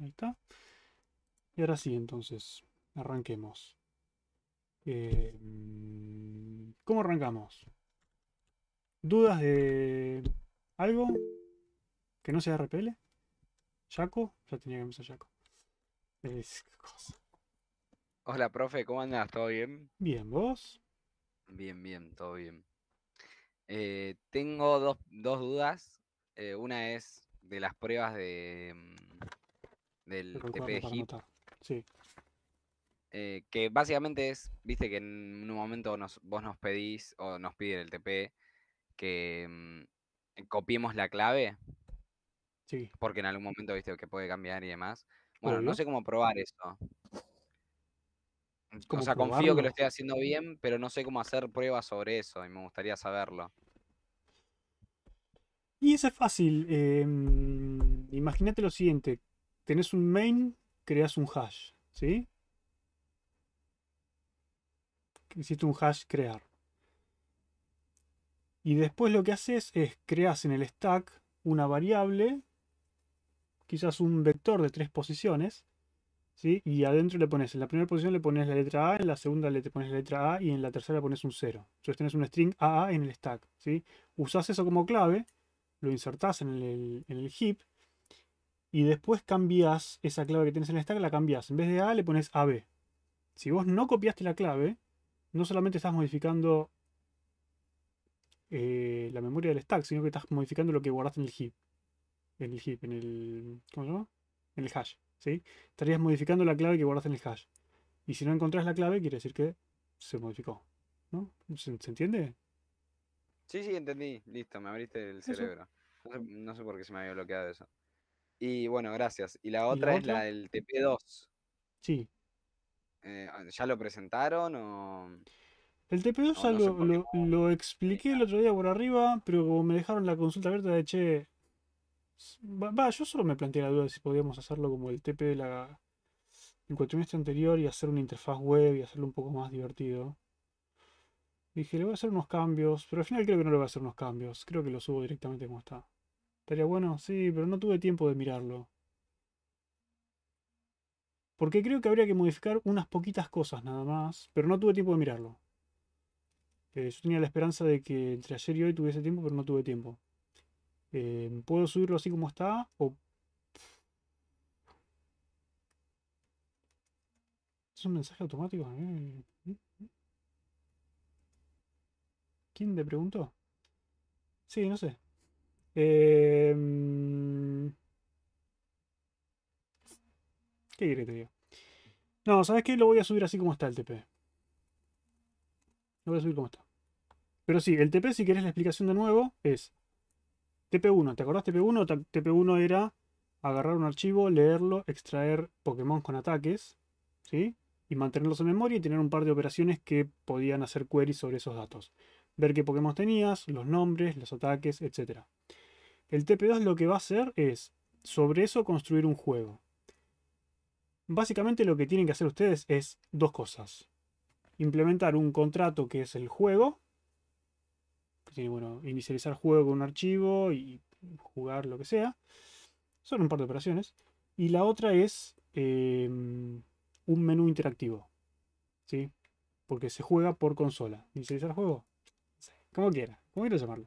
Ahí está. Y ahora sí, entonces, arranquemos. Eh, ¿Cómo arrancamos? ¿Dudas de algo que no sea RPL? ¿Yaco? Ya tenía que empezar Yaco. Hola, profe, ¿cómo andas? ¿Todo bien? Bien, ¿vos? Bien, bien, todo bien. Eh, tengo dos, dudas. Eh, una es de las pruebas de mm, del TP de Sí. Eh, que básicamente es, viste que en un momento vos nos pedís o nos pide el TP que mm, copiemos la clave. Sí. Porque en algún momento viste que puede cambiar y demás. Bueno, no sé cómo probar eso. o sea, confío que lo esté haciendo bien, pero no sé cómo hacer pruebas sobre eso y me gustaría saberlo. Y eso es fácil. Em, imagínate lo siguiente tenés un main, creas un hash, ¿sí? Hiciste un hash crear. Y después lo que haces es creas en el stack una variable, quizás un vector de tres posiciones, ¿sí? Y adentro le pones, en la primera posición le pones la letra A, en la segunda le pones la letra A y en la tercera le pones un 0. Entonces tenés un string AA en el stack, ¿sí? Usás eso como clave, lo insertás en el heap y después cambias esa clave que tienes en el stack, la cambias. En vez de A le pones AB. Si vos no copiaste la clave, no solamente estás modificando eh, la memoria del stack, sino que estás modificando lo que guardaste en el heap. En el heap, en el. ¿Cómo el hash. ¿sí? Estarías modificando la clave que guardaste en el hash. Y si no encontrás la clave, quiere decir que se modificó. ¿No? ¿Se, entiende? Sí, sí, entendí. Listo, me abriste el cerebro. no sé por qué se me había bloqueado eso. Y bueno, gracias. Y la otra, es la del TP2. Sí. Eh, ah, ¿Ya lo presentaron o.? El TP2 lo, expliqué el otro día por arriba, pero como me dejaron la consulta abierta de che. Va, yo solo me planteé la duda de si podíamos hacerlo como el TP de la. cuatrimestre anterior y hacer una interfaz web y hacerlo un poco más divertido. Dije, le voy a hacer unos cambios, pero al final creo que no le voy a hacer unos cambios. Creo que lo subo directamente como está. Estaría bueno, sí, pero no tuve tiempo de mirarlo. Porque creo que habría que modificar unas poquitas cosas nada más, pero no tuve tiempo de mirarlo. Eh, yo tenía la esperanza de que entre ayer y hoy tuviese tiempo, pero no tuve tiempo. Eh, ¿Puedo subirlo así como está? ¿Es un mensaje automático? Mm, mm. ¿Quién le preguntó? Sí, no sé. Em, ¿Qué quiere te No, ¿sabes qué? Lo voy a subir así como está el TP. Lo voy a subir como está. Pero sí, el TP, si querés la explicación de nuevo, es TP1. ¿Te acordás TP1? TP1 era agarrar un archivo, leerlo, extraer Pokémon con ataques, ¿sí? Y mantenerlos en memoria y tener un par de operaciones que podían hacer queries sobre esos datos. Ver qué Pokémon tenías, los nombres, los ataques, etcétera el TP2 lo que va a hacer es, sobre eso, construir un juego. Básicamente lo que tienen que hacer ustedes es dos cosas. Implementar un contrato que es el juego. Que tiene, bueno, inicializar juego con un archivo y jugar lo que sea. Son un par de operaciones. Y la otra es em, un menú interactivo. ¿Sí? Porque se juega por consola. ¿Inicializar juego? Como quiera. Como quiera llamarlo.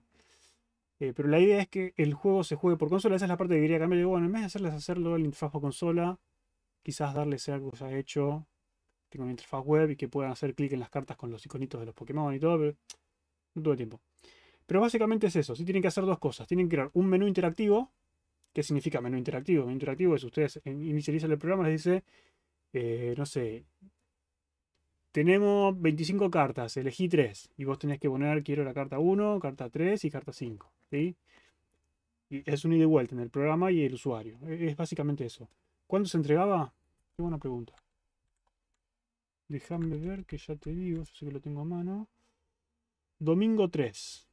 Eh, pero la idea es que el juego se juegue por consola. Esa es la parte que quería cambiar. Yo, bueno, en vez de hacerles hacerlo el interfaz por consola, quizás darles algo que ya hecho, Tengo una interfaz web y que puedan hacer clic en las cartas con los iconitos de los Pokémon y todo, pero no tuve tiempo. Pero básicamente es eso. Sí tienen que hacer dos cosas. Tienen que crear un menú interactivo. ¿Qué significa menú interactivo? Menú interactivo es ustedes inicializan el programa, les dice, eh, no sé, tenemos 25 cartas, elegí 3 y vos tenés que poner quiero la carta 1, carta 3 y carta 5. ¿sí? Y es un ida y vuelta en el programa y el usuario. E-, es básicamente eso. ¿Cuándo se entregaba? Qué buena pregunta. Déjame ver que ya te digo, yo sé que lo tengo a mano. Domingo 3.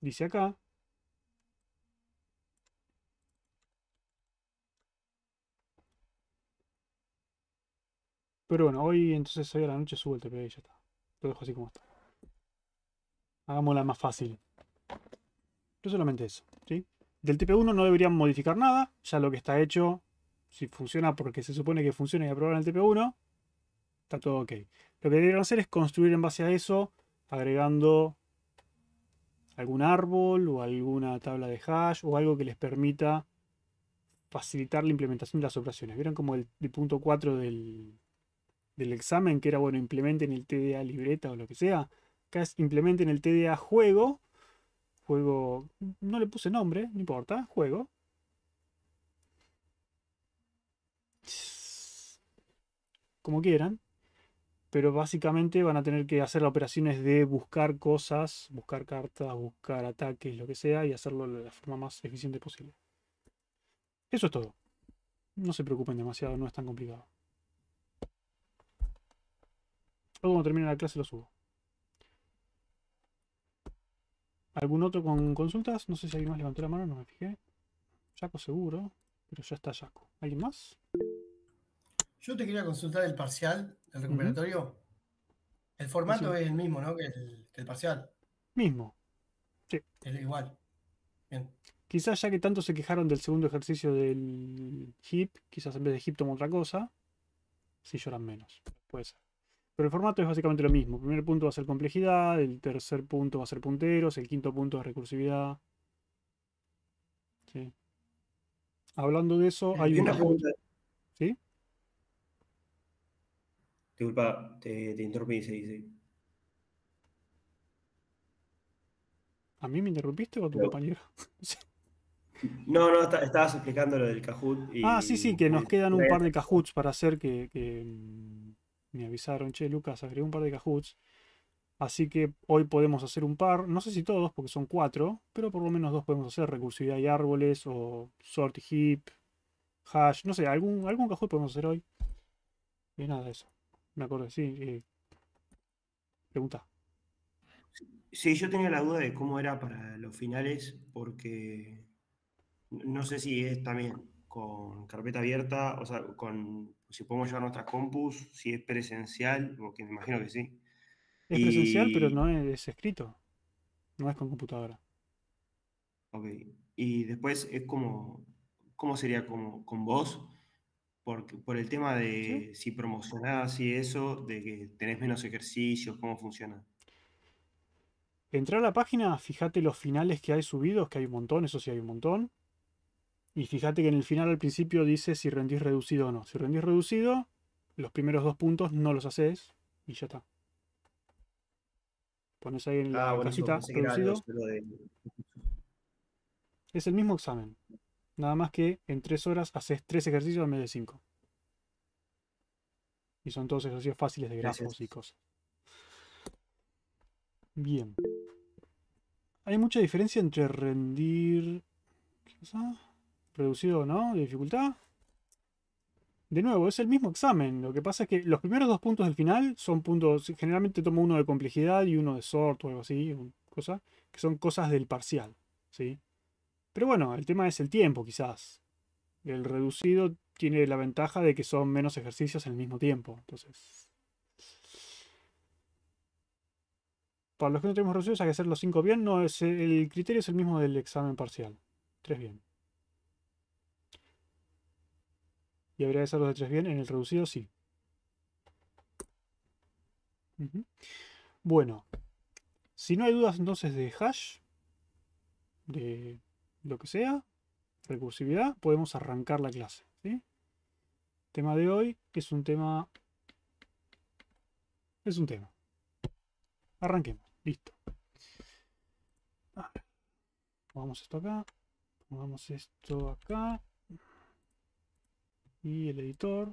Dice acá, Pero bueno, hoy entonces hoy a la noche subo el TP y ya está. Lo dejo así como está. Hagámosla más fácil. Yo solamente eso, Del TP1 no deberían modificar nada. Ya lo que está hecho, si funciona porque se supone que funciona y aprobaron el TP1, está todo ok. Lo que deberían hacer es construir en base a eso, agregando algún árbol o alguna tabla de hash o algo que les permita facilitar la implementación de las operaciones. ¿Vieron como el punto 4 del, del examen, que era, bueno, implementen el TDA libreta o lo que sea. Acá es implementen el TDA juego. Juego, no le puse nombre, no importa, juego. Como quieran. Pero básicamente van a tener que hacer operaciones de buscar cosas, buscar cartas, buscar ataques, lo que sea, y hacerlo de la forma más eficiente posible. Eso es todo. No se preocupen demasiado, no es tan complicado. Luego, cuando termine la clase lo subo. ¿Algún otro con consultas? No sé si alguien más levantó la mano, no me fijé. Yaco seguro, pero ya está Yaco. ¿Alguien más? Yo te quería consultar el parcial, el recuperatorio. El formato es el mismo, ¿no? Que el, parcial. Mismo. Sí. Es igual. Bien. Quizás ya que tanto se quejaron del segundo ejercicio del HIP, quizás en vez de HIP tomó otra cosa, si lloran menos. Puede ser. Pero el formato es básicamente lo mismo. El primer punto va a ser complejidad, el tercer punto va a ser punteros, el quinto punto es recursividad. Hablando de eso, hay una... pregunta. ¿Sí? Disculpa, te, interrumpí, sí, sí. ¿A mí me interrumpiste o a tu compañero? No, no, estabas explicando lo del Kahoot. Ah, sí, sí, que nos quedan un par de Kahoots para hacer que, mm, me avisaron, che, Lucas, agregó un par de cajuts. Así que hoy podemos hacer un par, no sé si todos, porque son cuatro, pero por lo menos dos podemos hacer, recursividad y árboles, o sort heap, hash, no sé, algún, algún cajut podemos hacer hoy. Y nada, eso. Me acuerdo, sí. pregunta. Sí, yo tenía la duda de cómo era para los finales, porque no sé si es también con carpeta abierta, o sea, con si podemos llevar nuestra compus, si es presencial, porque me imagino que sí. Es presencial, pero no es, escrito, no es con computadora. Ok, y después es como, ¿cómo sería como con vos? Por, por el tema de si promocionás y eso, de que tenés menos ejercicios, ¿cómo funciona? Entrar a la página, fíjate los finales que hay subidos, que hay un montón, eso sí hay un montón. Y fíjate que en el final al principio dice si rendís reducido o no. Si rendís reducido, los primeros dos puntos no los haces y ya está. Pones ahí en la ah, casita reducido. Es el mismo examen. Nada más que en tres horas haces tres ejercicios en vez de cinco. Y son todos ejercicios fáciles de grafos y cosas. Bien. Hay mucha diferencia entre rendir. ¿Qué pasa? reducido, ¿no? De dificultad. De nuevo, es el mismo examen. Lo que pasa es que los primeros dos puntos del final son puntos. Generalmente tomo uno de complejidad y uno de sort o algo así, cosa, que son cosas del parcial. ¿sí? Pero bueno, el tema es el tiempo, quizás. El reducido tiene la ventaja de que son menos ejercicios en el mismo tiempo. Entonces. Para los que no tenemos reducidos hay que hacer los cinco bien. No, es, el criterio es el mismo del examen parcial. Tres bien. y habría que hacer los de bien. En el reducido sí. Bueno, si no hay dudas entonces de hash, de lo que sea, recursividad, podemos arrancar la clase. El tema de hoy es un tema... Es un tema. Arranquemos. Listo. Vamos esto acá. Pongamos esto acá y el editor.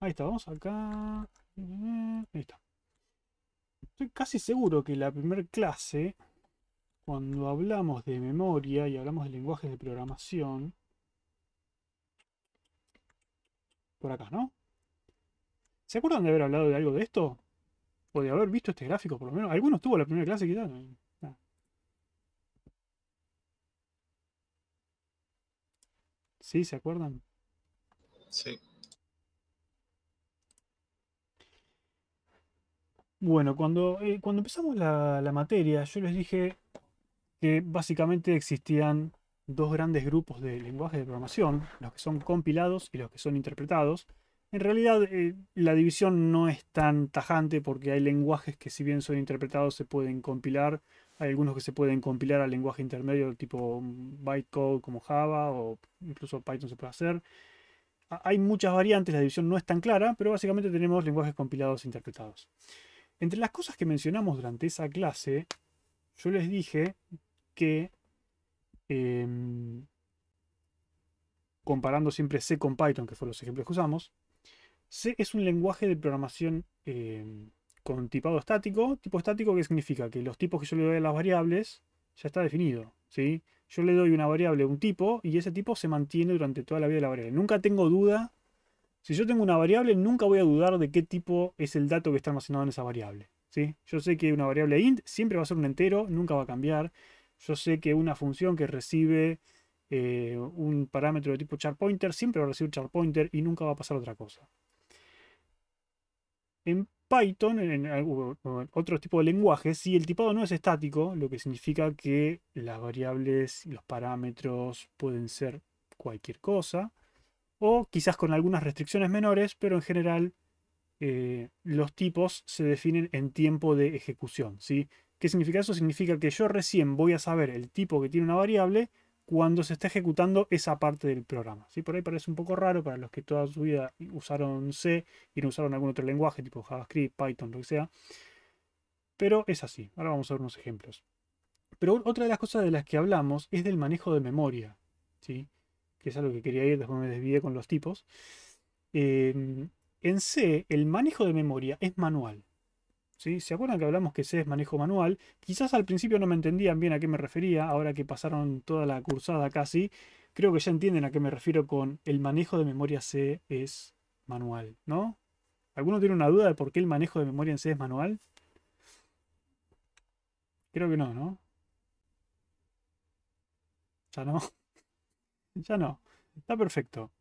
Ahí está, vamos acá. Ahí está. Estoy casi seguro que la primera clase, cuando hablamos de memoria y hablamos de lenguajes de programación, por acá, ¿no? ¿Se acuerdan de haber hablado de algo de esto? O de haber visto este gráfico, por lo menos. Algunos tuvo la primera clase, quizás. Sí, ¿se acuerdan? Sí. Bueno, cuando, eh, cuando empezamos la, materia, yo les dije que básicamente existían dos grandes grupos de lenguajes de programación, los que son compilados y los que son interpretados. En realidad eh, la división no es tan tajante porque hay lenguajes que si bien son interpretados se pueden compilar hay algunos que se pueden compilar al lenguaje intermedio tipo bytecode como Java o incluso Python se puede hacer. Hay muchas variantes, la división no es tan clara, pero básicamente tenemos lenguajes compilados e interpretados. Entre las cosas que mencionamos durante esa clase, yo les dije que em, comparando siempre C con Python, que fueron los ejemplos que usamos, C es un lenguaje de programación em, con tipado estático. Tipo estático, ¿qué significa? Que los tipos que yo le doy a las variables ya está definido. ¿sí? Yo le doy una variable un tipo y ese tipo se mantiene durante toda la vida de la variable. Nunca tengo duda. Si yo tengo una variable, nunca voy a dudar de qué tipo es el dato que está almacenado en esa variable. ¿sí? Yo sé que una variable int siempre va a ser un entero, nunca va a cambiar. Yo sé que una función que recibe eh, un parámetro de tipo char pointer siempre va a recibir char pointer y nunca va a pasar otra cosa. Python, en, algún otro tipo de lenguaje, si el tipado no es estático, lo que significa que las variables y los parámetros pueden ser cualquier cosa, o quizás con algunas restricciones menores, pero en general eh, los tipos se definen en tiempo de ejecución. ¿sí? ¿Qué significa eso? Significa que yo recién voy a saber el tipo que tiene una variable cuando se está ejecutando esa parte del programa. ¿sí? Por ahí parece un poco raro para los que toda su vida usaron C y no usaron algún otro lenguaje tipo JavaScript, Python, lo que sea. Pero es así. Ahora vamos a ver unos ejemplos. Pero otra de las cosas de las que hablamos es del manejo de memoria. ¿sí? Que es algo que quería ir, después me desvié con los tipos. Em, en C, el manejo de memoria es manual. ¿Sí? ¿Se acuerdan que hablamos que C es manejo manual? Quizás al principio no me entendían bien a qué me refería, ahora que pasaron toda la cursada casi, creo que ya entienden a qué me refiero con el manejo de memoria C es manual, ¿no? ¿Alguno tiene una duda de por qué el manejo de memoria en C es manual? Creo que no, ¿no? Ya no. ya no. Está perfecto.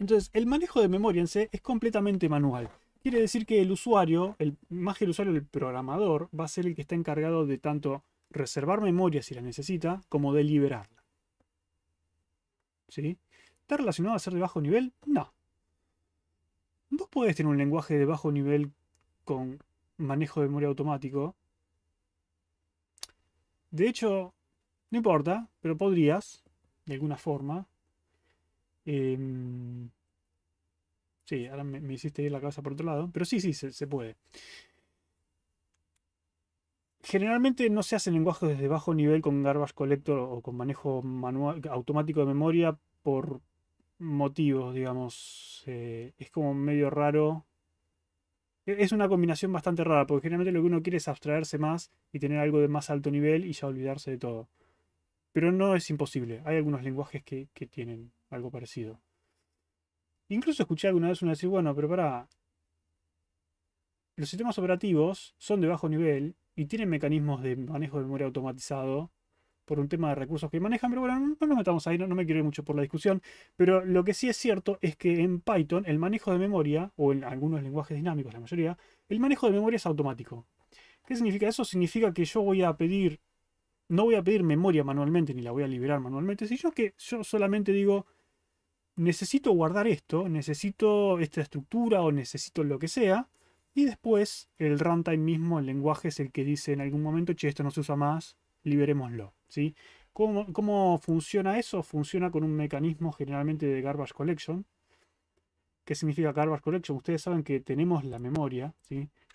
Entonces, el manejo de memoria en C es completamente manual. Quiere decir que el usuario, el, más que el usuario, el programador, va a ser el que está encargado de tanto reservar memoria si la necesita, como de liberarla. ¿Sí? ¿Está relacionado a ser de bajo nivel? No. Vos podés tener un lenguaje de bajo nivel con manejo de memoria automático. De hecho, no importa, pero podrías, de alguna forma. Em, Sí, ahora me, hiciste ir la cabeza por otro lado, pero sí, sí, se, puede. Generalmente no se hacen lenguajes desde bajo nivel con garbage collector o con manejo manual, automático de memoria por motivos, digamos. Eh, es como medio raro. E, es una combinación bastante rara, porque generalmente lo que uno quiere es abstraerse más y tener algo de más alto nivel y ya olvidarse de todo. Pero no es imposible. Hay algunos lenguajes que tienen algo parecido. Incluso escuché alguna vez uno decir, bueno, pero pará, los sistemas operativos son de bajo nivel y tienen mecanismos de manejo de memoria automatizado por un tema de recursos que manejan, pero bueno, no nos metamos ahí, no, no, me quiero ir mucho por la discusión, pero lo que sí es cierto es que en Python el manejo de memoria, o en algunos lenguajes dinámicos, la mayoría, el manejo de memoria es automático. ¿Qué significa eso? Significa que yo voy a pedir, no voy a pedir memoria manualmente, ni la voy a liberar manualmente, sino que yo solamente digo, necesito guardar esto, necesito esta estructura o necesito lo que sea. Y después el runtime mismo, el lenguaje es el que dice en algún momento, che, esto no se usa más, liberémoslo. ¿Cómo, funciona eso? Funciona con un mecanismo generalmente de garbage collection. ¿Qué significa garbage collection? Ustedes saben que tenemos la memoria,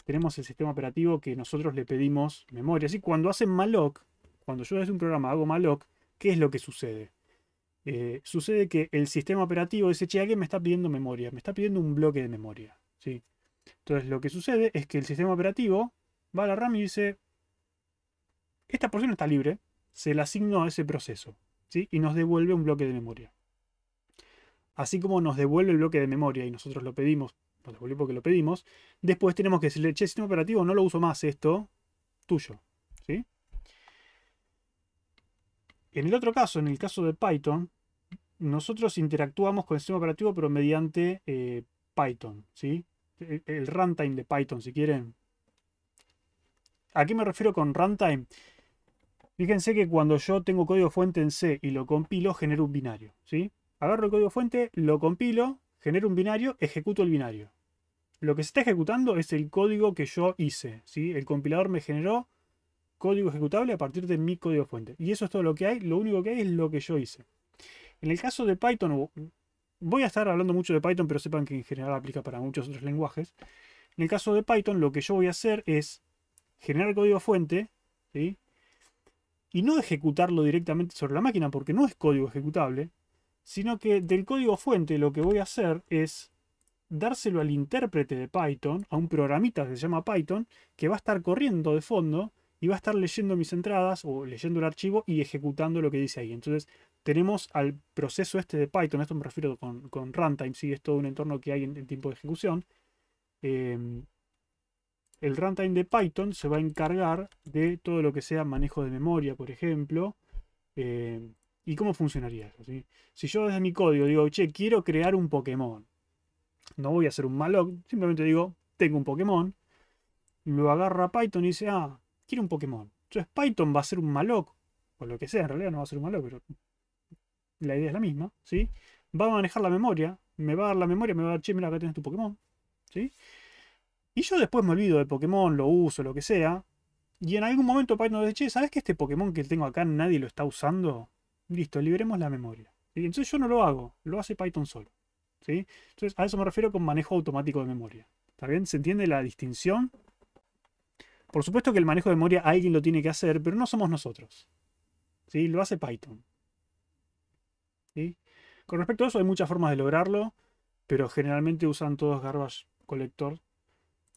tenemos el sistema operativo que nosotros le pedimos memoria. Y cuando hacen malloc, cuando yo desde un programa hago malloc, ¿qué es lo que sucede? Eh, sucede que el sistema operativo dice, che, alguien me está pidiendo memoria, me está pidiendo un bloque de memoria. ¿sí? Entonces lo que sucede es que el sistema operativo va a la RAM y dice, esta porción está libre, se la asigno a ese proceso ¿sí? y nos devuelve un bloque de memoria. Así como nos devuelve el bloque de memoria y nosotros lo pedimos, nos porque lo pedimos, después tenemos que decirle, che, sistema operativo, no lo uso más esto, tuyo. ¿sí? En el otro caso, en el caso de Python, nosotros interactuamos con el sistema operativo, pero mediante eh, Python, ¿sí? E, el, runtime de Python, si quieren. ¿A qué me refiero con runtime? Fíjense que cuando yo tengo código fuente en C y lo compilo, genero un binario, ¿sí? Agarro el código fuente, lo compilo, genero un binario, ejecuto el binario. Lo que se está ejecutando es el código que yo hice, ¿sí? El compilador me generó código ejecutable a partir de mi código fuente. Y eso es todo lo que hay, lo único que hay es lo que yo hice. En el caso de Python, voy a estar hablando mucho de Python, pero sepan que en general aplica para muchos otros lenguajes. En el caso de Python, lo que yo voy a hacer es generar código fuente y no ejecutarlo directamente sobre la máquina porque no es código ejecutable, sino que del código fuente lo que voy a hacer es dárselo al intérprete de Python, a un programita que se llama Python, que va a estar corriendo de fondo y va a estar leyendo mis entradas o leyendo el archivo y ejecutando lo que dice ahí. Entonces, tenemos al proceso este de Python, esto me refiero con, runtime, si es todo un entorno que hay en, tiempo de ejecución. Em, el runtime de Python se va a encargar de todo lo que sea manejo de memoria, por ejemplo. Em, ¿Y cómo funcionaría eso? Si yo desde mi código digo, che, quiero crear un Pokémon. No voy a hacer un malloc, simplemente digo, tengo un Pokémon. Lo agarra Python y dice, ah, quiero un Pokémon. Entonces Python va a ser un malloc, o lo que sea, en realidad no va a ser un malloc, pero la idea es la misma, ¿sí? Va a manejar la memoria, me va a dar la memoria, me va a dar, che, mira, acá tienes tu Pokémon, ¿sí? Y yo después me olvido del Pokémon, lo uso, lo que sea, y en algún momento Python dice, che, ¿sabes que este Pokémon que tengo acá nadie lo está usando? Listo, liberemos la memoria. entonces yo no lo hago, lo hace Python solo. ¿sí? Entonces a eso me refiero con manejo automático de memoria. ¿Está bien? ¿Se entiende la distinción? Por supuesto que el manejo de memoria alguien lo tiene que hacer, pero no somos nosotros. ¿sí? Lo hace Python. Con respecto a eso, hay muchas formas de lograrlo, pero generalmente usan todos garbage collector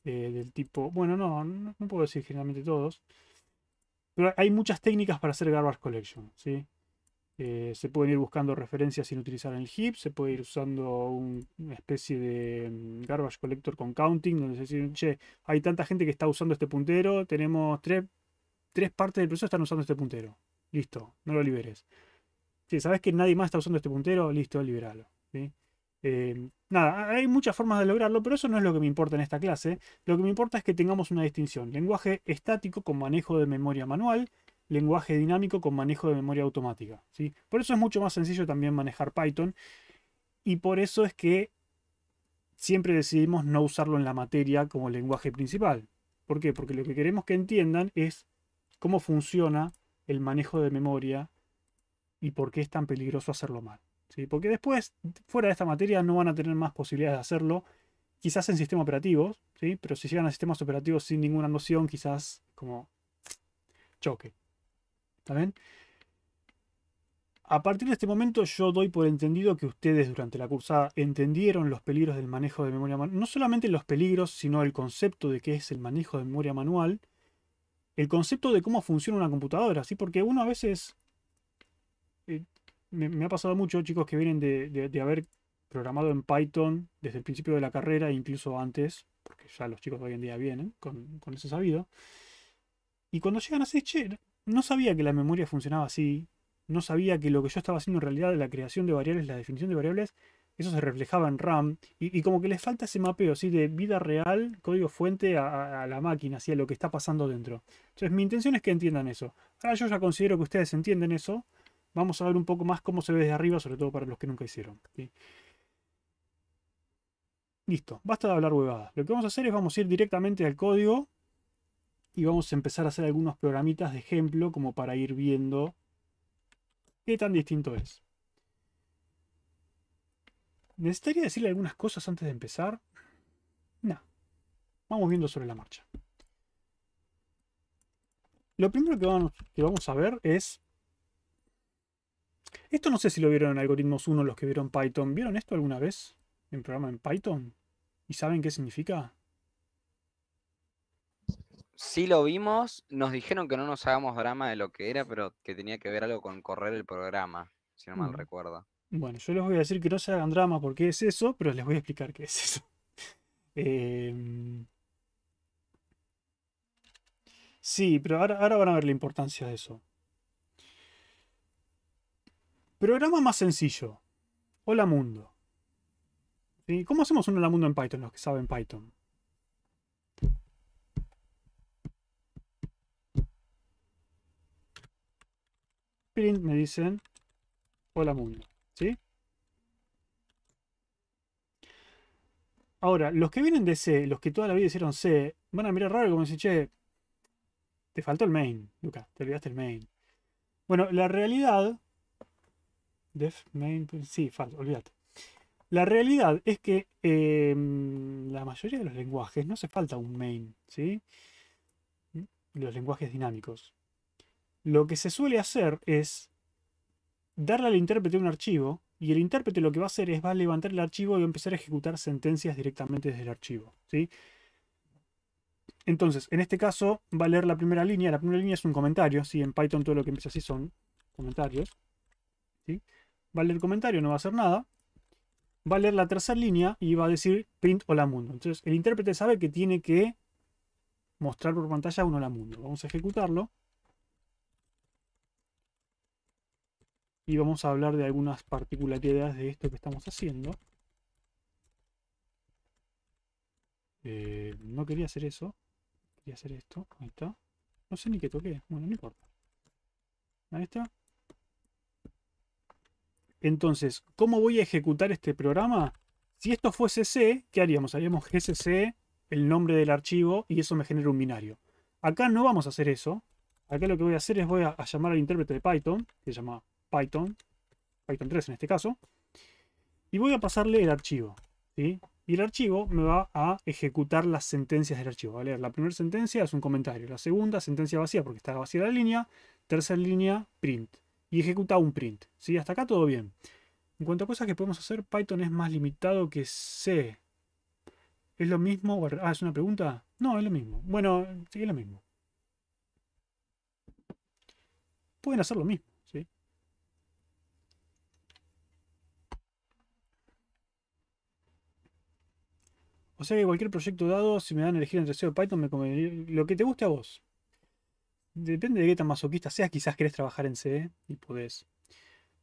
eh, del tipo. Bueno, no, no puedo decir generalmente todos. Pero hay muchas técnicas para hacer garbage collection, eh, se pueden ir buscando referencias sin utilizar el heap, se puede ir usando una especie de mm, garbage collector con counting, donde se dice, che, hay tanta gente que está usando este puntero, tenemos tres, tres partes del proceso que están usando este puntero. Listo, no lo liberes. Si sabes que nadie más está usando este puntero, listo, liberalo. Eh, nada, hay muchas formas de lograrlo, pero eso no es lo que me importa en esta clase. Lo que me importa es que tengamos una distinción. Lenguaje estático con manejo de memoria manual, lenguaje dinámico con manejo de memoria automática. ¿sí? Por eso es mucho más sencillo también manejar Python. Y por eso es que siempre decidimos no usarlo en la materia como lenguaje principal. ¿Por qué? Porque lo que queremos que entiendan es cómo funciona el manejo de memoria y por qué es tan peligroso hacerlo mal. ¿sí? Porque después, fuera de esta materia, no van a tener más posibilidades de hacerlo, quizás en sistemas operativos, ¿sí? pero si llegan a sistemas operativos sin ninguna noción, quizás como choque. ¿Está bien? A partir de este momento yo doy por entendido que ustedes durante la cursada entendieron los peligros del manejo de memoria manual. No solamente los peligros, sino el concepto de qué es el manejo de memoria manual. El concepto de cómo funciona una computadora, Porque uno a veces eh, me, ha pasado mucho, chicos, que vienen de, haber programado en Python desde el principio de la carrera, incluso antes, porque ya los chicos hoy en día vienen con, con eso sabido. Y cuando llegan a decir, no sabía que la memoria funcionaba así, no sabía que lo que yo estaba haciendo en realidad de la creación de variables, la definición de variables, eso se reflejaba en RAM. Y, como que les falta ese mapeo, así De vida real, código fuente a, la máquina, hacia lo que está pasando dentro. Entonces mi intención es que entiendan eso. Ahora yo ya considero que ustedes entienden eso, Vamos a ver un poco más cómo se ve desde arriba, sobre todo para los que nunca hicieron. Listo, basta de hablar huevadas. Lo que vamos a hacer es vamos a ir directamente al código y vamos a empezar a hacer algunos programitas de ejemplo como para ir viendo qué tan distinto es. ¿Necesitaría decirle algunas cosas antes de empezar? No. Vamos viendo sobre la marcha. Lo primero que vamos, que vamos a ver es esto no sé si lo vieron en Algoritmos 1 los que vieron Python. ¿Vieron esto alguna vez en programa en Python? ¿Y saben qué significa? Sí lo vimos, nos dijeron que no nos hagamos drama de lo que era, pero que tenía que ver algo con correr el programa, si no mal mm. recuerdo. Bueno, yo les voy a decir que no se hagan drama porque es eso, pero les voy a explicar qué es eso. Em, sí, pero ahora van a ver la importancia de eso. Programa más sencillo. Hola mundo. ¿Cómo hacemos un hola mundo en Python, los que saben Python? Print me dicen hola mundo. ¿Sí? Ahora, los que vienen de C, los que toda la vida hicieron C, van a mirar raro como si, che, te faltó el main, Lucas, te olvidaste el main. Bueno, la realidad Def main. Pues, sí, falso, olvídate. La realidad es que em, la mayoría de los lenguajes no hace falta un main, ¿sí? Mm, los lenguajes dinámicos. Lo que se suele hacer es darle al intérprete un archivo y el intérprete lo que va a hacer es va a levantar el archivo y va a empezar a ejecutar sentencias directamente desde el archivo, ¿sí? Entonces, en este caso va a leer la primera línea. La primera línea es un comentario, ¿sí? En Python todo lo que empieza así son comentarios, ¿sí? va a leer el comentario, no va a hacer nada, va a leer la tercera línea y va a decir print hola mundo. Entonces el intérprete sabe que tiene que mostrar por pantalla un hola mundo. Vamos a ejecutarlo. Y vamos a hablar de algunas particularidades de esto que estamos haciendo. Eh, no quería hacer eso. Quería hacer esto. Ahí está. No sé ni qué toqué. Bueno, no importa. Ahí está. Entonces, ¿cómo voy a ejecutar este programa? Si esto fuese C, ¿qué haríamos? Haríamos gcc, el nombre del archivo, y eso me genera un binario. Acá no vamos a hacer eso. Acá lo que voy a hacer es voy a, llamar al intérprete de Python, que se llama Python, Python 3 en este caso, y voy a pasarle el archivo. Y el archivo me va a ejecutar las sentencias del archivo. La primera sentencia es un comentario, la segunda sentencia vacía porque está vacía la línea, tercera línea print y ejecuta un print. ¿sí? Hasta acá todo bien. En cuanto a cosas que podemos hacer, Python es más limitado que C. ¿Es lo mismo? Ah, es una pregunta. No, es lo mismo. Bueno, sí, es lo mismo. Pueden hacer lo mismo, ¿sí? O sea que cualquier proyecto dado, si me dan a elegir entre C o Python, me lo que te guste a vos. Depende de qué tan masoquista seas, quizás querés trabajar en C y podés.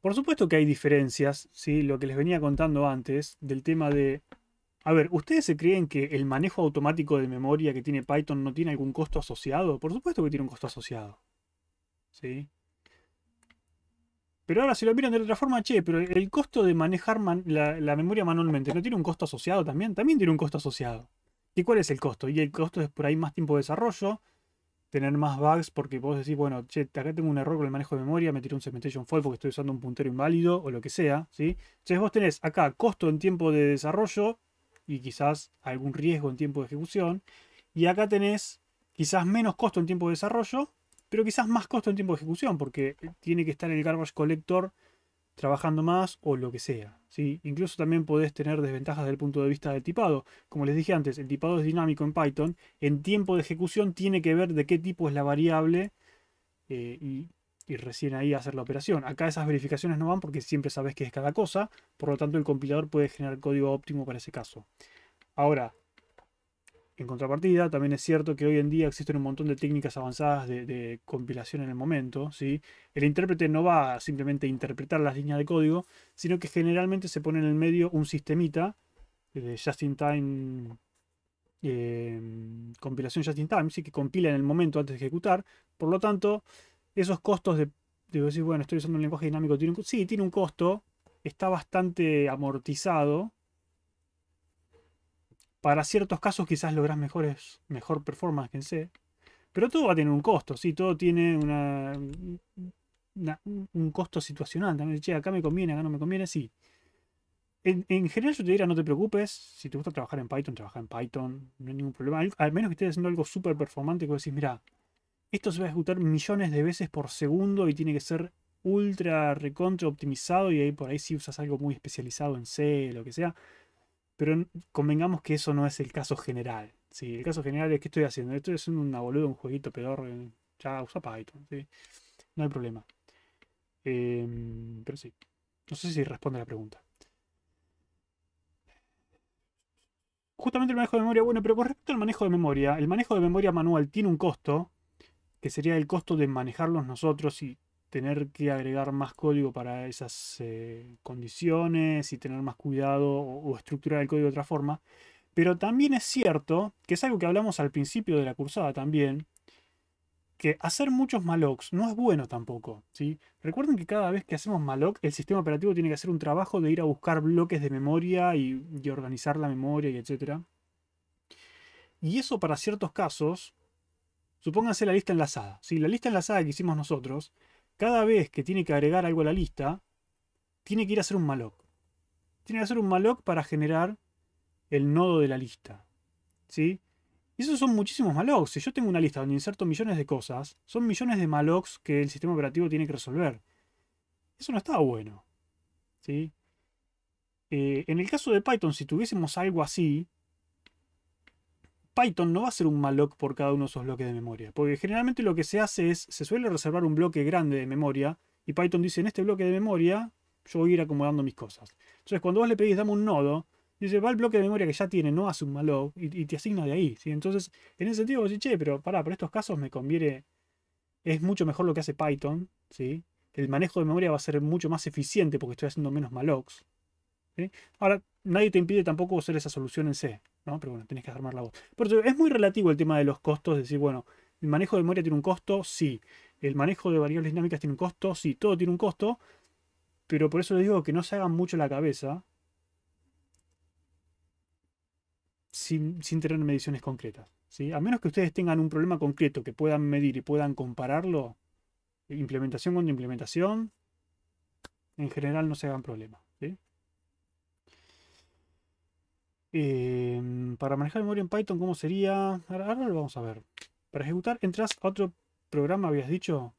Por supuesto que hay diferencias, ¿sí? lo que les venía contando antes, del tema de... A ver, ¿ustedes se creen que el manejo automático de memoria que tiene Python no tiene algún costo asociado? Por supuesto que tiene un costo asociado. ¿Sí? Pero ahora si lo miran de otra forma, che, pero el costo de manejar la, la, memoria manualmente, ¿no tiene un costo asociado también? También tiene un costo asociado. ¿Y cuál es el costo? Y el costo es por ahí más tiempo de desarrollo, tener más bugs porque vos decís, bueno, che, acá tengo un error con el manejo de memoria, me un segmentation fault porque estoy usando un puntero inválido o lo que sea, ¿sí? Entonces vos tenés acá costo en tiempo de desarrollo y quizás algún riesgo en tiempo de ejecución. Y acá tenés quizás menos costo en tiempo de desarrollo, pero quizás más costo en tiempo de ejecución porque eh, tiene que estar el garbage collector trabajando más o lo que sea. ¿sí? Incluso también podés tener desventajas desde el punto de vista del tipado. Como les dije antes, el tipado es dinámico en Python. En tiempo de ejecución tiene que ver de qué tipo es la variable eh, y, y, recién ahí hacer la operación. Acá esas verificaciones no van porque siempre sabes qué es cada cosa. Por lo tanto, el compilador puede generar código óptimo para ese caso. Ahora, en contrapartida, también es cierto que hoy en día existen un montón de técnicas avanzadas de, compilación en el momento. ¿sí? El intérprete no va simplemente a interpretar las líneas de código, sino que generalmente se pone en el medio un sistemita de eh, just-in-time, eh, compilación just-in-time, ¿sí? que compila en el momento antes de ejecutar. Por lo tanto, esos costos de, decir, bueno, estoy usando un lenguaje dinámico, sí, tiene un costo, está bastante amortizado, para ciertos casos quizás logras mejores, mejor performance que en C. Pero todo va a tener un costo, sí, todo tiene una, un costo situacional. También, che, acá me conviene, acá no me conviene, sí. En, general yo te diría, no te preocupes, si te gusta trabajar en Python, trabaja en Python, no hay ningún problema. Al, menos que estés haciendo algo súper performante que vos decís, mira, esto se va a ejecutar millones de veces por segundo y tiene que ser ultra recontra optimizado y ahí por ahí si usas algo muy especializado en C, lo que sea, pero convengamos que eso no es el caso general. ¿sí? El caso general es que estoy haciendo. Estoy haciendo una boluda, un jueguito peor eh, Ya usa Python. No hay problema. Em, pero sí. No sé si responde la pregunta. Justamente el manejo de memoria. Bueno, pero con respecto al manejo de memoria, el manejo de memoria manual tiene un costo, que sería el costo de manejarlos nosotros y tener que agregar más código para esas eh, condiciones y tener más cuidado o, estructurar el código de otra forma. Pero también es cierto, que es algo que hablamos al principio de la cursada también, que hacer muchos mallocs no es bueno tampoco. ¿sí? Recuerden que cada vez que hacemos malloc, el sistema operativo tiene que hacer un trabajo de ir a buscar bloques de memoria y, organizar la memoria y etc. Y eso para ciertos casos, supónganse la lista enlazada. Si La lista enlazada que hicimos nosotros, cada vez que tiene que agregar algo a la lista, tiene que ir a hacer un malloc. Tiene que hacer un malloc para generar el nodo de la lista. ¿Sí? Y esos son muchísimos mallocs. Si yo tengo una lista donde inserto millones de cosas, son millones de mallocs que el sistema operativo tiene que resolver. Eso no está bueno. ¿Sí? Eh, en el caso de Python, si tuviésemos algo así, Python no va a ser un malloc por cada uno de esos bloques de memoria, porque generalmente lo que se hace es, se suele reservar un bloque grande de memoria, y Python dice, en este bloque de memoria yo voy a ir acomodando mis cosas. Entonces, cuando vos le pedís dame un nodo, dice, va al bloque de memoria que ya tiene, no hace un malloc, y, te asigna de ahí. Entonces, en ese sentido vos decís, che, pero pará, para estos casos me conviene, es mucho mejor lo que hace Python, ¿sí? El manejo de memoria va a ser mucho más eficiente porque estoy haciendo menos mallocs. Ahora, nadie te impide tampoco hacer esa solución en C. ¿no? Pero bueno, tenés que armar la voz. Por es muy relativo el tema de los costos, decir, bueno, el manejo de memoria tiene un costo, sí. El manejo de variables dinámicas tiene un costo, sí. Todo tiene un costo, pero por eso les digo que no se hagan mucho la cabeza sin, tener mediciones concretas. ¿sí? A menos que ustedes tengan un problema concreto que puedan medir y puedan compararlo, implementación con implementación, en general no se hagan problemas. Em, para manejar memoria en Python, ¿cómo sería? Ahora, lo vamos a ver. Para ejecutar, entras a otro programa, habías dicho.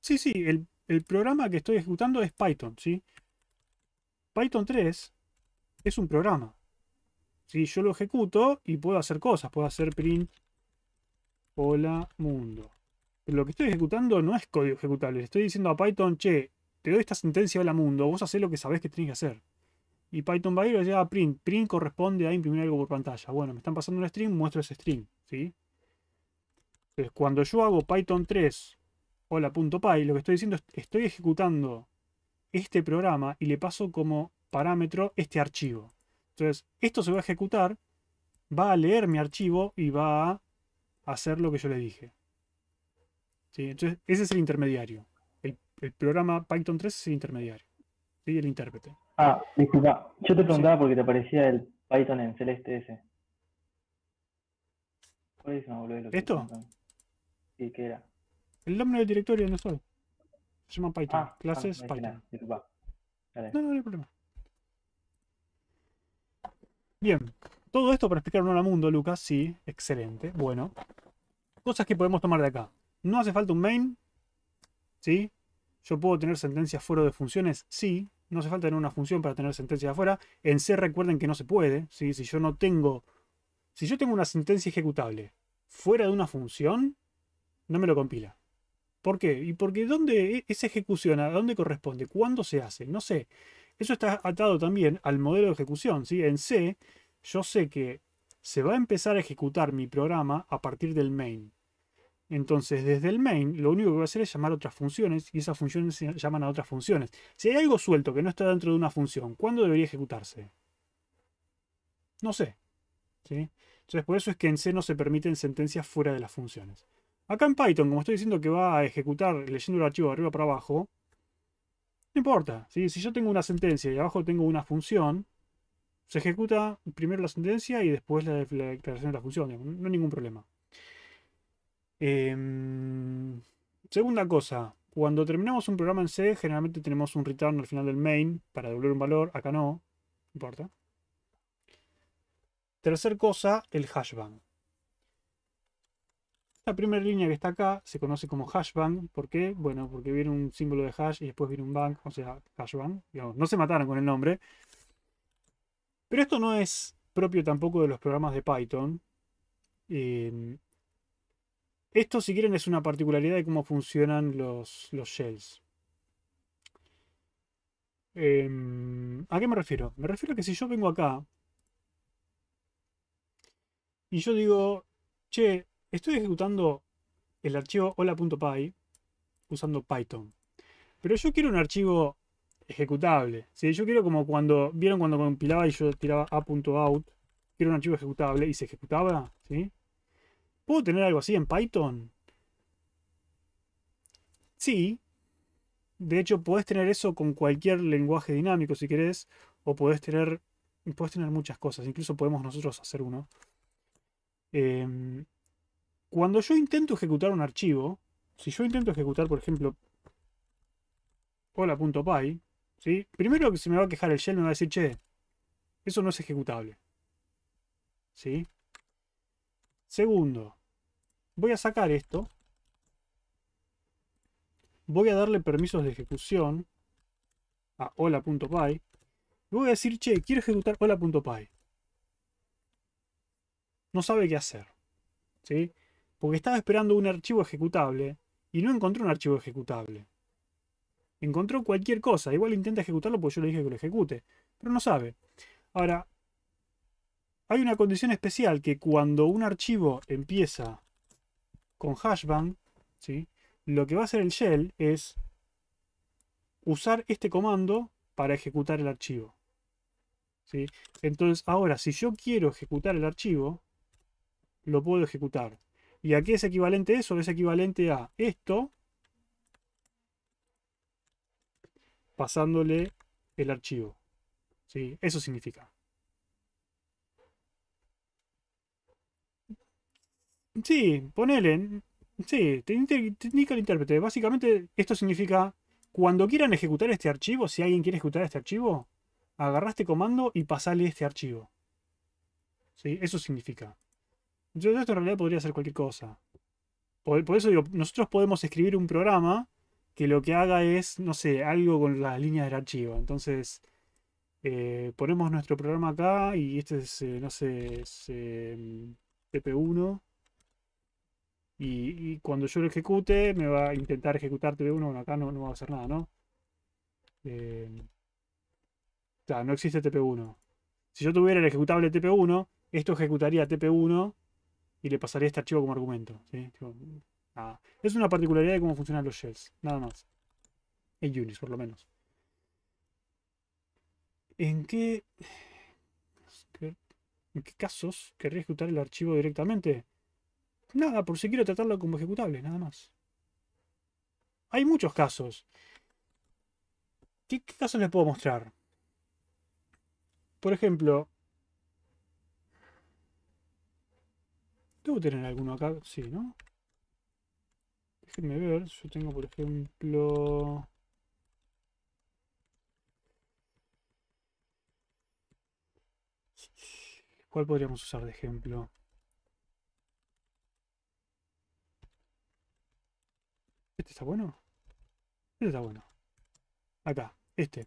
Sí, sí, el, programa que estoy ejecutando es Python, ¿sí? Python 3 es un programa. Si yo lo ejecuto y puedo hacer cosas, puedo hacer print hola mundo. lo que estoy ejecutando no es código ejecutable. estoy diciendo a Python, che, te doy esta sentencia hola mundo, vos haces lo que sabés que tenés que hacer. Y Python va a ir a, print. Print corresponde a imprimir algo por pantalla. Bueno, me están pasando un string, muestro ese string. ¿sí? Entonces, cuando yo hago Python 3 hola.py, lo que estoy diciendo es estoy ejecutando este programa y le paso como parámetro este archivo. Entonces, esto se va a ejecutar, va a leer mi archivo y va a hacer lo que yo le dije. ¿Sí? Entonces, ese es el intermediario. El, programa Python 3 es el intermediario. ¿sí? El intérprete. Ah, disculpa, yo te preguntaba porque te parecía el Python en celeste ese. ¿Esto? ¿qué era? El nombre del directorio no solo. Se llama Python. Ah, Clases ah, Python. disculpa. No, no, no hay problema. Bien. Todo esto para explicar un mundo, Lucas. Sí, excelente. Bueno. Cosas que podemos tomar de acá. No hace falta un main. ¿Sí? ¿Yo puedo tener sentencias fuera de funciones? Sí no hace falta tener una función para tener sentencia de afuera. En C recuerden que no se puede. Si yo no tengo. Si yo tengo una sentencia ejecutable fuera de una función, no me lo compila. ¿Por qué? Y porque dónde e-, esa ejecución, a dónde corresponde, cuándo se hace, no sé. Eso está atado también al modelo de ejecución. En C, yo sé que se va a empezar a ejecutar mi programa a partir del main. Entonces, desde el main, lo único que va a hacer es llamar otras funciones y esas funciones llaman a otras funciones. Si hay algo suelto que no está dentro de una función, ¿cuándo debería ejecutarse? No sé. Entonces, por eso es que en C no se permiten sentencias fuera de las funciones. Acá en Python, como estoy diciendo que va a ejecutar leyendo el archivo de arriba para abajo, no importa. Si yo tengo una sentencia y abajo tengo una función, se ejecuta primero la sentencia y después la declaración de la función. No hay ningún problema. Em, segunda cosa, cuando terminamos un programa en C, generalmente tenemos un return al final del main para devolver un valor. Acá no, no importa. Tercer cosa, el hashbang. La primera línea que está acá se conoce como hashbang. ¿Por qué? Bueno, porque viene un símbolo de hash y después viene un bank, o sea, hashbang. no se mataron con el nombre. Pero esto no es propio tampoco de los programas de Python. Em, esto, si quieren, es una particularidad de cómo funcionan los, shells. Em, ¿A qué me refiero? Me refiero a que si yo vengo acá y yo digo, che, estoy ejecutando el archivo hola.py usando Python. Pero yo quiero un archivo ejecutable. Yo quiero como cuando, ¿vieron cuando compilaba y yo tiraba a.out? Quiero un archivo ejecutable y se ejecutaba, ¿sí? ¿Puedo tener algo así en Python? Sí. De hecho, podés tener eso con cualquier lenguaje dinámico si querés. O podés tener. tener muchas cosas. Incluso podemos nosotros hacer uno. Em, cuando yo intento ejecutar un archivo. Si yo intento ejecutar, por ejemplo. Hola.py. ¿sí? Primero que se me va a quejar el shell me va a decir, che, eso no es ejecutable. ¿Sí? Segundo, voy a sacar esto. Voy a darle permisos de ejecución a hola.py. Y voy a decir, che, quiero ejecutar hola.py. No sabe qué hacer. ¿Sí? Porque estaba esperando un archivo ejecutable y no encontró un archivo ejecutable. Encontró cualquier cosa. Igual intenta ejecutarlo porque yo le dije que lo ejecute. Pero no sabe. Ahora, hay una condición especial que cuando un archivo empieza con hashbang, ¿sí? lo que va a hacer el shell es usar este comando para ejecutar el archivo. Entonces, ahora, si yo quiero ejecutar el archivo, lo puedo ejecutar. ¿Y a qué es equivalente eso? Es equivalente a esto, pasándole el archivo. ¿sí? Eso significa. Sí, ponele. Sí, te indica el intérprete. Básicamente, esto significa cuando quieran ejecutar este archivo, si alguien quiere ejecutar este archivo, agarra este comando y pasale este archivo. ¿Sí? Eso significa. Yo esto en realidad podría ser cualquier cosa. Por, eso digo, nosotros podemos escribir un programa que lo que haga es, no sé, algo con las líneas del archivo. Entonces, eh, ponemos nuestro programa acá y este es, eh, no sé, cp eh, 1 y, cuando yo lo ejecute, me va a intentar ejecutar tp 1 Bueno, acá no, va a hacer nada, ¿no? Eh, o sea, no existe TP1. Si yo tuviera el ejecutable TP1, esto ejecutaría TP1 y le pasaría este archivo como argumento. Es una particularidad de cómo funcionan los shells, nada más. En Unix, por lo menos. ¿En qué, ¿En qué casos querría ejecutar el archivo directamente? Nada, por si quiero tratarlo como ejecutable, nada más. Hay muchos casos. ¿Qué, casos les puedo mostrar? Por ejemplo... Debo tener alguno acá, sí, ¿no? Déjenme ver, yo tengo por ejemplo... ¿Cuál podríamos usar de ejemplo? Este está bueno. Este está bueno. Acá, este.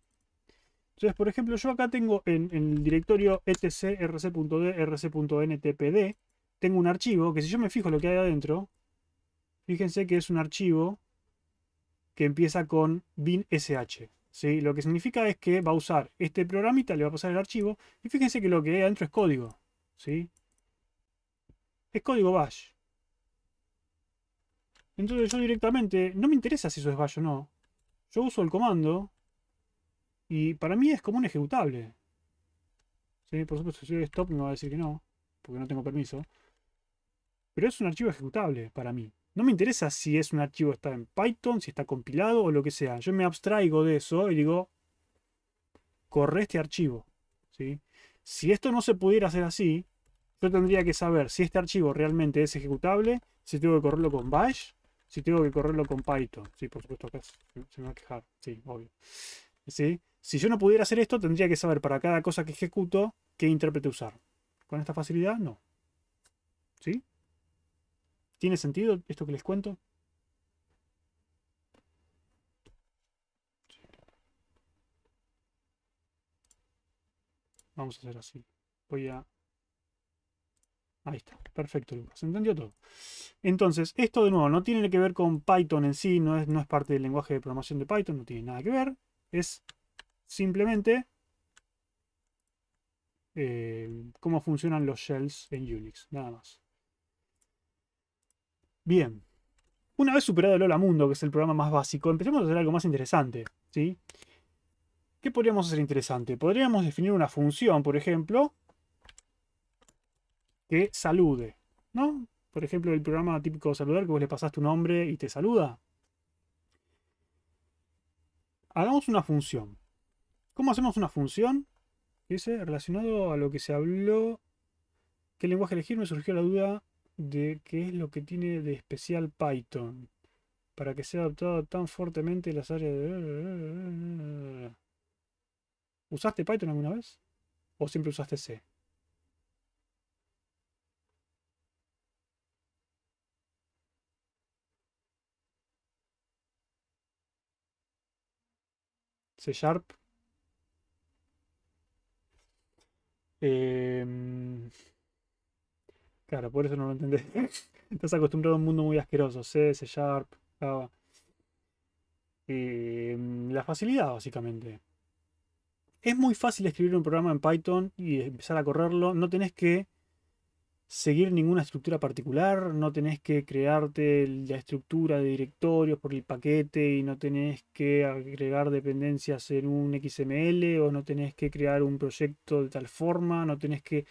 Entonces, por ejemplo, yo acá tengo en, el directorio etcrc.d, rc.ntpd, tengo un archivo que si yo me fijo lo que hay adentro, fíjense que es un archivo que empieza con binsh. ¿sí? Lo que significa es que va a usar este programita, le va a pasar el archivo, y fíjense que lo que hay adentro es código. ¿sí? Es código bash. Entonces yo directamente, no me interesa si eso es bash o no. Yo uso el comando y para mí es como un ejecutable. Por supuesto, si yo stop me va a decir que no, porque no tengo permiso. Pero es un archivo ejecutable para mí. No me interesa si es un archivo está en Python, si está compilado o lo que sea. Yo me abstraigo de eso y digo, corre este archivo. Si esto no se pudiera hacer así, yo tendría que saber si este archivo realmente es ejecutable, si tengo que correrlo con bash si tengo que correrlo con Python. Sí, por supuesto, se me va a quejar. Sí, obvio. Si yo no pudiera hacer esto, tendría que saber para cada cosa que ejecuto qué intérprete usar. Con esta facilidad, no. ¿Sí? ¿Tiene sentido esto que les cuento? Vamos a hacer así. Voy a Ahí está, perfecto Lucas, entendió todo. Entonces, esto de nuevo no tiene que ver con Python en sí, no es, no es parte del lenguaje de programación de Python, no tiene nada que ver. Es simplemente eh, cómo funcionan los shells en Unix, nada más. Bien, una vez superado el Hola Mundo, que es el programa más básico, empecemos a hacer algo más interesante. ¿sí? ¿Qué podríamos hacer interesante? Podríamos definir una función, por ejemplo, que salude, ¿no? Por ejemplo, el programa típico de saludar que vos le pasaste tu nombre y te saluda. Hagamos una función. ¿Cómo hacemos una función? Dice, relacionado a lo que se habló, ¿qué lenguaje elegir? Me surgió la duda de qué es lo que tiene de especial Python para que sea adaptado tan fuertemente las áreas de... ¿Usaste Python alguna vez? ¿O siempre usaste C? C Sharp. Em, claro, por eso no lo entendés. Estás acostumbrado a un mundo muy asqueroso. C, C Sharp, em, la facilidad, básicamente. Es muy fácil escribir un programa en Python y empezar a correrlo. No tenés que seguir ninguna estructura particular, no tenés que crearte la estructura de directorios por el paquete y no tenés que agregar dependencias en un XML o no tenés que crear un proyecto de tal forma, no tenés que...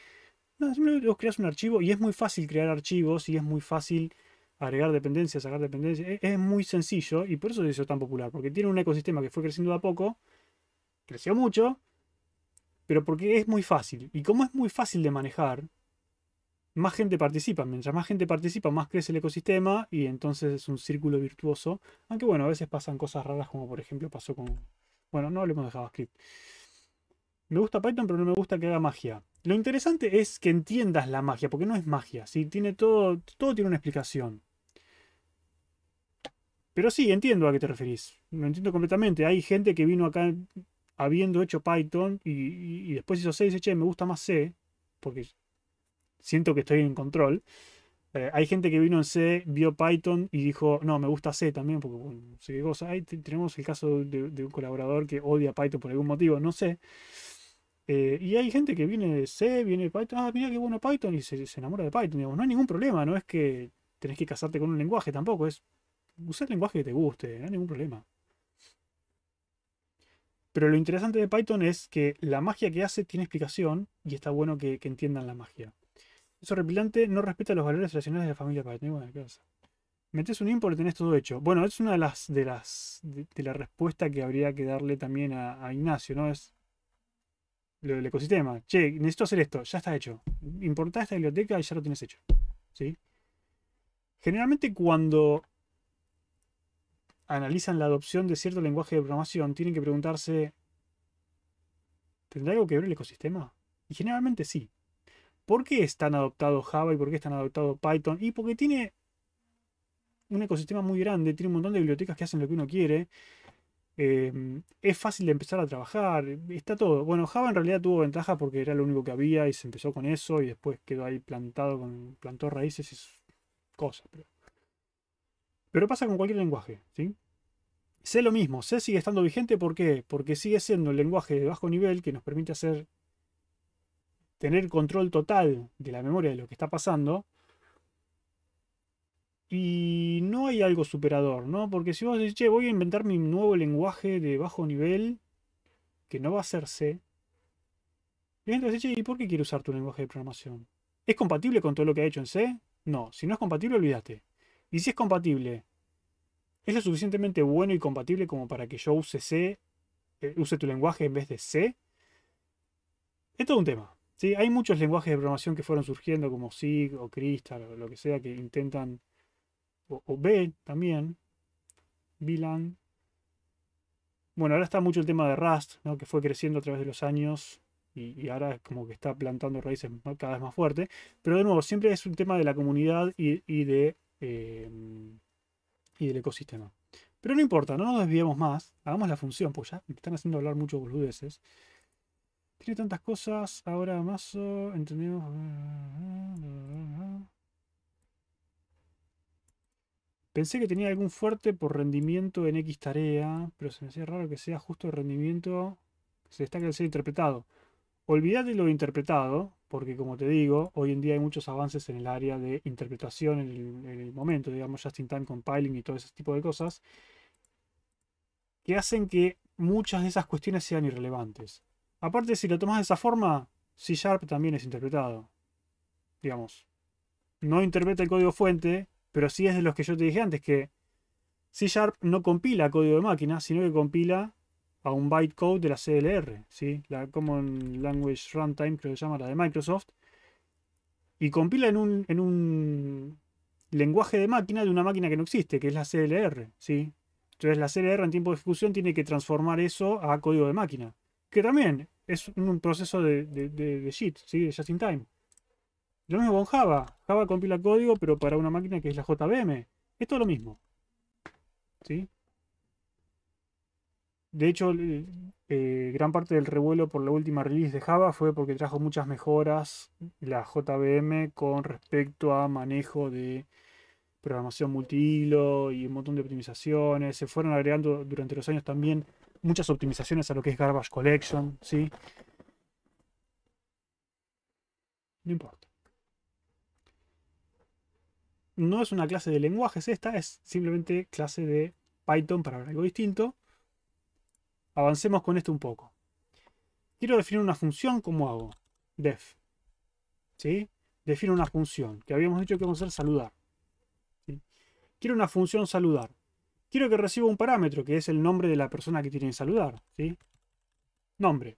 No, simplemente vos creas un archivo y es muy fácil crear archivos y es muy fácil agregar dependencias, sacar dependencias. E-, es, muy sencillo y por eso es tan popular, porque tiene un ecosistema que fue creciendo de a poco, creció mucho, pero porque es muy fácil. Y como es muy fácil de manejar, más gente participa. Mientras más gente participa, más crece el ecosistema y entonces es un círculo virtuoso. Aunque bueno, a veces pasan cosas raras como por ejemplo pasó con... Bueno, no hablemos de JavaScript. Me gusta Python, pero no me gusta que haga magia. Lo interesante es que entiendas la magia, porque no es magia. Si Tiene todo, todo tiene una explicación. Pero sí, entiendo a qué te referís. Lo entiendo completamente. Hay gente que vino acá habiendo hecho Python y, después hizo C y dice, che, me gusta más C, porque siento que estoy en control. Eh, hay gente que vino en C, vio Python y dijo, no, me gusta C también, porque tenemos el caso de, un colaborador que odia Python por algún motivo, no sé. Eh, y hay gente que viene de C, viene de Python, ah, mira qué bueno Python y se, enamora de Python. no hay ningún problema, no es que tenés que casarte con un lenguaje tampoco, es usar el lenguaje que te guste, no hay ningún problema. Pero lo interesante de Python es que la magia que hace tiene explicación y está bueno que entiendan la magia. Eso repilante no respeta los valores tradicionales de la familia para Metes un import y tenés todo hecho. Bueno, es una de las de la respuesta que habría que darle también a, Ignacio, ¿no? Es lo del ecosistema. Che, necesito hacer esto, ya está hecho. importa esta biblioteca y ya lo tienes hecho. ¿Sí? Generalmente cuando analizan la adopción de cierto lenguaje de programación, tienen que preguntarse, ¿tendrá algo que ver el ecosistema? Y generalmente sí. ¿Por qué están adoptados Java y por qué están tan Python? Y porque tiene un ecosistema muy grande, tiene un montón de bibliotecas que hacen lo que uno quiere. Em, es fácil de empezar a trabajar, está todo. Bueno, Java en realidad tuvo ventaja porque era lo único que había y se empezó con eso y después quedó ahí plantado, con, plantó raíces y cosas. Pero, pasa con cualquier lenguaje, ¿sí? C lo mismo, C sigue estando vigente, ¿por qué? Porque sigue siendo el lenguaje de bajo nivel que nos permite hacer tener control total de la memoria de lo que está pasando. Y no hay algo superador, ¿no? Porque si vos decís, che, voy a inventar mi nuevo lenguaje de bajo nivel, que no va a ser C, y entonces che, ¿y por qué quiero usar tu lenguaje de programación? ¿Es compatible con todo lo que ha hecho en C? No, si no es compatible, olvídate. Y si es compatible, ¿es lo suficientemente bueno y compatible como para que yo use C, eh, use tu lenguaje en vez de C? Es todo un tema hay muchos lenguajes de programación que fueron surgiendo, como SIG o Crystal o lo que sea, que intentan. O, B también. VLAN. Bueno, ahora está mucho el tema de Rust, que fue creciendo a través de los años y, ahora como que está plantando raíces cada vez más fuerte. Pero de nuevo, siempre es un tema de la comunidad y, de, eh, y del ecosistema. Pero no importa, no nos desviemos más, hagamos la función, pues ya me están haciendo hablar muchos boludeces tantas cosas. Ahora Mazo. Entendemos. Pensé que tenía algún fuerte por rendimiento en X tarea. Pero se me hacía raro que sea justo el rendimiento. se destaca el ser interpretado. Olvídate lo interpretado. Porque como te digo, hoy en día hay muchos avances en el área de interpretación en el, momento. Digamos, in Time Compiling y todo ese tipo de cosas. Que hacen que muchas de esas cuestiones sean irrelevantes. Aparte, si lo tomas de esa forma, C Sharp también es interpretado. Digamos. No interpreta el código fuente, pero sí es de los que yo te dije antes, que C Sharp no compila código de máquina, sino que compila a un bytecode de la CLR, ¿sí? la Common Language Runtime, creo que se llama la de Microsoft, y compila en un, en un lenguaje de máquina de una máquina que no existe, que es la CLR. ¿sí? Entonces la CLR en tiempo de ejecución tiene que transformar eso a código de máquina, que también es un proceso de, de, de, de JIT, ¿sí? de just in time. Lo mismo con Java. Java compila código, pero para una máquina que es la JVM. Es todo lo mismo. ¿Sí? De hecho, eh, gran parte del revuelo por la última release de Java fue porque trajo muchas mejoras la JVM con respecto a manejo de programación multihilo y un montón de optimizaciones. Se fueron agregando durante los años también muchas optimizaciones a lo que es Garbage Collection, ¿sí? No importa. No es una clase de lenguajes esta, es simplemente clase de Python para algo distinto. Avancemos con esto un poco. Quiero definir una función, ¿cómo hago? Def. ¿Sí? Defino una función, que habíamos dicho que vamos a hacer saludar. Quiero una función saludar quiero que reciba un parámetro, que es el nombre de la persona que tiene que saludar. ¿sí? Nombre.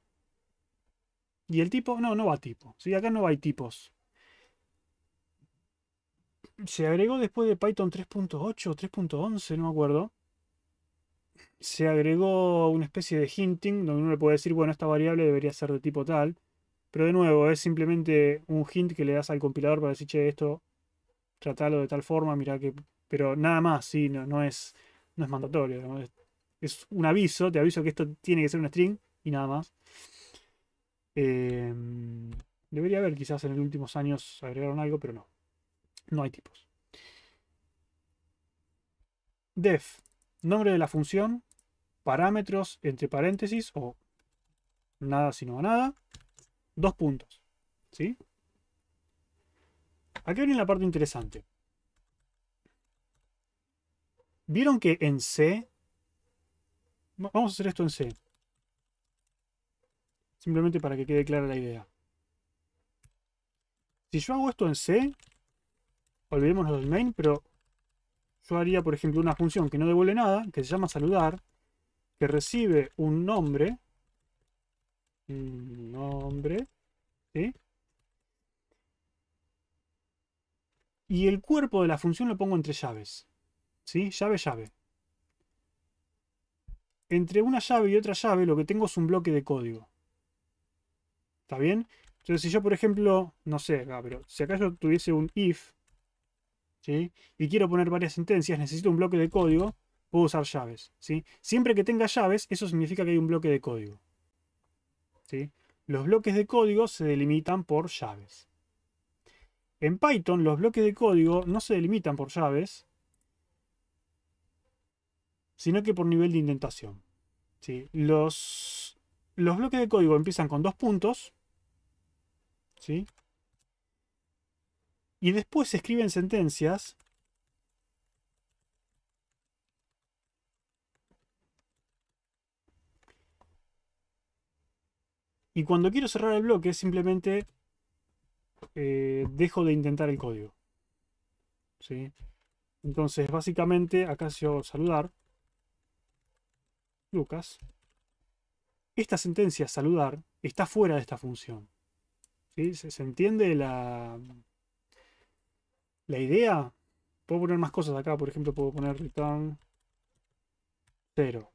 Y el tipo, no, no va tipo. ¿sí? Acá no hay tipos. Se agregó después de Python 3.8 o 3.11, no me acuerdo. Se agregó una especie de hinting donde uno le puede decir, bueno, esta variable debería ser de tipo tal. Pero de nuevo, es simplemente un hint que le das al compilador para decir, che, esto, tratalo de tal forma, mira que... Pero nada más, sí, no, no es no es mandatorio. Es un aviso, te aviso que esto tiene que ser un string y nada más. Em, debería haber quizás en los últimos años agregaron algo, pero no. No hay tipos. Def, nombre de la función, parámetros entre paréntesis o nada si sino nada, dos puntos. ¿Sí? Aquí viene la parte interesante. Vieron que en C... Vamos a hacer esto en C. Simplemente para que quede clara la idea. Si yo hago esto en C, olvidémonos del main, pero yo haría, por ejemplo, una función que no devuelve nada, que se llama saludar, que recibe un nombre, un nombre, Y el cuerpo de la función lo pongo entre llaves. ¿Sí? Llave, llave. Entre una llave y otra llave lo que tengo es un bloque de código. ¿Está bien? Entonces, si yo, por ejemplo, no sé, ah, pero si acá yo tuviese un if, ¿sí? Y quiero poner varias sentencias, necesito un bloque de código, puedo usar llaves, ¿sí? Siempre que tenga llaves, eso significa que hay un bloque de código. ¿Sí? Los bloques de código se delimitan por llaves. En Python, los bloques de código no se delimitan por llaves, sino que por nivel de indentación. ¿sí? Los, los bloques de código empiezan con dos puntos, ¿sí? y después se escriben sentencias Y cuando quiero cerrar el bloque, simplemente eh, dejo de intentar el código. ¿Sí? Entonces, básicamente, acá se saludar. Lucas, esta sentencia saludar está fuera de esta función. ¿Sí? ¿Se, entiende la, la idea? Puedo poner más cosas acá, por ejemplo, puedo poner return 0.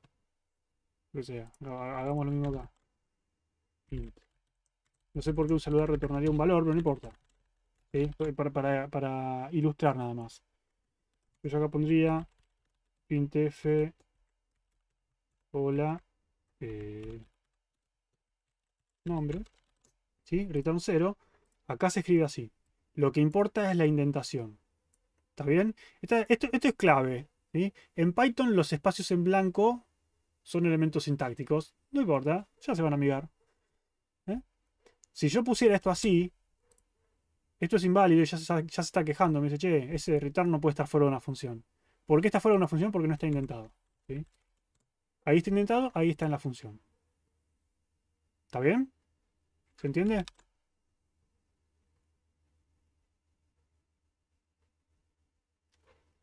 Que sea, hagamos lo mismo acá. Int. No sé por qué un saludar retornaría un valor, pero no importa. Para, ilustrar nada más. Yo acá pondría f hola eh, nombre, ¿sí? return 0, acá se escribe así. Lo que importa es la indentación. ¿Está bien? esto, es clave. ¿sí? En Python los espacios en blanco son elementos sintácticos. No importa, ya se van a amigar. ¿Eh? Si yo pusiera esto así, esto es inválido y ya se, está quejando. Me dice, che, ese return no puede estar fuera de una función. ¿Por qué está fuera de una función? Porque no está indentado. ¿sí? Ahí está intentado, ahí está en la función. ¿Está bien? ¿Se entiende?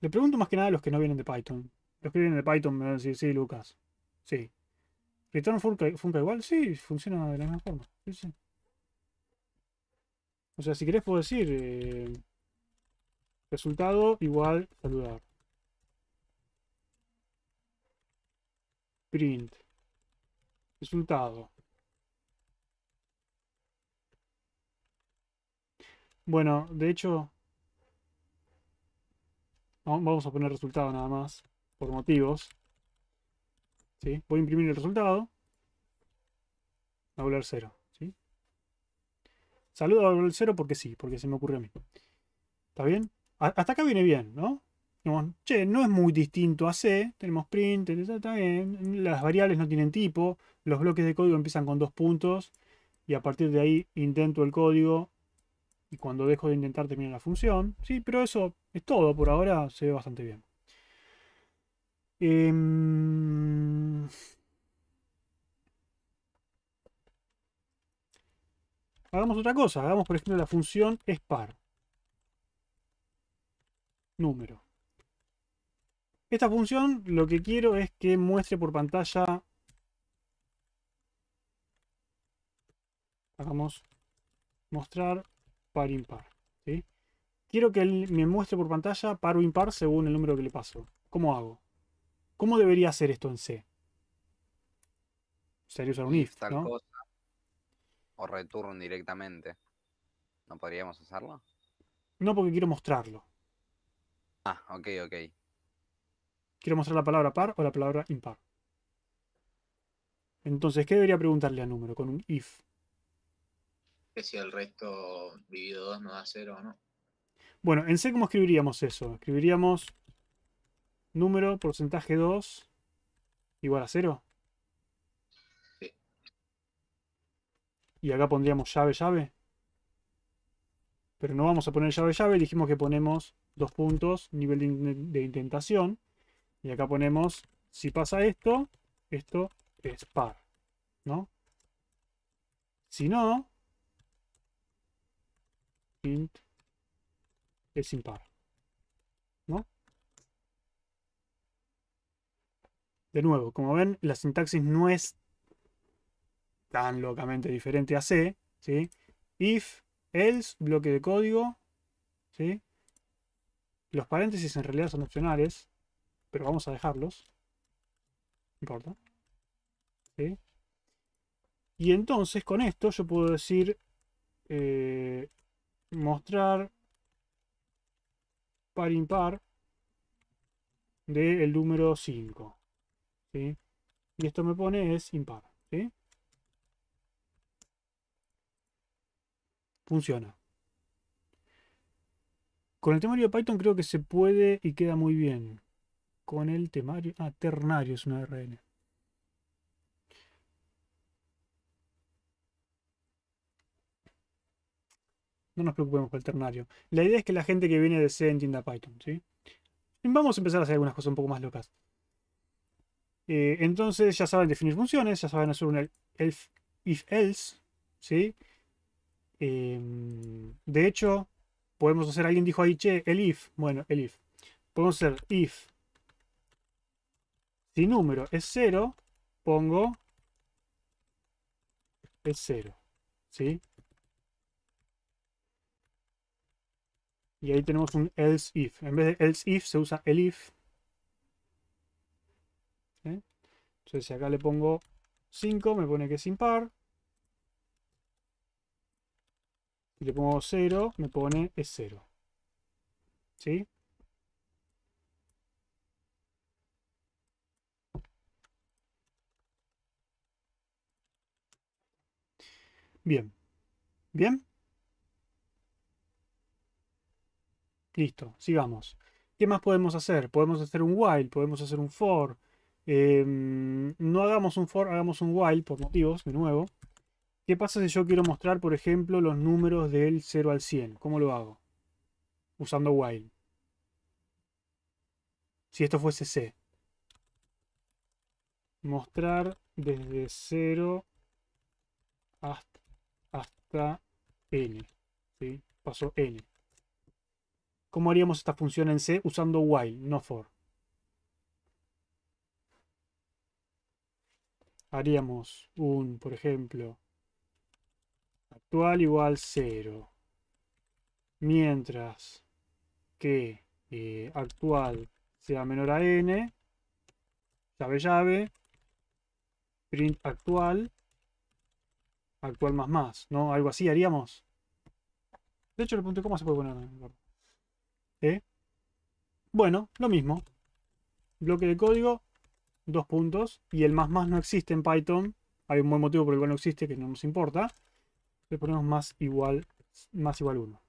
Le pregunto más que nada a los que no vienen de Python. Los que vienen de Python me van a decir, sí, Lucas. Sí. ¿Return funca, igual? Sí, funciona de la misma forma. Sí, O sea, si querés puedo decir eh, resultado igual saludar. print. Resultado. Bueno, de hecho, vamos a poner resultado nada más, por motivos. ¿Sí? Voy a imprimir el resultado. A volar cero ¿sí? Saludo a volar cero porque sí, porque se me ocurre a mí. ¿Está bien? Hasta acá viene bien, ¿no? che, no es muy distinto a C, tenemos print, eh, las variables no tienen tipo, los bloques de código empiezan con dos puntos y a partir de ahí intento el código y cuando dejo de intentar termina la función. Sí, pero eso es todo, por ahora se ve bastante bien. Em, hagamos otra cosa, hagamos por ejemplo la función es par. Número. Esta función lo que quiero es que muestre por pantalla... Hagamos mostrar par impar. Quiero que él me muestre por pantalla par o impar según el número que le paso. ¿Cómo hago? ¿Cómo debería hacer esto en C? Sería usar un if, O return directamente. ¿No podríamos hacerlo? No, porque quiero mostrarlo. Ah, ok, ok. Quiero mostrar la palabra par o la palabra impar. Entonces, ¿qué debería preguntarle al número con un if? Que si el resto dividido 2 no da 0 o no. Bueno, en C, ¿cómo escribiríamos eso? Escribiríamos número, porcentaje 2, igual a 0. Sí. Y acá pondríamos llave, llave. Pero no vamos a poner llave, llave. Dijimos que ponemos dos puntos, nivel de, de intentación. Y acá ponemos, si pasa esto, esto es par, ¿no? Si no, int es impar, ¿no? De nuevo, como ven, la sintaxis no es tan locamente diferente a C, ¿sí? If, else, bloque de código, Los paréntesis en realidad son opcionales, pero vamos a dejarlos. No importa. ¿Sí? Y entonces con esto yo puedo decir eh, mostrar par impar del número 5. ¿sí? Y esto me pone es impar. ¿sí? Funciona. Con el temario de Python creo que se puede y queda muy bien con el temario. Ah, ternario es una RN. No nos preocupemos por el ternario. La idea es que la gente que viene de C entienda Python, ¿sí? Vamos a empezar a hacer algunas cosas un poco más locas. Eh, entonces ya saben definir funciones, ya saben hacer un elf, if else, ¿sí? Em, de hecho, podemos hacer, alguien dijo ahí, che, el if. Bueno, el if. Podemos hacer if si número es 0, pongo es 0. ¿Sí? Y ahí tenemos un else if. En vez de else if se usa el if. ¿Sí? Entonces si acá le pongo 5, me pone que es impar. Si le pongo 0, me pone es 0. ¿Sí? Bien. ¿Bien? Listo, sigamos. ¿Qué más podemos hacer? Podemos hacer un while, podemos hacer un for. Em, no hagamos un for, hagamos un while por motivos, de nuevo. ¿Qué pasa si yo quiero mostrar, por ejemplo, los números del 0 al 100? ¿Cómo lo hago? Usando while. Si esto fuese C. Mostrar desde 0 hasta hasta n, ¿sí? paso n. ¿Cómo haríamos esta función en C? Usando while, no for. Haríamos un, por ejemplo, actual igual 0. Mientras que eh, actual sea menor a n, llave llave, print actual actual más más, ¿no? Algo así haríamos. De hecho, el punto coma se puede poner. ¿Eh? Bueno, lo mismo. Bloque de código, dos puntos. Y el más más no existe en Python. Hay un buen motivo por el cual no existe, que no nos importa. Le ponemos más igual, más igual 1.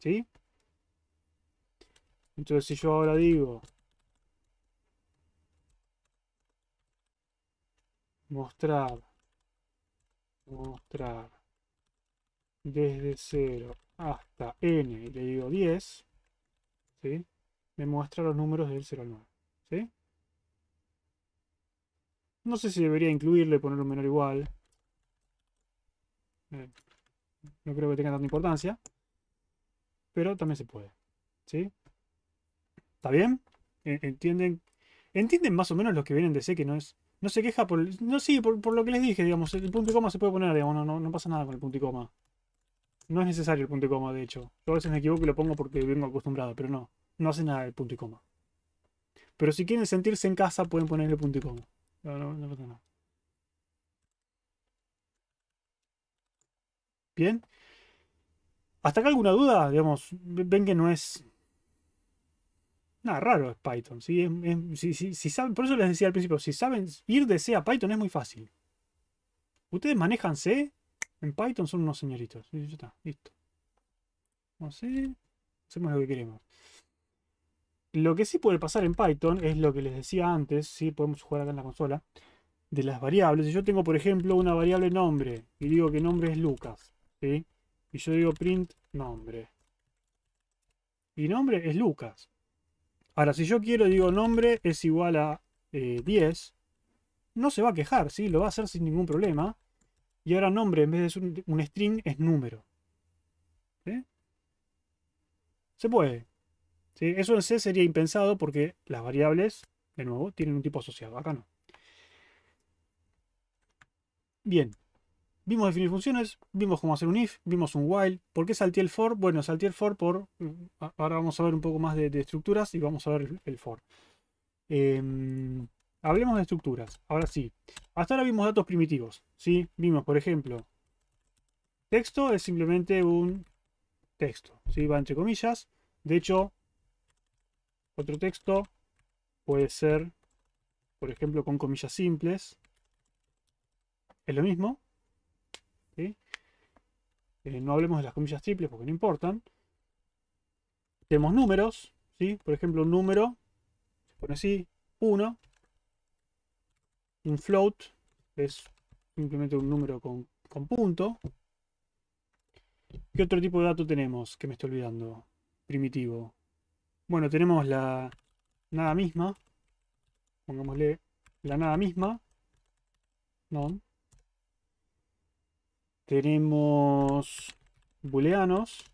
¿Sí? Entonces, si yo ahora digo mostrar mostrar desde 0 hasta n y le digo 10, me muestra los números del 0 al 9. No sé si debería incluirle, poner un menor igual. Eh, no creo que tenga tanta importancia. Pero también se puede. ¿Sí? ¿Está bien? E-, ¿Entienden? ¿Entienden más o menos los que vienen de C que no es no se queja por... No, sí, por, lo que les dije, digamos. El punto y coma se puede poner, digamos. No, pasa nada con el punto y coma. No es necesario el punto y coma, de hecho. Yo a veces me equivoco y lo pongo porque vengo acostumbrado, pero no. No hace nada el punto y coma. Pero si quieren sentirse en casa, pueden ponerle punto y coma. no nada. Bien. ¿Hasta acá alguna duda? Digamos, ven que no es Nada, raro es Python. si, si, saben, por eso les decía al principio, si saben ir de C a Python es muy fácil. Ustedes manejan C, en Python son unos señoritos. ya está, listo. hacemos lo que queremos. Lo que sí puede pasar en Python es lo que les decía antes, si podemos jugar acá en la consola, de las variables. Si yo tengo, por ejemplo, una variable nombre y digo que nombre es Lucas, y yo digo print nombre, y nombre es Lucas. Ahora, si yo quiero, digo, nombre es igual a 10, eh, no se va a quejar, ¿sí? Lo va a hacer sin ningún problema. Y ahora nombre, en vez de ser un, string, es número. Se puede. Eso en C sería impensado porque las variables, de nuevo, tienen un tipo asociado. Acá no. Bien. Vimos definir funciones, vimos cómo hacer un if, vimos un while. ¿Por qué salté el for? Bueno, salté el for por... Mm, ahora vamos a ver un poco más de, estructuras y vamos a ver el for. Em, hablemos de estructuras. Ahora sí. Hasta ahora vimos datos primitivos. ¿sí? Vimos, por ejemplo, texto es simplemente un texto. Va entre comillas. De hecho, otro texto puede ser, por ejemplo, con comillas simples. Es lo mismo, eh, no hablemos de las comillas triples porque no importan. Tenemos números, ¿sí? Por ejemplo, un número, se pone así, 1. Un float es simplemente un número con, con punto. ¿Qué otro tipo de dato tenemos que me estoy olvidando? Primitivo. Bueno, tenemos la nada misma. Pongámosle la nada misma. Non tenemos booleanos,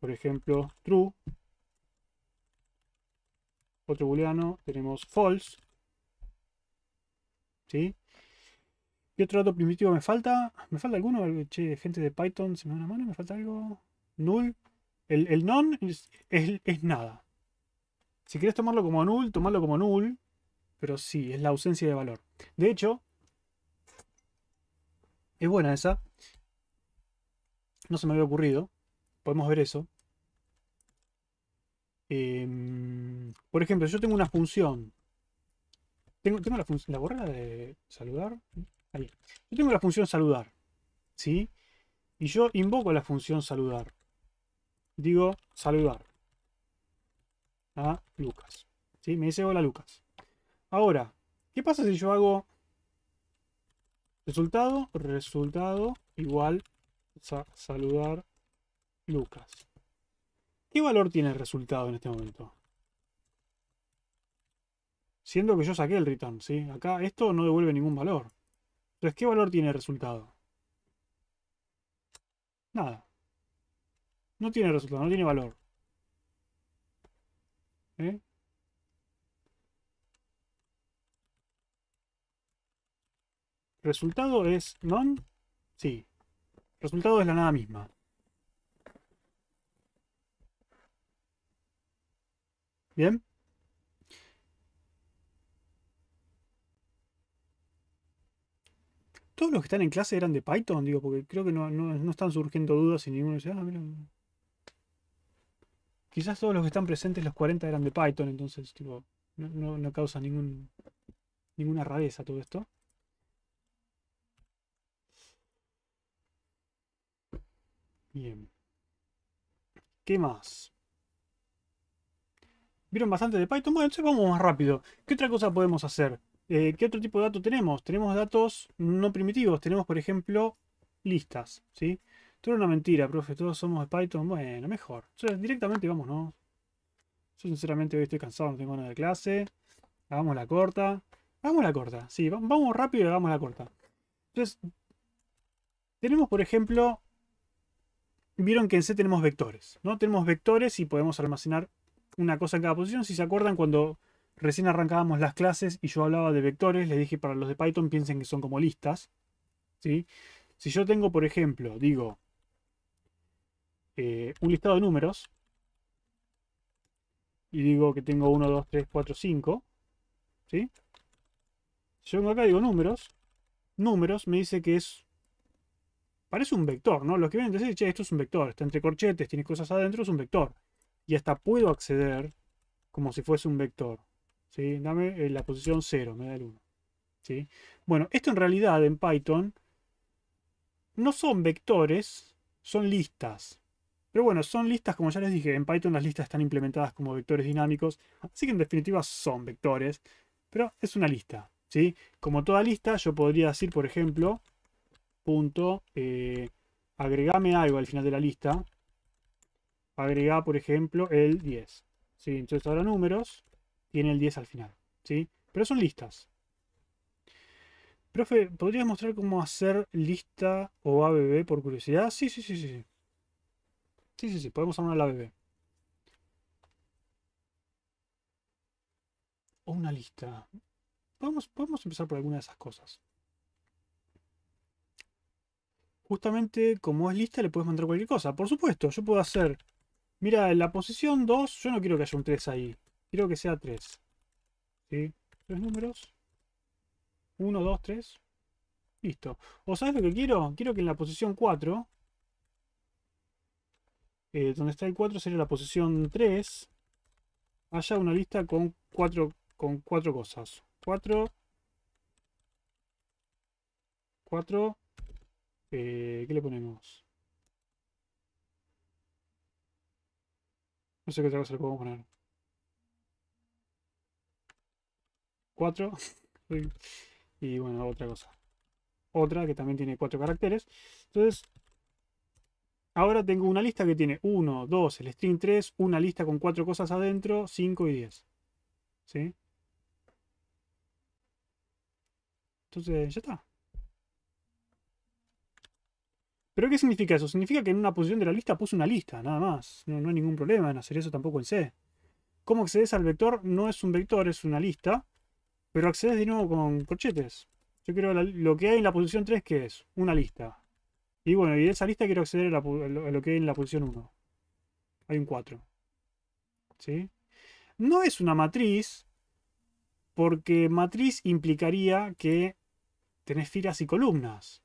por ejemplo, true. Otro booleano, tenemos false. ¿Sí? ¿Qué otro dato primitivo me falta? ¿Me falta alguno? Che, gente de Python, se me da una mano, me falta algo. Null. El, el non es, es, nada. Si quieres tomarlo como null, tomarlo como null. Pero sí, es la ausencia de valor. De hecho, es buena esa. No se me había ocurrido. Podemos ver eso. Em, por ejemplo, yo tengo una función. Tengo, la función. ¿La de saludar? Ahí. Yo tengo la función saludar. ¿Sí? Y yo invoco la función saludar. Digo saludar a Lucas. ¿Sí? Me dice hola Lucas. Ahora, ¿qué pasa si yo hago Resultado, resultado igual saludar Lucas. ¿Qué valor tiene el resultado en este momento? Siendo que yo saqué el return, ¿sí? Acá esto no devuelve ningún valor. Entonces, ¿qué valor tiene el resultado? Nada. No tiene resultado, no tiene valor. ¿Eh? Resultado es non. Sí. Resultado es la nada misma. Bien. Todos los que están en clase eran de Python, digo, porque creo que no, están surgiendo dudas y ninguno dice, ah, mira. Quizás todos los que están presentes, los 40, eran de Python, entonces, tipo, no, no causa ningún, ninguna rareza todo esto. Bien. ¿Qué más? Vieron bastante de Python. Bueno, entonces vamos más rápido. ¿Qué otra cosa podemos hacer? Eh, ¿Qué otro tipo de datos tenemos? Tenemos datos no primitivos. Tenemos, por ejemplo, listas. ¿sí? Todo era una mentira, profe. Todos somos de Python. Bueno, mejor. Entonces, directamente vamos, ¿no? Yo, sinceramente, hoy estoy cansado. No tengo nada de clase. Hagamos la corta. Hagamos la corta. Sí, vamos rápido y hagamos la corta. Entonces, tenemos, por ejemplo, vieron que en C tenemos vectores, ¿no? Tenemos vectores y podemos almacenar una cosa en cada posición. Si se acuerdan, cuando recién arrancábamos las clases y yo hablaba de vectores, les dije para los de Python piensen que son como listas, ¿sí? Si yo tengo, por ejemplo, digo, eh, un listado de números, y digo que tengo 1, 2, 3, 4, 5, ¿sí? Si yo vengo acá y digo números, números me dice que es Parece un vector, ¿no? Los que a decir, che, esto es un vector, está entre corchetes, tiene cosas adentro, es un vector. Y hasta puedo acceder como si fuese un vector. ¿sí? Dame eh, la posición 0, me da el 1. ¿sí? Bueno, esto en realidad en Python no son vectores, son listas. Pero bueno, son listas, como ya les dije, en Python las listas están implementadas como vectores dinámicos, así que en definitiva son vectores, pero es una lista. ¿sí? Como toda lista, yo podría decir, por ejemplo, punto, eh, agregame algo al final de la lista. Agrega, por ejemplo, el 10. ¿sí? Entonces ahora números tiene el 10 al final. ¿sí? Pero son listas. Profe, ¿podrías mostrar cómo hacer lista o ABB por curiosidad? Sí, sí, sí, sí. Sí, sí, sí, sí. podemos hacer la ABB. O una lista. vamos podemos empezar por alguna de esas cosas justamente como es lista le puedes mandar cualquier cosa. Por supuesto, yo puedo hacer... Mira, en la posición 2, yo no quiero que haya un 3 ahí. Quiero que sea 3. ¿Sí? Tres números. 1, 2, 3. Listo. ¿O sabes lo que quiero? Quiero que en la posición 4... Eh, donde está el 4 sería la posición 3. Haya una lista con 4, con 4 cosas. 4... 4... Eh, ¿Qué le ponemos? No sé qué otra cosa le podemos poner. 4. y bueno, otra cosa. Otra que también tiene cuatro caracteres. Entonces, ahora tengo una lista que tiene 1, 2, el string 3, una lista con cuatro cosas adentro, 5 y 10. ¿Sí? Entonces, ya está. ¿Pero qué significa eso? Significa que en una posición de la lista puse una lista, nada más. No, hay ningún problema en hacer eso tampoco en C. ¿Cómo accedes al vector? No es un vector, es una lista. Pero accedes de nuevo con corchetes. Yo quiero lo que hay en la posición 3, ¿qué es? Una lista. Y bueno, y de esa lista quiero acceder a, a lo que hay en la posición 1. Hay un 4. ¿Sí? No es una matriz, porque matriz implicaría que tenés filas y columnas.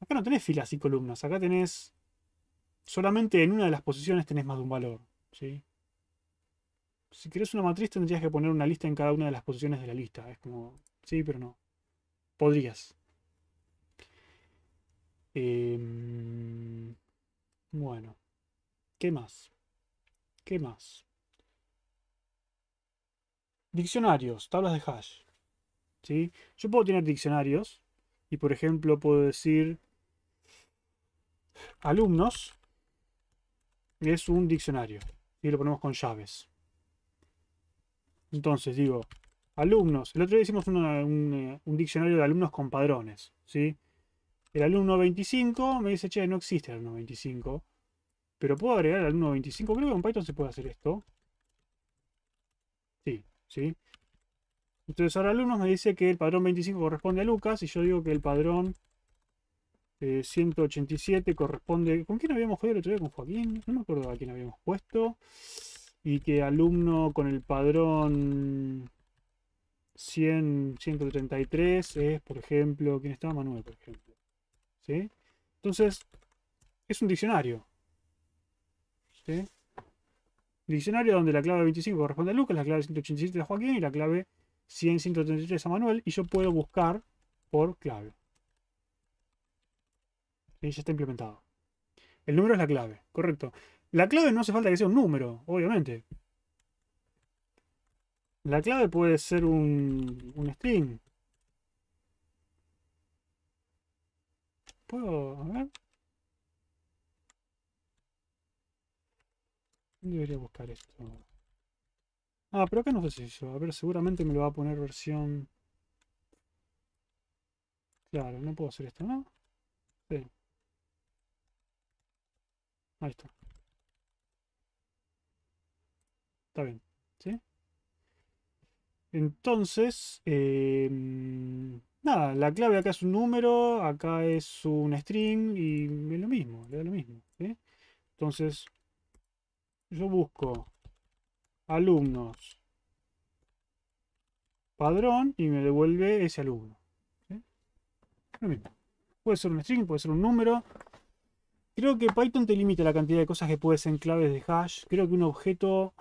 Acá no tenés filas y columnas, acá tenés... Solamente en una de las posiciones tenés más de un valor. ¿sí? Si querés una matriz tendrías que poner una lista en cada una de las posiciones de la lista. Es como... Sí, pero no. Podrías. Em, bueno. ¿Qué más? ¿Qué más? Diccionarios, tablas de hash. ¿sí? Yo puedo tener diccionarios y por ejemplo puedo decir alumnos es un diccionario. Y lo ponemos con llaves. Entonces digo, alumnos. El otro día hicimos eh, un, diccionario de alumnos con padrones. ¿sí? El alumno 25 me dice, che, no existe el alumno 25. Pero puedo agregar el alumno 25. Creo que con Python se puede hacer esto. Sí, sí. Entonces ahora alumnos me dice que el padrón 25 corresponde a Lucas y yo digo que el padrón 187 eh, corresponde... ¿Con quién habíamos jugado el otro día? ¿Con Joaquín? No me acuerdo a quién habíamos puesto. Y que alumno con el padrón 100, 133 es, por ejemplo, ¿quién estaba? Manuel, por ejemplo. ¿Sí? Entonces, es un diccionario. Diccionario donde la clave 25 corresponde a Lucas, la clave 187 a Joaquín y la clave 100, 133 a Manuel. Y yo puedo buscar por clave. Y ya está implementado. El número es la clave, correcto. La clave no hace falta que sea un número, obviamente. La clave puede ser un, un string. ¿Puedo? A ver. Debería buscar esto. Ah, pero acá no sé si eso. A ver, seguramente me lo va a poner versión... Claro, no puedo hacer esto, ¿no? Sí. Ahí está. Está bien, Entonces, em, nada, la clave acá es un número, acá es un string y es lo mismo, le lo mismo, Entonces, yo busco alumnos padrón y me devuelve ese alumno. Lo mismo. Puede ser un string, puede ser un número, Creo que Python te limita la cantidad de cosas que puedes en claves de hash. Creo que un objeto...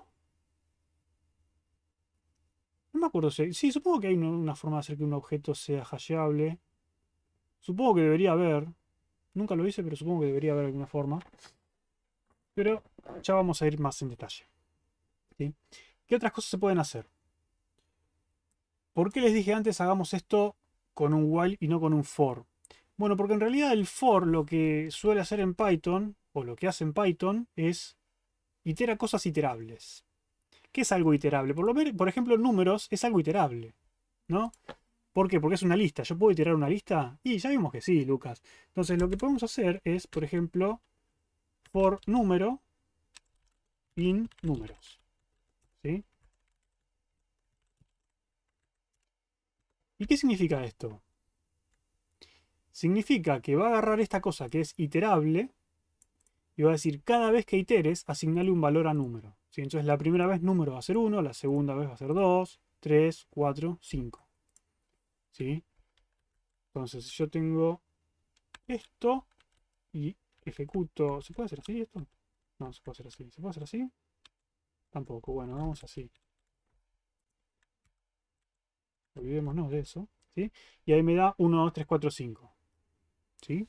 No me acuerdo si... Sí, supongo que hay una forma de hacer que un objeto sea hasheable. Supongo que debería haber. Nunca lo hice, pero supongo que debería haber alguna forma. Pero ya vamos a ir más en detalle. ¿Qué otras cosas se pueden hacer? ¿Por qué les dije antes hagamos esto con un while y no con un for? Bueno, porque en realidad el for lo que suele hacer en Python, o lo que hace en Python, es itera cosas iterables. ¿Qué es algo iterable? Por, lo ver, por ejemplo, números es algo iterable, ¿no? ¿Por qué? Porque es una lista. ¿Yo puedo iterar una lista? Y ya vimos que sí, Lucas. Entonces lo que podemos hacer es, por ejemplo, for número in números. ¿Sí? ¿Y qué significa esto? Significa que va a agarrar esta cosa que es iterable y va a decir cada vez que iteres, asignale un valor a número. Entonces la primera vez número va a ser 1, la segunda vez va a ser 2, 3, 4, 5. ¿Sí? Entonces yo tengo esto y ejecuto... ¿Se puede hacer así esto? No, se puede hacer así. ¿Se puede hacer así? Tampoco. Bueno, vamos así. Olvidémonos de eso. ¿sí? Y ahí me da 1, 2, 3, 4, 5. ¿Sí?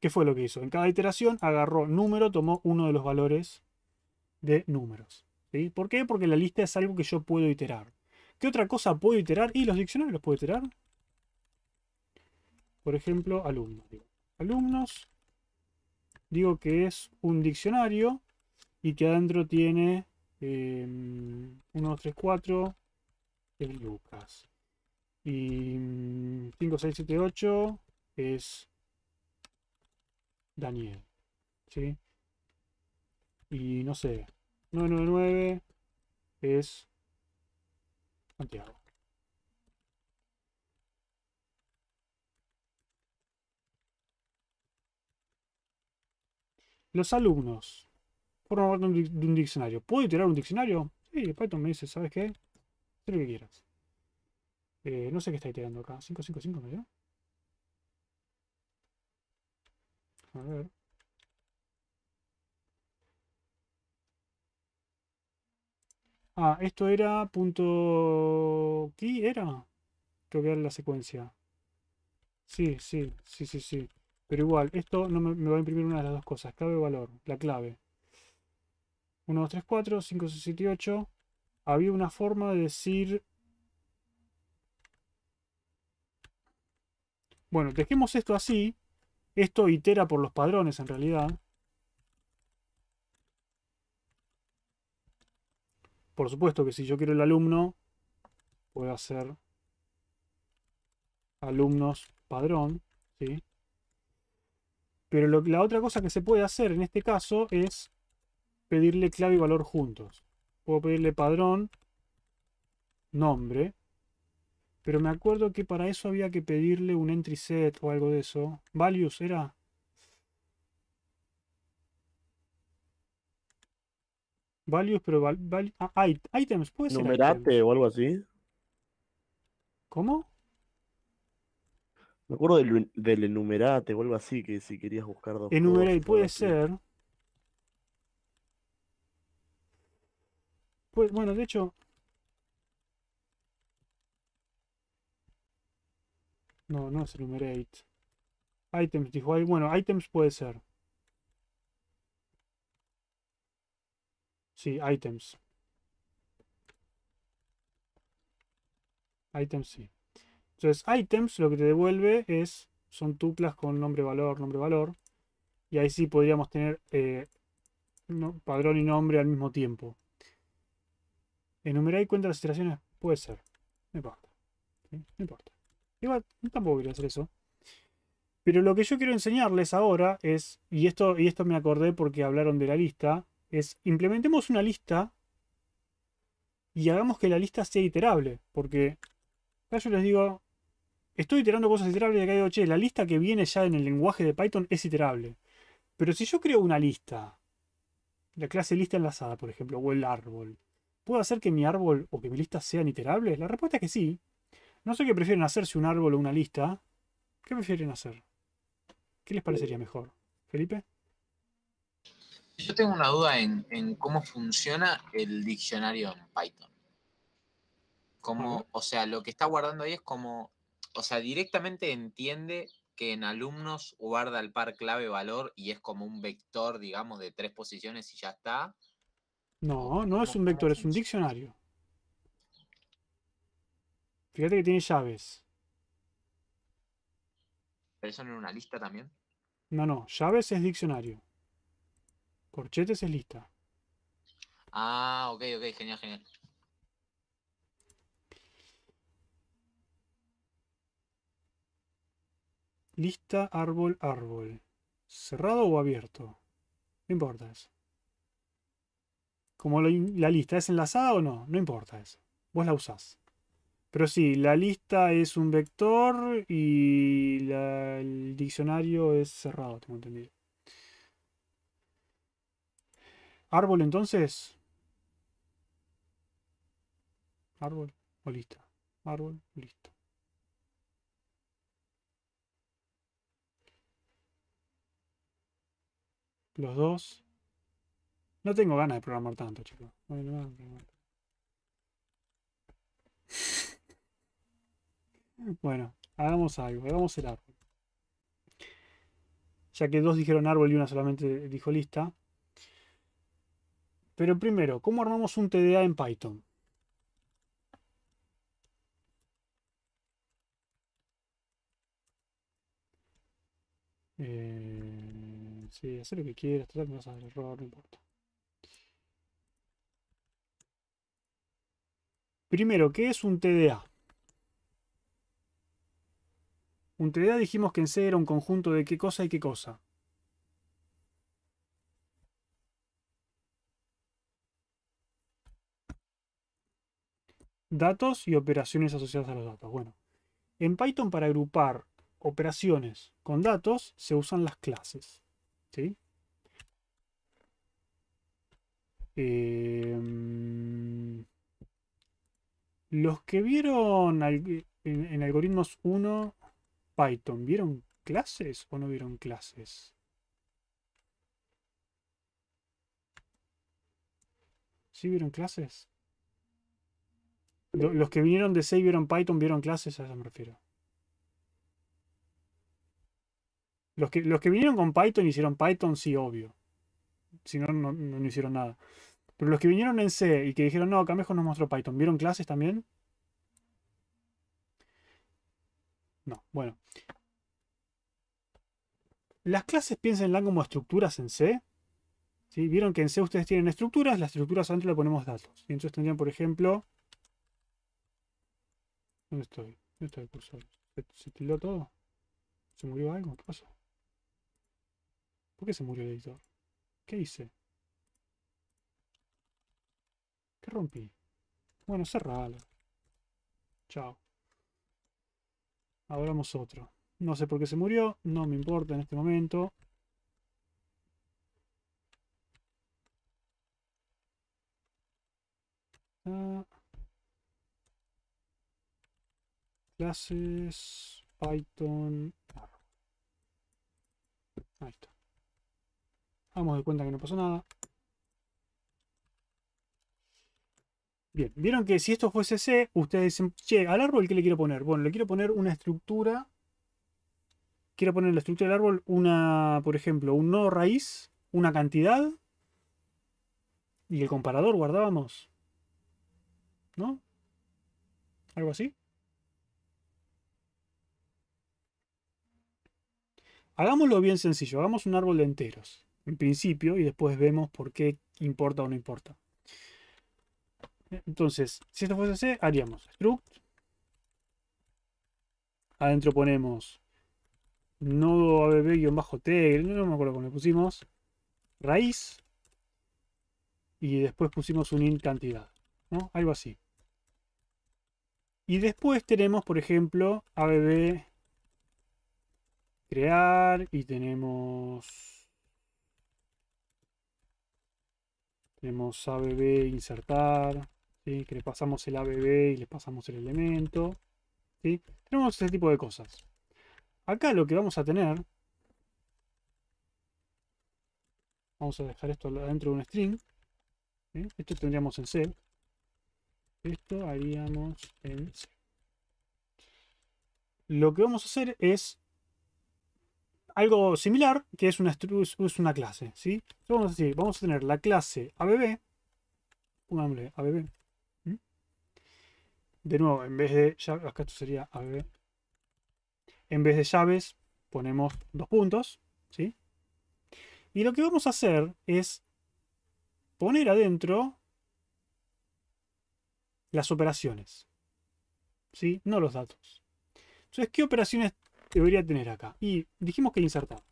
¿Qué fue lo que hizo? En cada iteración agarró número, tomó uno de los valores de números. ¿Sí? ¿Por qué? Porque la lista es algo que yo puedo iterar. ¿Qué otra cosa puedo iterar? ¿Y los diccionarios los puedo iterar? Por ejemplo, alumnos. Digo. Alumnos. Digo que es un diccionario y que adentro tiene 1, 2, 3, 4 El Lucas. Y 5, mm, 6, es Daniel. ¿Sí? Y no sé, 999 es Santiago. Los alumnos por parte de un diccionario. ¿Puedo tirar un diccionario? Sí, Python me dice, ¿sabes qué? Haz lo que quieras. Eh, no sé qué estáis tirando acá. ¿555 me dio. A ver. Ah, esto era punto... ¿Qué era? Creo que era la secuencia. Sí, sí, sí, sí, sí. Pero igual, esto no me, me va a imprimir una de las dos cosas. Clave o valor, la clave. 1, 2, 3, 4, 5, 6, 7, 8. Había una forma de decir Bueno, dejemos esto así. Esto itera por los padrones en realidad. Por supuesto que si yo quiero el alumno, puedo hacer alumnos padrón. ¿sí? Pero la otra cosa que se puede hacer en este caso es pedirle clave y valor juntos. Puedo pedirle padrón, nombre, pero me acuerdo que para eso había que pedirle un entry set o algo de eso. Values era. Values, pero ah, items, puede ser. Numerate o algo así. ¿Cómo? Me acuerdo del, enumerate o algo así, que si querías buscar dos. Enumerate, puede ser. Pues, bueno, de hecho, No, no es enumerate. Items, dijo. Bueno, items puede ser. Sí, items. Items sí. Entonces, items lo que te devuelve es. Son tuplas con nombre, valor, nombre, valor. Y ahí sí podríamos tener eh, padrón y nombre al mismo tiempo. ¿Enumerate y cuenta las iteraciones puede ser. No importa. No importa tampoco quiero hacer eso. Pero lo que yo quiero enseñarles ahora es, y esto, y esto me acordé porque hablaron de la lista, es implementemos una lista y hagamos que la lista sea iterable. Porque acá yo les digo, estoy iterando cosas iterables y acá digo, che, la lista que viene ya en el lenguaje de Python es iterable. Pero si yo creo una lista, la clase lista enlazada, por ejemplo, o el árbol, ¿puedo hacer que mi árbol o que mi lista sean iterables? La respuesta es que sí, no sé qué prefieren hacer, si un árbol o una lista. ¿Qué prefieren hacer? ¿Qué les parecería mejor? ¿Felipe? Yo tengo una duda en, cómo funciona el diccionario en Python. o sea, lo que está guardando ahí es como, o sea, directamente entiende que en alumnos guarda el par clave valor y es como un vector, digamos, de tres posiciones y ya está. No, no es un vector, es un diccionario. Fíjate que tiene llaves. ¿Pero eso no es una lista también? No, no. Llaves es diccionario. Corchetes es lista. Ah, ok, ok. Genial, genial. Lista, árbol, árbol. ¿Cerrado o abierto? No importa eso. Como la lista es enlazada o no, no importa eso. Vos la usás. Pero sí, la lista es un vector y el diccionario es cerrado, tengo entendido. Árbol entonces. Árbol o lista. Árbol, listo. Los dos. No tengo ganas de programar tanto, chicos. No, Bueno, hagamos algo, hagamos el árbol. Ya que dos dijeron árbol y una solamente dijo lista. Pero primero, ¿cómo armamos un TDA en Python? Eh, sí, hacer lo que quieras, total que vas a dar error, no importa. Primero, ¿qué es un TDA? dijimos que en C era un conjunto de qué cosa y qué cosa. Datos y operaciones asociadas a los datos. Bueno, en Python para agrupar operaciones con datos se usan las clases. ¿sí? Em, los que vieron en, en algoritmos 1 ¿vieron clases o no vieron clases? ¿Sí vieron clases? Los que vinieron de C vieron Python, vieron clases, a eso me refiero. Los que, los que vinieron con Python hicieron Python, sí, obvio. Si no, no, no hicieron nada. Pero los que vinieron en C y que dijeron, no, acá mejor nos mostró Python, ¿vieron clases también? No, bueno. Las clases piénsenla como estructuras en C. Vieron que en C ustedes tienen estructuras, las estructuras antes le ponemos datos. Y entonces tendrían, por ejemplo... ¿Dónde estoy? ¿Dónde está el cursor? ¿Se tildó todo? ¿Se murió algo? ¿Qué pasó? ¿Por qué se murió el editor? ¿Qué hice? ¿Qué rompí? Bueno, cerralo. Chao. Abramos otro. No sé por qué se murió, no me importa en este momento. Ah. Clases, Python. Ahí está. Vamos de cuenta que no pasó nada. Bien, vieron que si esto fuese C, ustedes dicen, che, al árbol, ¿qué le quiero poner? Bueno, le quiero poner una estructura. Quiero poner en la estructura del árbol una, por ejemplo, un nodo raíz, una cantidad. Y el comparador guardábamos. ¿No? ¿Algo así? Hagámoslo bien sencillo, hagamos un árbol de enteros, en principio, y después vemos por qué importa o no importa. Entonces, si esto fuese así, haríamos struct. Adentro ponemos nodo abb-t, no me acuerdo cómo le pusimos, raíz. Y después pusimos un int cantidad, Algo así. Y después tenemos, por ejemplo, abb crear y tenemos tenemos abb insertar que le pasamos el ABB y le pasamos el elemento. Tenemos ese tipo de cosas. Acá lo que vamos a tener, vamos a dejar esto dentro de un string. Esto tendríamos en C. Esto haríamos en C. Lo que vamos a hacer es algo similar, que es una, clase. ¿sí? vamos a decir, vamos a tener la clase ABB, pongámosle ABB, de nuevo, en vez de llaves, acá esto sería ver. En vez de llaves, ponemos dos puntos, ¿sí? Y lo que vamos a hacer es poner adentro las operaciones, ¿sí? No los datos. Entonces, ¿qué operaciones debería tener acá? Y dijimos que insertar,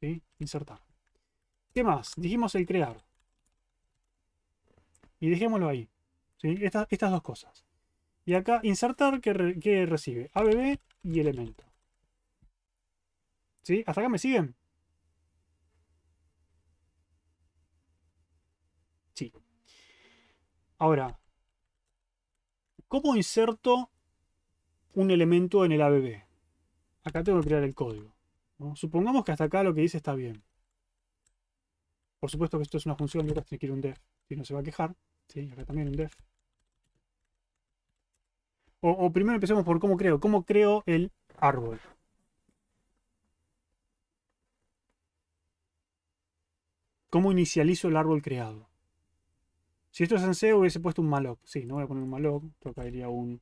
¿sí? Insertar. ¿Qué más? Dijimos el crear. Y dejémoslo ahí, ¿sí? estas dos cosas. Y acá insertar que, recibe ABB y elemento. ¿Sí? ¿Hasta acá me siguen? Sí. Ahora, ¿cómo inserto un elemento en el ABB? Acá tengo que crear el código. Supongamos que hasta acá lo que dice está bien. Por supuesto que esto es una función, y ahora tiene que ir un def. Y no se va a quejar. Sí, acá también un def. O, primero empecemos por cómo creo. ¿Cómo creo el árbol? ¿Cómo inicializo el árbol creado? Si esto es en C, hubiese puesto un malloc. Sí, no voy a poner un malloc. Acá iría un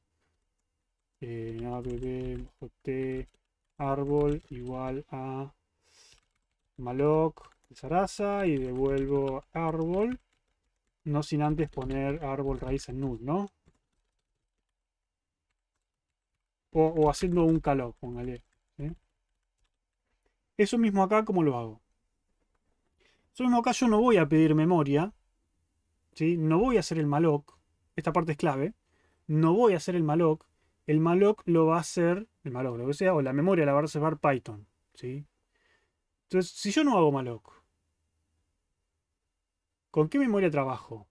eh, árbol igual a malloc de zaraza y devuelvo árbol. No sin antes poner árbol raíz en null, ¿no? o, haciendo un calor, póngale. Eso mismo acá, ¿cómo lo hago? Eso mismo acá yo no voy a pedir memoria, ¿sí? no voy a hacer el maloc. esta parte es clave, no voy a hacer el malloc, el malloc lo va a hacer, el malloc, lo que sea, o la memoria la va a reservar Python. ¿sí? Entonces, si yo no hago malloc, ¿con qué memoria trabajo?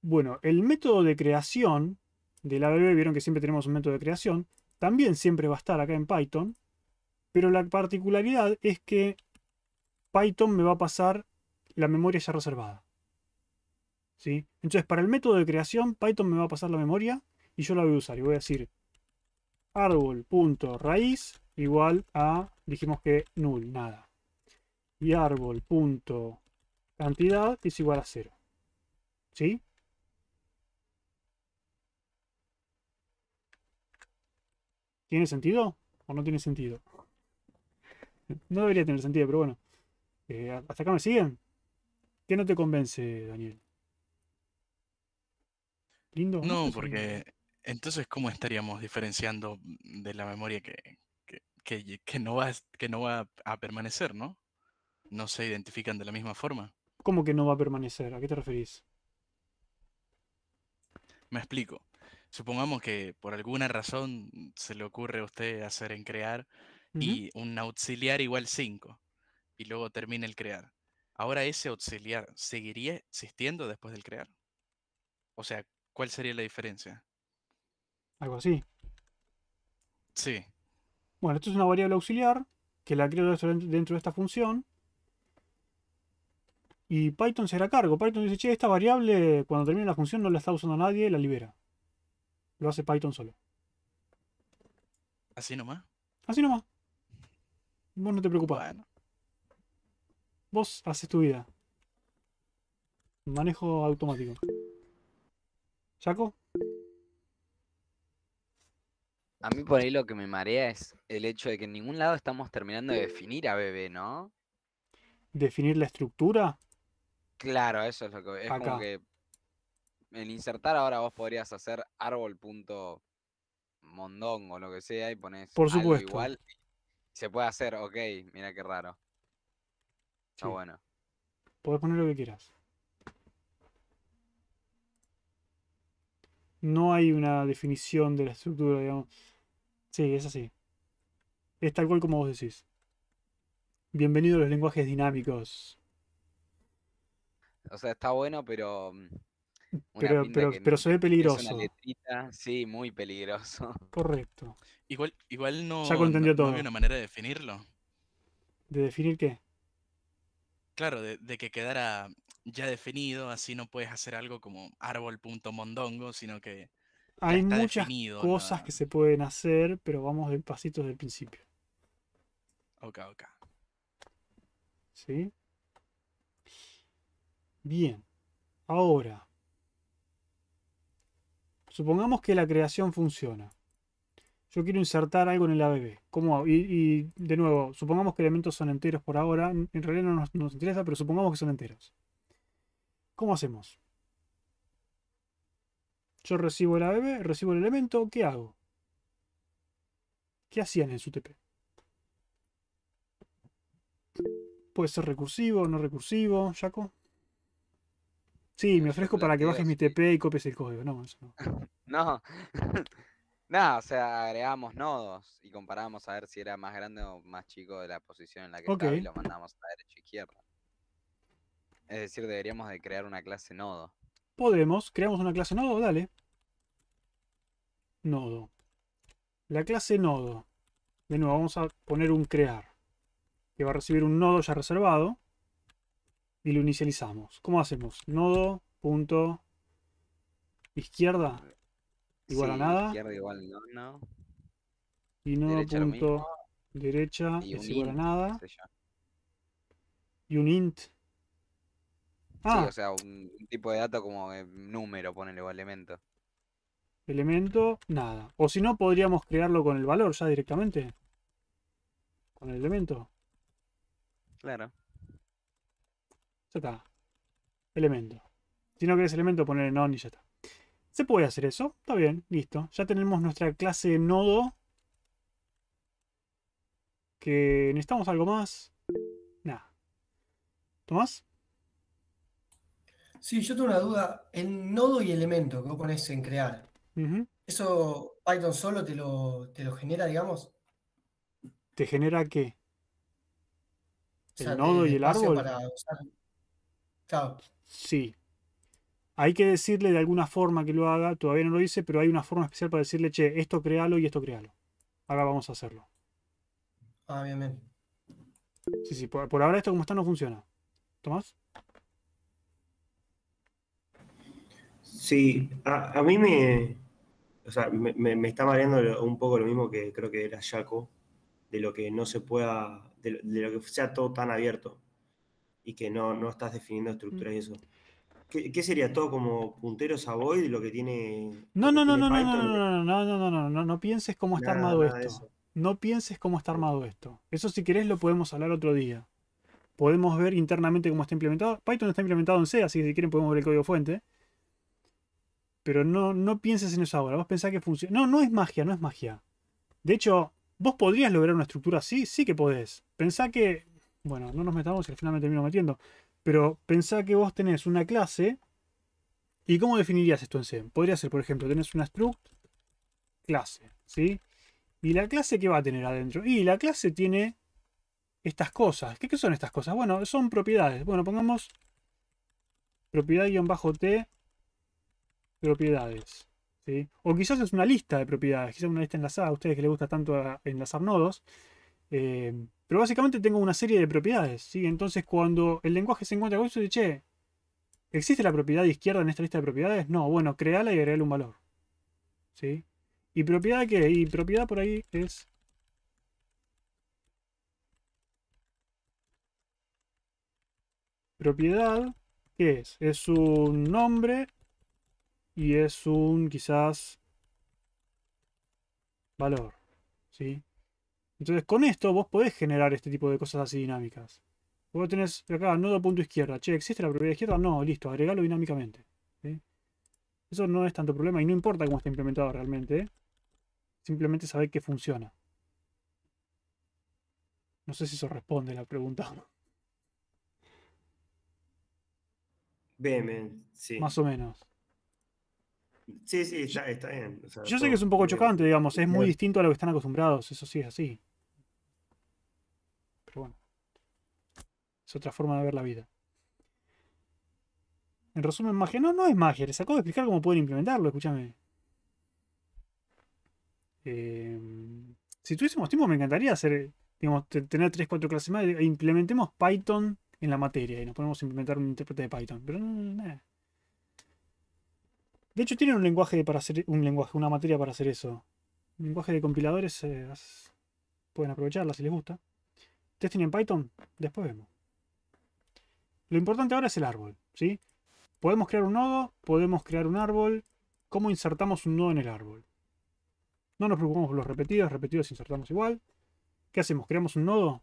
Bueno, el método de creación de la vieron que siempre tenemos un método de creación, también siempre va a estar acá en Python, pero la particularidad es que Python me va a pasar la memoria ya reservada. ¿Sí? Entonces, para el método de creación, Python me va a pasar la memoria y yo la voy a usar. Y voy a decir árbol.raíz igual a, dijimos que null, nada. Y árbol.cantidad es igual a cero. ¿Sí? ¿Tiene sentido o no tiene sentido? No debería tener sentido, pero bueno. Eh, ¿Hasta acá me siguen? ¿Qué no te convence, Daniel? ¿Lindo? No, porque entonces, ¿cómo estaríamos diferenciando de la memoria que, no va, que no va a permanecer, ¿no? No se identifican de la misma forma. ¿Cómo que no va a permanecer? ¿A qué te referís? Me explico supongamos que por alguna razón mm, se le ocurre a usted hacer en crear y un auxiliar igual 5 y luego termina el crear. Ahora ese auxiliar seguiría existiendo después del crear. O sea, ¿cuál sería la diferencia? Algo así. Sí. Bueno, esto es una variable auxiliar que la creo dentro de esta función. Y Python se hará cargo. Python dice, che, esta variable cuando termina la función no la está usando nadie, la libera. Lo hace Python solo. ¿Así nomás? Así nomás. Vos no te preocupes. Vos haces tu vida. Manejo automático. ¿Chaco? A mí por ahí lo que me marea es el hecho de que en ningún lado estamos terminando de definir a bebé, ¿no? ¿Definir la estructura? Claro, eso es lo que... Es como que en insertar ahora vos podrías hacer árbol.mondón o lo que sea y pones Por supuesto. igual. Se puede hacer, ok, mira qué raro. Está bueno. Podés poner lo que quieras. No hay una definición de la estructura, digamos. Sí, es así. Es tal cual como vos decís. Bienvenido a los lenguajes dinámicos. O sea, está bueno, pero mm, pero, pero, pero se ve peligroso. sí, muy peligroso. Correcto. Igual, igual no, ya todo. no, una manera de definirlo. ¿De definir qué? Claro, de, que quedara ya definido, así no puedes hacer algo como árbol.mondongo, sino que. Hay muchas cosas que se pueden hacer, pero vamos de pasitos del principio. Ok, ok. ¿Sí? Bien. Ahora, Supongamos que la creación funciona. Yo quiero insertar algo en el ABB. ¿Cómo Y, de nuevo, supongamos que elementos son enteros por ahora. En realidad no nos, nos interesa, pero supongamos que son enteros. ¿Cómo hacemos? Yo recibo el ABB, recibo el elemento, ¿qué hago? ¿Qué hacían en su TP? Puede ser recursivo, no recursivo, Jaco. Sí, me ofrezco para que bajes mi TP y copies el código. No, no. Nada, o sea, agregamos nodos y comparamos a ver si era más grande o más chico de la posición en la que y lo mandamos a derecha izquierda. Es decir, deberíamos de crear una clase nodo. Podemos, creamos una clase nodo, dale. Nodo. La clase nodo. De nuevo, vamos a poner un crear. Que va a recibir un nodo ya reservado y lo inicializamos. ¿Cómo hacemos? Nodo, punto, izquierda, igual a nada. Izquierda igual Y nodo, punto, derecha, es igual a nada. Y un int. Ah. o sea, un, tipo de dato como eh, número, ponele, o elemento. Elemento, nada. O si no, podríamos crearlo con el valor ya directamente. Con el elemento. Claro. Ya está. Elemento. Si no querés elemento, poner on y ya está. Se puede hacer eso. Está bien, listo. Ya tenemos nuestra clase nodo. Que necesitamos algo más. Nada. ¿Tomás? Sí, yo tengo una duda. el nodo y elemento que vos pones en crear, ¿eso Python solo te lo, te lo genera, digamos? ¿Te genera qué? ¿El nodo y el árbol? Sí. Hay que decirle de alguna forma que lo haga, todavía no lo hice, pero hay una forma especial para decirle, che, esto créalo y esto créalo. Ahora vamos a hacerlo. Ah, bien, bien. Sí, sí, por, ahora esto como está no funciona. ¿Tomás? Sí, a, mí me, o sea, me, está mareando un poco lo mismo que creo que era Jaco, de lo que no se pueda, de lo que sea todo tan abierto y que no, no estás definiendo estructuras mm. y eso. ¿Qué, sería todo como punteros a void lo que tiene. No, no, no, no, no, no, no, no, no, no, no, no, pienses cómo está armado esto. No pienses cómo está armado esto. Eso si querés lo podemos hablar otro día. Podemos ver internamente cómo está implementado. Python está implementado en C, así que si quieren podemos ver el código fuente. Pero no, no pienses en eso ahora. Vos pensás que funciona. No, no es magia, no es magia. De hecho, ¿vos podrías lograr una estructura así? Sí que podés. Pensá que bueno, no nos metamos y al final me termino metiendo. Pero pensá que vos tenés una clase. ¿Y cómo definirías esto en C? Podría ser, por ejemplo, tenés una struct clase, ¿sí? ¿Y la clase qué va a tener adentro? Y la clase tiene estas cosas. ¿Qué, son estas cosas? Bueno, son propiedades. Bueno, pongamos propiedad-t propiedades. O quizás es una lista de propiedades, quizás una lista enlazada. A ustedes que les gusta tanto enlazar nodos, eh, pero básicamente tengo una serie de propiedades, ¿sí? Entonces cuando el lenguaje se encuentra con eso, dice, ¿existe la propiedad izquierda en esta lista de propiedades? No, bueno, créala y agregale un valor. ¿Sí? ¿Y propiedad qué? Y propiedad por ahí es... Propiedad, ¿qué es? Es un nombre y es un quizás valor. ¿Sí? Entonces con esto vos podés generar este tipo de cosas así dinámicas. Vos tenés acá nodo punto izquierda. Che, ¿existe la propiedad izquierda? No, listo, agregalo dinámicamente. Eso no es tanto problema y no importa cómo está implementado realmente. ¿eh? Simplemente saber que funciona. No sé si eso responde la pregunta. Bien, sí. Más o menos. Sí, sí, ya está bien. Yo sé que es un poco chocante, digamos, es muy distinto a lo que están acostumbrados, eso sí es así bueno, es otra forma de ver la vida. En resumen, magia. No, no es magia. Les acabo de explicar cómo pueden implementarlo, escúchame. Em, si tuviésemos tiempo, me encantaría hacer, tener 3, 4 clases más. E implementemos Python en la materia y nos ponemos a implementar un intérprete de Python. Pero De hecho, tienen un lenguaje para hacer, un lenguaje, una materia para hacer eso. Un lenguaje de compiladores, eh, pueden aprovecharla si les gusta. Testing en Python, después vemos. Lo importante ahora es el árbol, ¿sí? Podemos crear un nodo, podemos crear un árbol. ¿Cómo insertamos un nodo en el árbol? No nos preocupamos por los repetidos, repetidos insertamos igual. ¿Qué hacemos? ¿Creamos un nodo?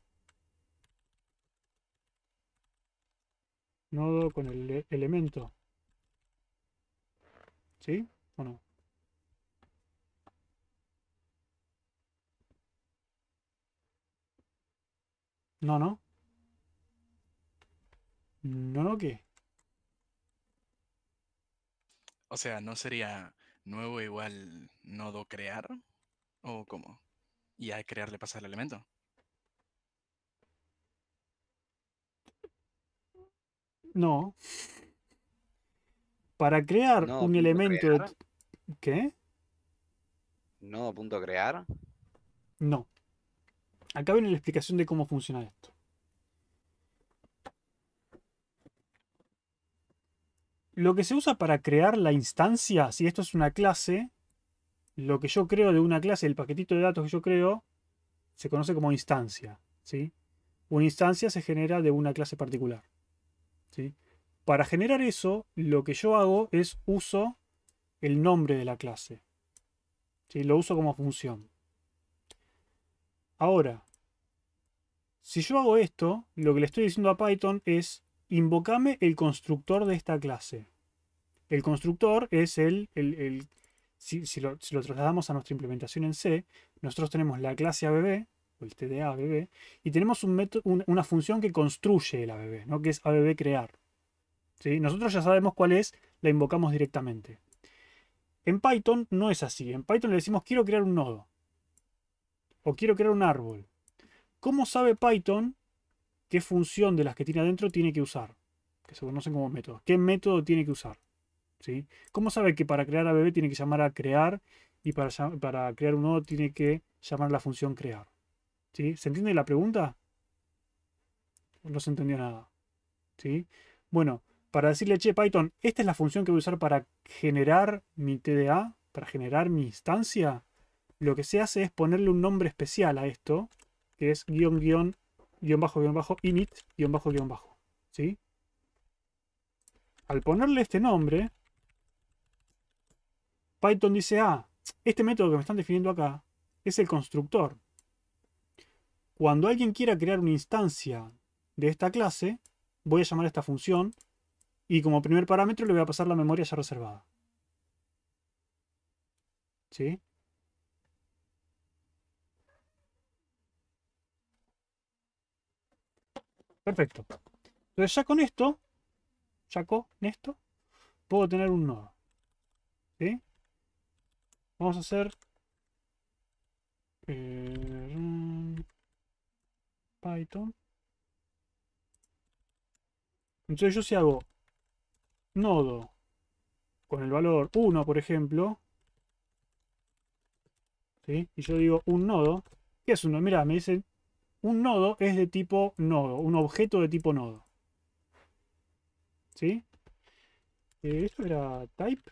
Nodo con el e-, elemento. ¿Sí? ¿O no? No, no. No, no, ¿qué? O sea, ¿no sería nuevo igual nodo crear? ¿O cómo? Y a crear le pasa el elemento. No. Para crear un elemento. No ¿Qué? ¿Nodo.crear? No acá viene la explicación de cómo funciona esto. Lo que se usa para crear la instancia, si esto es una clase, lo que yo creo de una clase, el paquetito de datos que yo creo, se conoce como instancia. ¿sí? Una instancia se genera de una clase particular. ¿sí? Para generar eso, lo que yo hago es uso el nombre de la clase. ¿sí? Lo uso como función. Ahora, si yo hago esto, lo que le estoy diciendo a Python es invócame el constructor de esta clase. El constructor es el... el, si, lo, trasladamos a nuestra implementación en C, nosotros tenemos la clase ABB, o el TDA ABB, y tenemos un método, una función que construye el ABB, ¿no? que es ABB crear. ¿Sí? Nosotros ya sabemos cuál es, la invocamos directamente. En Python no es así. En Python le decimos quiero crear un nodo. O quiero crear un árbol. ¿Cómo sabe Python qué función de las que tiene adentro tiene que usar? Que se conocen como métodos. ¿Qué método tiene que usar? ¿Sí? ¿Cómo sabe que para crear a bebé tiene que llamar a crear y para, para crear un nodo tiene que llamar a la función crear? ¿Sí? ¿Se entiende la pregunta? No se entendió nada. ¿Sí? Bueno, para decirle, che, Python, esta es la función que voy a usar para generar mi TDA, para generar mi instancia, lo que se hace es ponerle un nombre especial a esto, que es guión guión guión bajo guión bajo init guión bajo guión bajo. ¿Sí? Al ponerle este nombre, Python dice, ah, este método que me están definiendo acá es el constructor. Cuando alguien quiera crear una instancia de esta clase, voy a llamar a esta función y como primer parámetro le voy a pasar la memoria ya reservada. ¿Sí? Perfecto. Entonces ya con esto, ya con esto, puedo tener un nodo. ¿Sí? Vamos a hacer... Eh, Python. Entonces yo si hago nodo con el valor 1, por ejemplo, ¿sí? y yo digo un nodo, ¿qué es un nodo? Mirá, me dicen un nodo es de tipo nodo, un objeto de tipo nodo. ¿Sí? Eh, ¿Esto era type?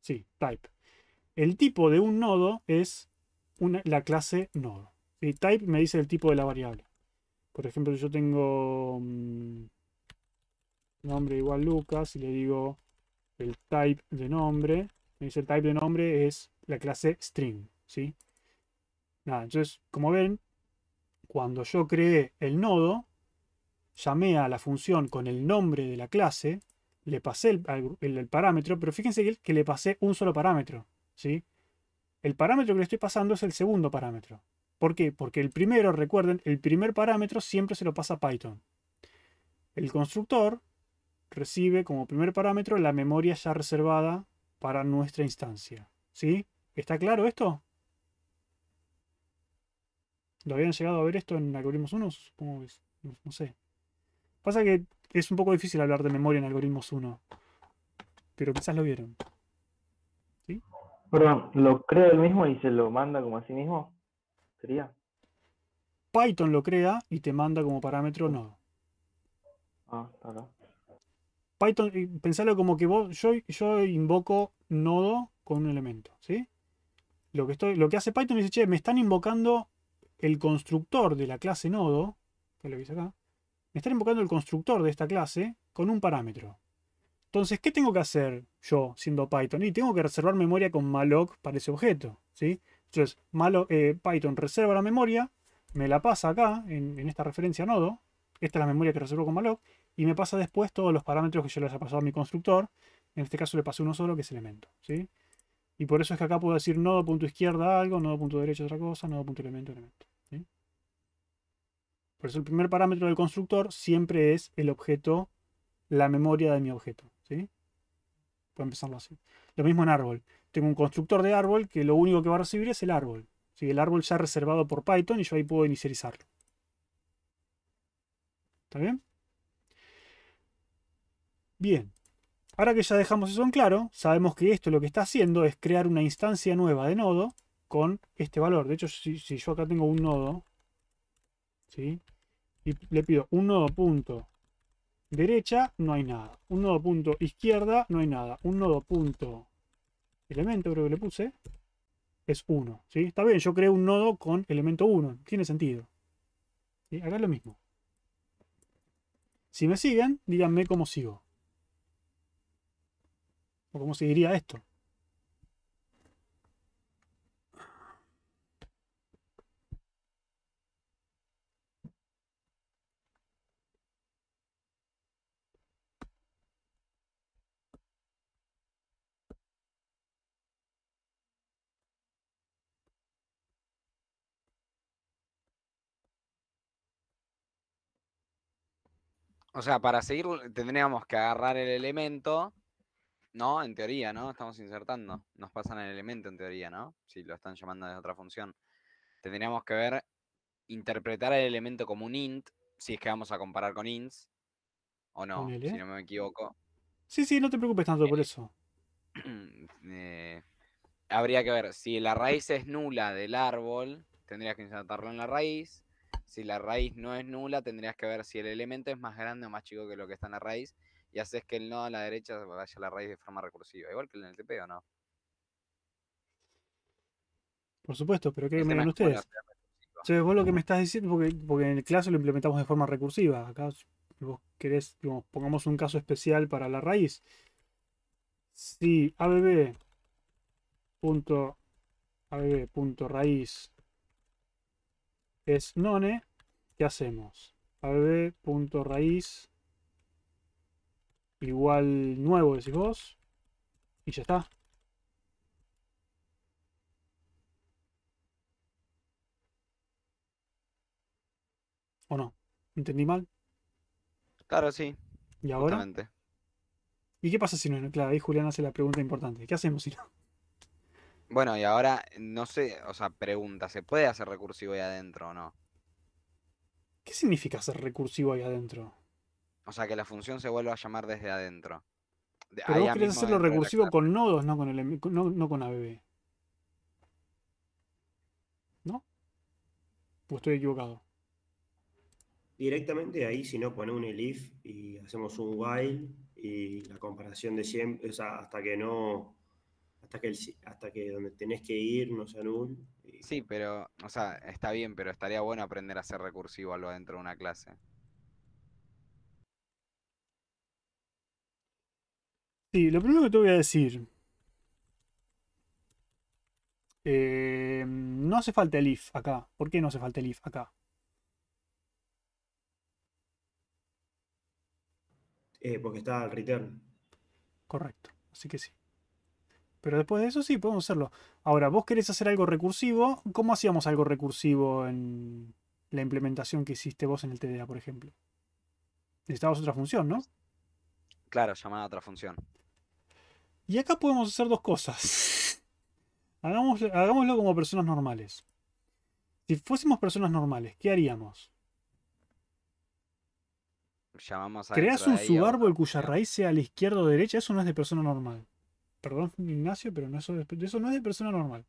Sí, type. El tipo de un nodo es la clase nodo. Y type me dice el tipo de la variable. Por ejemplo, yo tengo mm, nombre igual Lucas y le digo el type de nombre el type de nombre es la clase string, ¿sí? entonces, como ven, cuando yo creé el nodo, llamé a la función con el nombre de la clase, le pasé el, parámetro, pero fíjense que, le pasé un solo parámetro, ¿sí? El parámetro que le estoy pasando es el segundo parámetro. ¿Por qué? Porque el primero, recuerden, el primer parámetro siempre se lo pasa a Python. El constructor recibe como primer parámetro la memoria ya reservada para nuestra instancia. ¿Sí? ¿Está claro esto? ¿Lo habían llegado a ver esto en Algoritmos 1? no, sé. Pasa que es un poco difícil hablar de memoria en Algoritmos 1. Pero quizás lo vieron. ¿Sí? Perdón, ¿lo crea él mismo y se lo manda como a sí mismo? ¿Sería? Python lo crea y te manda como parámetro no. Ah, claro. Python, pensalo como que vos, yo, invoco nodo con un elemento, ¿sí? Lo que, estoy, lo que hace Python dice, che, me están invocando el constructor de la clase nodo, que lo acá, me están invocando el constructor de esta clase con un parámetro. Entonces, ¿qué tengo que hacer yo siendo Python? Y tengo que reservar memoria con malloc para ese objeto, ¿sí? Entonces, malloc, eh, Python reserva la memoria, me la pasa acá, en, en esta referencia nodo, esta es la memoria que reservo con malloc, y me pasa después todos los parámetros que yo les he pasado a mi constructor. En este caso le pasé uno solo, que es elemento. ¿sí? Y por eso es que acá puedo decir nodo punto izquierda algo, nodo punto derecho otra cosa, nodo punto elemento, elemento. Por eso el primer parámetro del constructor siempre es el objeto, la memoria de mi objeto. ¿sí? Puedo empezarlo así. Lo mismo en árbol. Tengo un constructor de árbol que lo único que va a recibir es el árbol. El árbol ya reservado por Python y yo ahí puedo inicializarlo. ¿Está bien? Bien, ahora que ya dejamos eso en claro, sabemos que esto lo que está haciendo es crear una instancia nueva de nodo con este valor. De hecho, si, yo acá tengo un nodo, ¿sí? Y le pido un nodo punto derecha, no hay nada. Un nodo punto izquierda, no hay nada. Un nodo punto elemento, creo que le puse, es 1. ¿sí? Está bien, yo creo un nodo con elemento 1. Tiene sentido. ¿Sí? Acá es lo mismo. Si me siguen, díganme cómo sigo cómo se diría esto? O sea, para seguir tendríamos que agarrar el elemento no, en teoría, ¿no? Estamos insertando. Nos pasan el elemento en teoría, ¿no? Si lo están llamando desde otra función. Tendríamos que ver, interpretar el elemento como un int, si es que vamos a comparar con ints, o no, si no me equivoco. Sí, sí, no te preocupes tanto por eh, eso. Eh, habría que ver, si la raíz es nula del árbol, tendrías que insertarlo en la raíz. Si la raíz no es nula, tendrías que ver si el elemento es más grande o más chico que lo que está en la raíz y haces que el nodo a la derecha vaya a la raíz de forma recursiva, igual que en el TP o no. Por supuesto, pero ¿qué me dicen ustedes? vos lo que me estás diciendo, porque, en el clase lo implementamos de forma recursiva. Acá vos querés, digamos, pongamos un caso especial para la raíz. Si abb punto es none, ¿qué hacemos? abb.raíz Igual nuevo, decís vos. Y ya está. ¿O no? ¿Entendí mal? Claro, sí. ¿Y ahora? ¿Y qué pasa si no? Claro, ahí Julián hace la pregunta importante. ¿Qué hacemos si no? Bueno, y ahora, no sé, o sea, pregunta, ¿se puede hacer recursivo ahí adentro o no? ¿Qué significa hacer recursivo ahí adentro? O sea, que la función se vuelva a llamar desde adentro. Pero vos querés hacerlo recursivo con nodos, no con, el, em, no, ABB. ¿No? Pues estoy equivocado. Directamente ahí, si no, pone un elif y hacemos un while y la comparación de siempre, o sea, hasta que no, hasta que, el, hasta que donde tenés que ir no sea null. Sí, pero, o sea, está bien, pero estaría bueno aprender a hacer recursivo algo lo dentro de una clase. Sí, lo primero que te voy a decir. Eh, no hace falta el if acá. ¿Por qué no hace falta el if acá? Eh, porque está el return. Correcto, así que sí. Pero después de eso sí, podemos hacerlo. Ahora, vos querés hacer algo recursivo. ¿Cómo hacíamos algo recursivo en la implementación que hiciste vos en el TDA, por ejemplo? Necesitabas otra función, ¿no? Claro, llamada a otra función. Y acá podemos hacer dos cosas. hagámoslo como personas normales. Si fuésemos personas normales, ¿qué haríamos? Llamamos Creas un subárbol cuya raíz sea a la izquierda o derecha, eso no es de persona normal. Perdón, Ignacio, pero eso, no es de persona normal.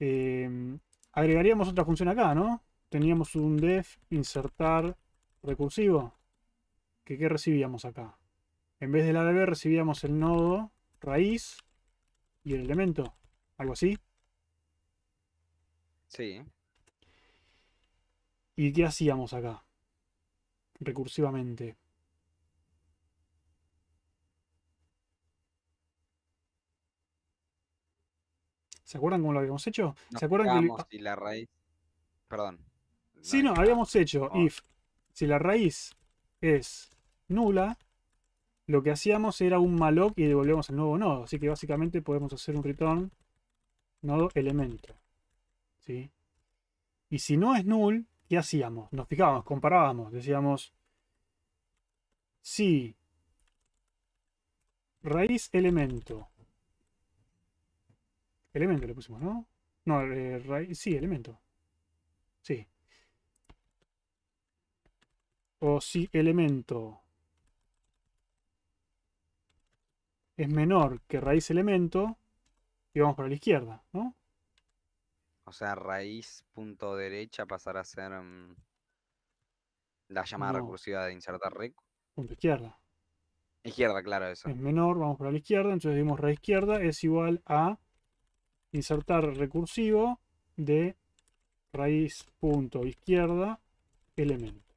Em, agregaríamos otra función acá, ¿no? Teníamos un def insertar recursivo. qué recibíamos acá? En vez del árbol recibíamos el nodo raíz y el elemento. ¿Algo así? Sí. ¿Y qué hacíamos acá? Recursivamente. ¿Se acuerdan cómo lo habíamos hecho? si la raíz... Perdón. no, habíamos hecho oh. if si la raíz es nula lo que hacíamos era un malloc y devolvemos el nuevo nodo. Así que básicamente podemos hacer un return nodo elemento. ¿sí? Y si no es null, ¿qué hacíamos? Nos fijábamos, comparábamos, decíamos si raíz elemento elemento le pusimos, ¿no? No, eh, raíz, sí, elemento. Sí. O si elemento es menor que raíz elemento y vamos para la izquierda, ¿no? O sea, raíz punto derecha pasará a ser mm, la llamada recursiva de insertar rec. Punto izquierda. Izquierda, claro, eso. Es menor, vamos para la izquierda, entonces vimos raíz izquierda es igual a insertar recursivo de raíz punto izquierda elemento.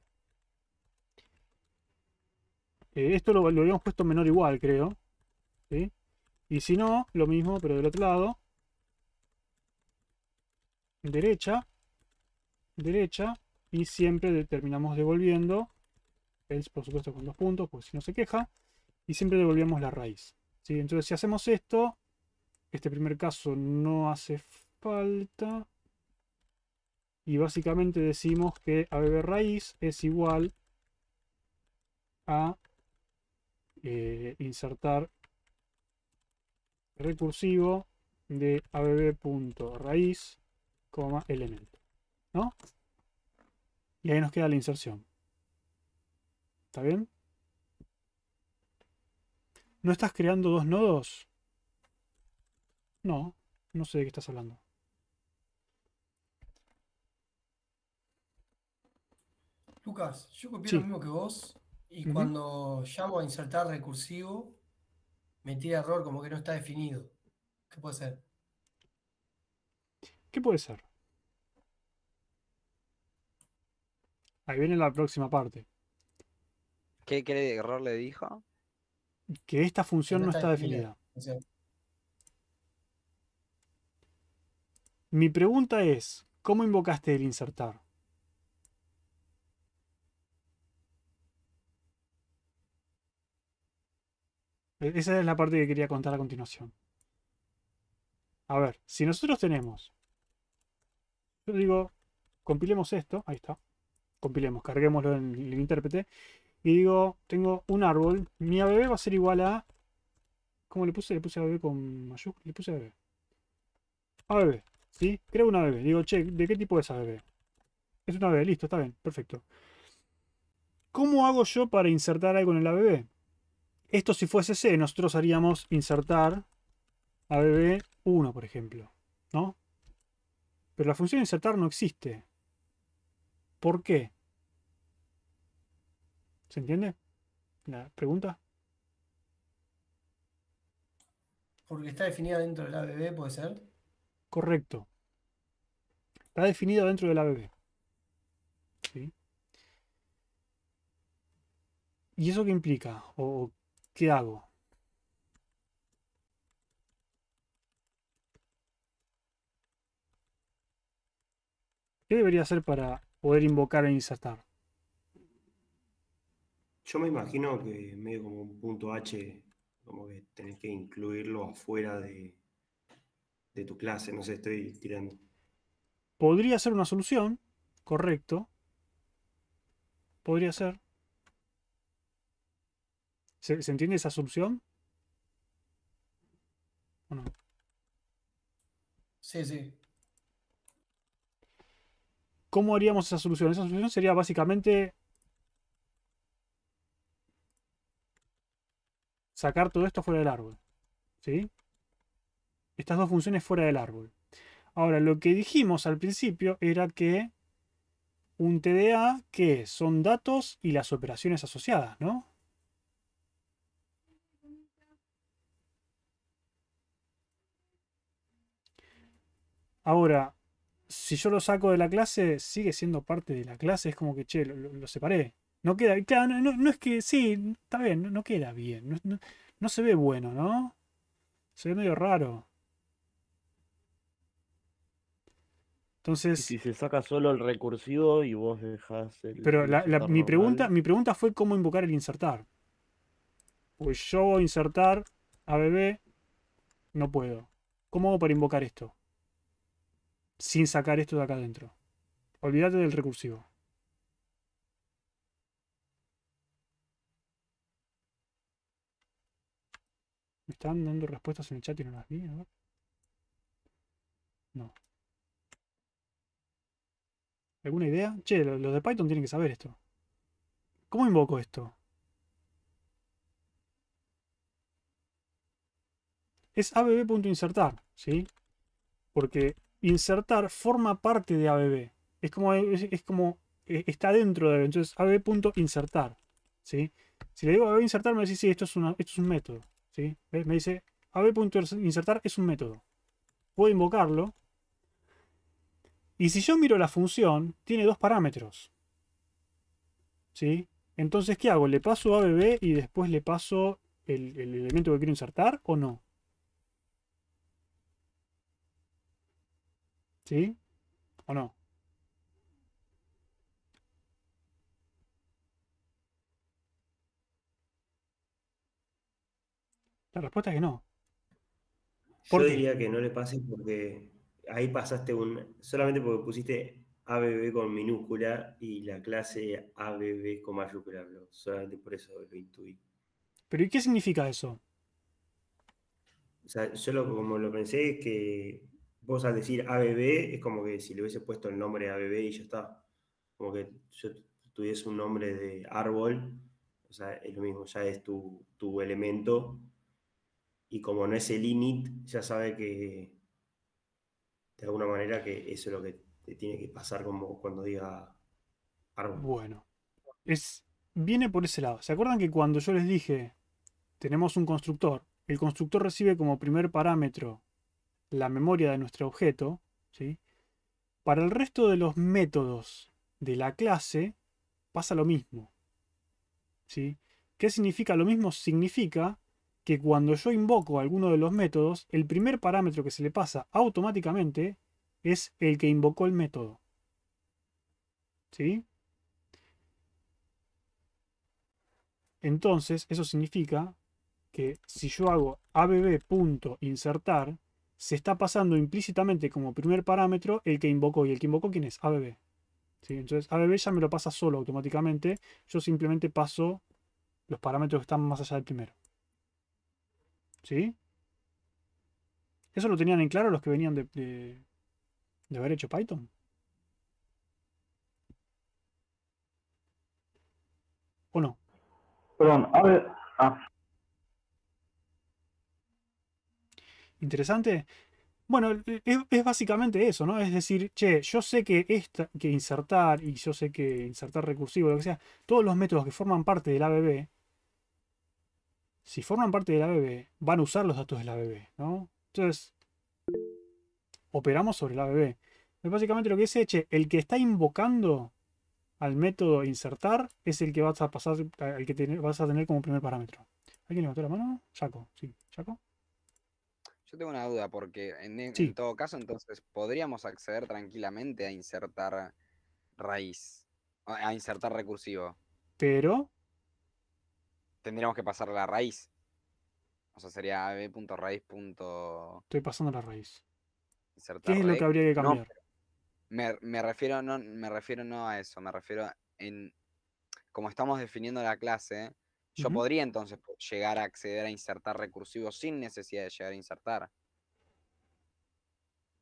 Eh, esto lo, lo habíamos puesto menor igual, creo. ¿sí? Y si no, lo mismo, pero del otro lado. Derecha. Derecha. Y siempre terminamos devolviendo. el por supuesto con dos puntos, porque si no se queja. Y siempre devolvemos la raíz. ¿sí? Entonces si hacemos esto, este primer caso no hace falta. Y básicamente decimos que ABB raíz es igual a eh, insertar recursivo de abb.raíz, elemento. ¿No? Y ahí nos queda la inserción. ¿Está bien? ¿No estás creando dos nodos? No, no sé de qué estás hablando. Lucas, yo copié lo mismo que vos y cuando llamo a insertar recursivo, me error como que no está definido. ¿Qué puede ser? ¿Qué puede ser? Ahí viene la próxima parte. ¿Qué, qué error le dijo? Que esta función no, está, definida. Mi pregunta es, ¿cómo invocaste el insertar? E-, esa es la parte que quería contar a continuación. A ver, si nosotros tenemos... Yo digo, compilemos esto, ahí está. Compilemos, carguémoslo en el intérprete. Y digo, tengo un árbol. Mi ABB va a ser igual a... ¿Cómo le puse? Le puse ABB con mayúscula. Le puse ABB. ABB, ¿sí? Creo una ABB. Digo, che, ¿de qué tipo es ABB? Es una ABB, listo, está bien, perfecto. ¿Cómo hago yo para insertar algo en el ABB? Esto si fuese C, nosotros haríamos insertar a 1, por ejemplo, ¿no? Pero la función insertar no existe. ¿Por qué? ¿Se entiende la pregunta? Porque está definida dentro del ABB, ¿puede ser? Correcto. Está definida dentro del ABB. ¿Sí? ¿Y eso qué implica? ¿O ¿qué hago? ¿Qué debería hacer para poder invocar e insertar? Yo me imagino que medio como un punto H, como que tenés que incluirlo afuera de, de tu clase, no sé, estoy tirando. Podría ser una solución, correcto. Podría ser. ¿Se, entiende esa solución? Sí, sí. ¿Cómo haríamos esa solución? Esa solución sería básicamente sacar todo esto fuera del árbol. ¿Sí? Estas dos funciones fuera del árbol. Ahora, lo que dijimos al principio era que un TDA, que son datos y las operaciones asociadas, ¿no? Ahora, si yo lo saco de la clase, sigue siendo parte de la clase. Es como que, che, lo, separé. No queda, claro, no, es que, sí, está bien, no, queda bien. no se ve bueno, ¿no? Se ve medio raro. Entonces. Si se saca solo el recursivo y vos dejas el. Pero mi, pregunta, mi pregunta fue cómo invocar el insertar. Pues yo insertar a bebé. No puedo. ¿Cómo hago para invocar esto? sin sacar esto de acá adentro. Olvídate del recursivo. Me están dando respuestas en el chat y no las vi. ¿no? no. alguna idea? Che, los de Python tienen que saber esto. ¿Cómo invoco esto? Es abb.insertar, ¿sí? Porque insertar forma parte de ABB. Es como, es, como e, está dentro de ABB. Entonces, ABB.insertar. ¿sí? Si le digo ABB insertar, me dice, sí, esto es, esto es un método. ¿sí? Me dice, ABB.insertar es un método. Puedo invocarlo. Y si yo miro la función, tiene dos parámetros. ¿Sí? Entonces, ¿qué hago? ¿Le paso ABB y después le paso el elemento que quiero insertar o no? ¿Sí? ¿O no? La respuesta es que no. Yo diría que no le pases porque ahí pasaste un. solamente porque pusiste ABB con minúscula y la clase ABB con mayúscula. Solamente por eso lo intuí. ¿Pero y qué significa eso? O sea, yo como lo pensé es que vos a decir ABB es como que si le hubiese puesto el nombre ABB y ya está. Como que yo tuviese un nombre de árbol, o sea, es lo mismo, ya es tu, elemento. Y como no es el init, ya sabe que de alguna manera que eso es lo que te tiene que pasar como cuando diga árbol. Bueno, es, viene por ese lado. ¿Se acuerdan que cuando yo les dije, tenemos un constructor, el constructor recibe como primer parámetro la memoria de nuestro objeto, ¿sí? para el resto de los métodos de la clase pasa lo mismo. ¿sí? ¿Qué significa lo mismo? Significa que cuando yo invoco alguno de los métodos, el primer parámetro que se le pasa automáticamente es el que invocó el método. ¿Sí? Entonces, eso significa que si yo hago abb.insertar, se está pasando implícitamente como primer parámetro el que invocó. ¿Y el que invocó quién es? ABB. ¿Sí? Entonces ABB ya me lo pasa solo automáticamente. Yo simplemente paso los parámetros que están más allá del primero. ¿Sí? ¿Eso lo tenían en claro los que venían de, de, haber hecho Python? ¿O no? Perdón, a ah. interesante. Bueno, e-, e-, es, básicamente eso, ¿no? Es decir, che, yo sé que, insertar y yo sé que insertar recursivo, lo que sea, todos los métodos que forman parte del ABB, si forman parte del ABB, van a usar los datos del ABB, ¿no? Entonces, operamos sobre el ABB. Es básicamente lo que dice, che, el que está invocando al método insertar es el que vas a pasar, el que vas a tener como primer parámetro. ¿Alguien levantó la mano? Jaco, sí, Chaco. Yo tengo una duda, porque en, todo caso, entonces, podríamos acceder tranquilamente a insertar raíz, a insertar recursivo. Pero. Tendríamos que pasar la raíz. O sea, sería ab.raíz. Estoy pasando la raíz. ¿Qué es lo que habría que cambiar? me, refiero, no, me refiero no a eso, me refiero en. Como estamos definiendo la clase, yo podría entonces pues, llegar a acceder a insertar recursivos sin necesidad de llegar a insertar.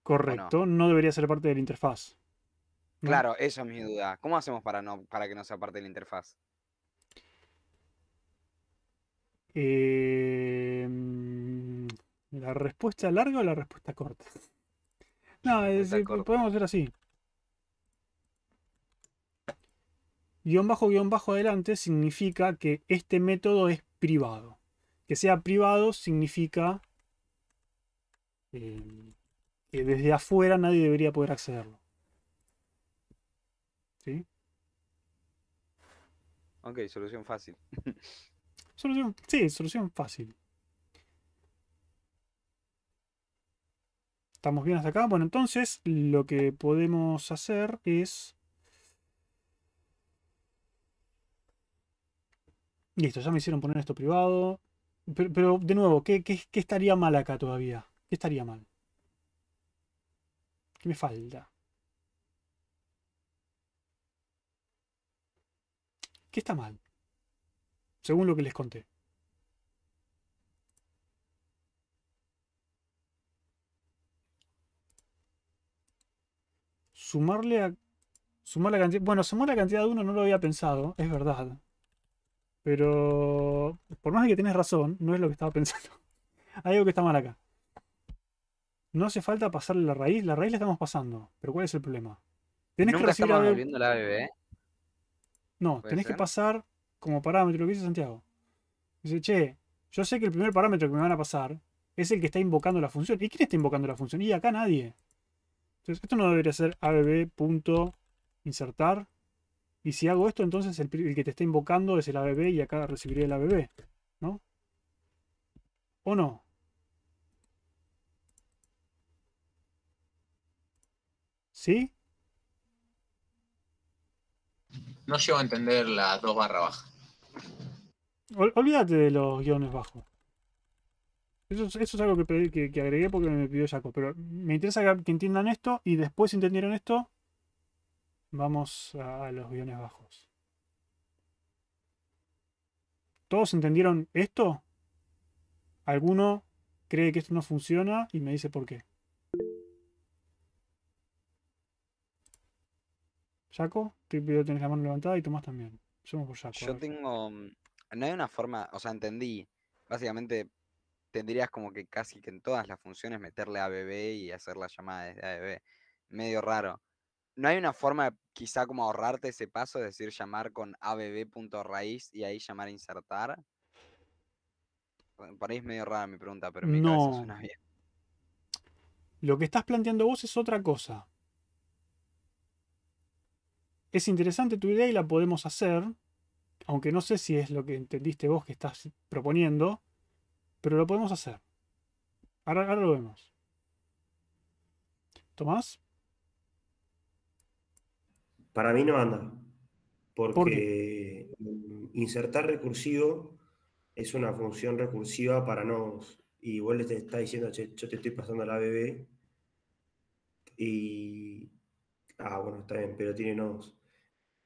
Correcto, no? debería ser parte de la interfaz. Claro, esa es mi duda. ¿Cómo hacemos para, no, para que no sea parte de la interfaz? Em, ¿La respuesta larga o la respuesta corta? No, podemos hacer así. guión bajo guión bajo adelante significa que este método es privado. Que sea privado significa eh, que desde afuera nadie debería poder accederlo. ¿Sí? Ok, solución fácil. solución, sí, solución fácil. ¿Estamos bien hasta acá? Bueno, entonces lo que podemos hacer es Listo, ya me hicieron poner esto privado. Pero, de nuevo, ¿qué, qué, estaría mal acá todavía? ¿Qué estaría mal? ¿Qué me falta? ¿Qué está mal? Según lo que les conté. Sumarle a... Sumar la cantidad... Bueno, sumar la cantidad de uno no lo había pensado, es verdad. Pero por más de que tenés razón, no es lo que estaba pensando. Hay algo que está mal acá. No hace falta pasarle la raíz, la raíz la estamos pasando. Pero ¿cuál es el problema? Tenés que la ¿eh? No, tenés que pasar como parámetro lo que dice Santiago. Dice, che, yo sé que el primer parámetro que me van a pasar es el que está invocando la función. ¿Y quién está invocando la función? Y acá nadie. Entonces, esto no debería ser abb.insertar y si hago esto, entonces el, que te está invocando es el ABB y acá recibiré el ABB, ¿no? ¿O no? ¿Sí? No llego a entender la dos barra baja. olvídate de los guiones bajos. Eso, es algo que, agregué porque me pidió Jaco. Pero me interesa que, entiendan esto y después entendieron esto, Vamos a los guiones bajos. ¿Todos entendieron esto? ¿Alguno cree que esto no funciona y me dice por qué? saco te pido la mano levantada y Tomás también. Yo tengo. Mm, no hay una forma. O sea, entendí. Básicamente tendrías como que casi que en todas las funciones meterle a BB y hacer la llamada desde ABB. Medio raro. ¿No hay una forma quizá como ahorrarte ese paso, es decir, llamar con abb.raíz y ahí llamar a insertar? Parece ahí medio rara mi pregunta, pero mi no. suena bien. Lo que estás planteando vos es otra cosa. Es interesante tu idea y la podemos hacer, aunque no sé si es lo que entendiste vos que estás proponiendo, pero lo podemos hacer. ahora lo vemos. Tomás. Para mí no anda, porque insertar recursivo es una función recursiva para nodos, y vos le estás diciendo, yo te estoy pasando la ABB. y... Ah, bueno, está bien, pero tiene nodos.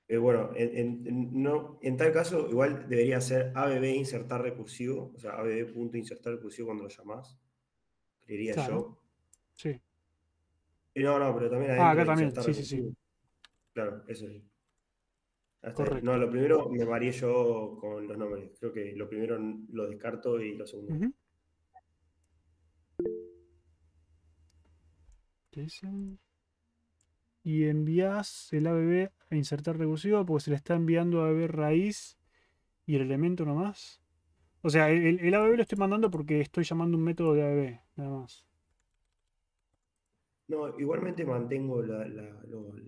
Eh, bueno, en, no, en tal caso, igual debería ser ABB insertar recursivo, o sea, ABB.insertar recursivo cuando lo llamás, creería yo. Sí. Eh, no, no, pero también ah, acá también, sí, sí, sí. Claro, eso sí. No, lo primero me varié yo con los nombres. Creo que lo primero lo descarto y lo segundo. ¿Qué dicen? Y envías el ABB a insertar recursivo porque se le está enviando a ABB raíz y el elemento nomás. O sea, el, ABB lo estoy mandando porque estoy llamando un método de ABB, nada más. No, igualmente mantengo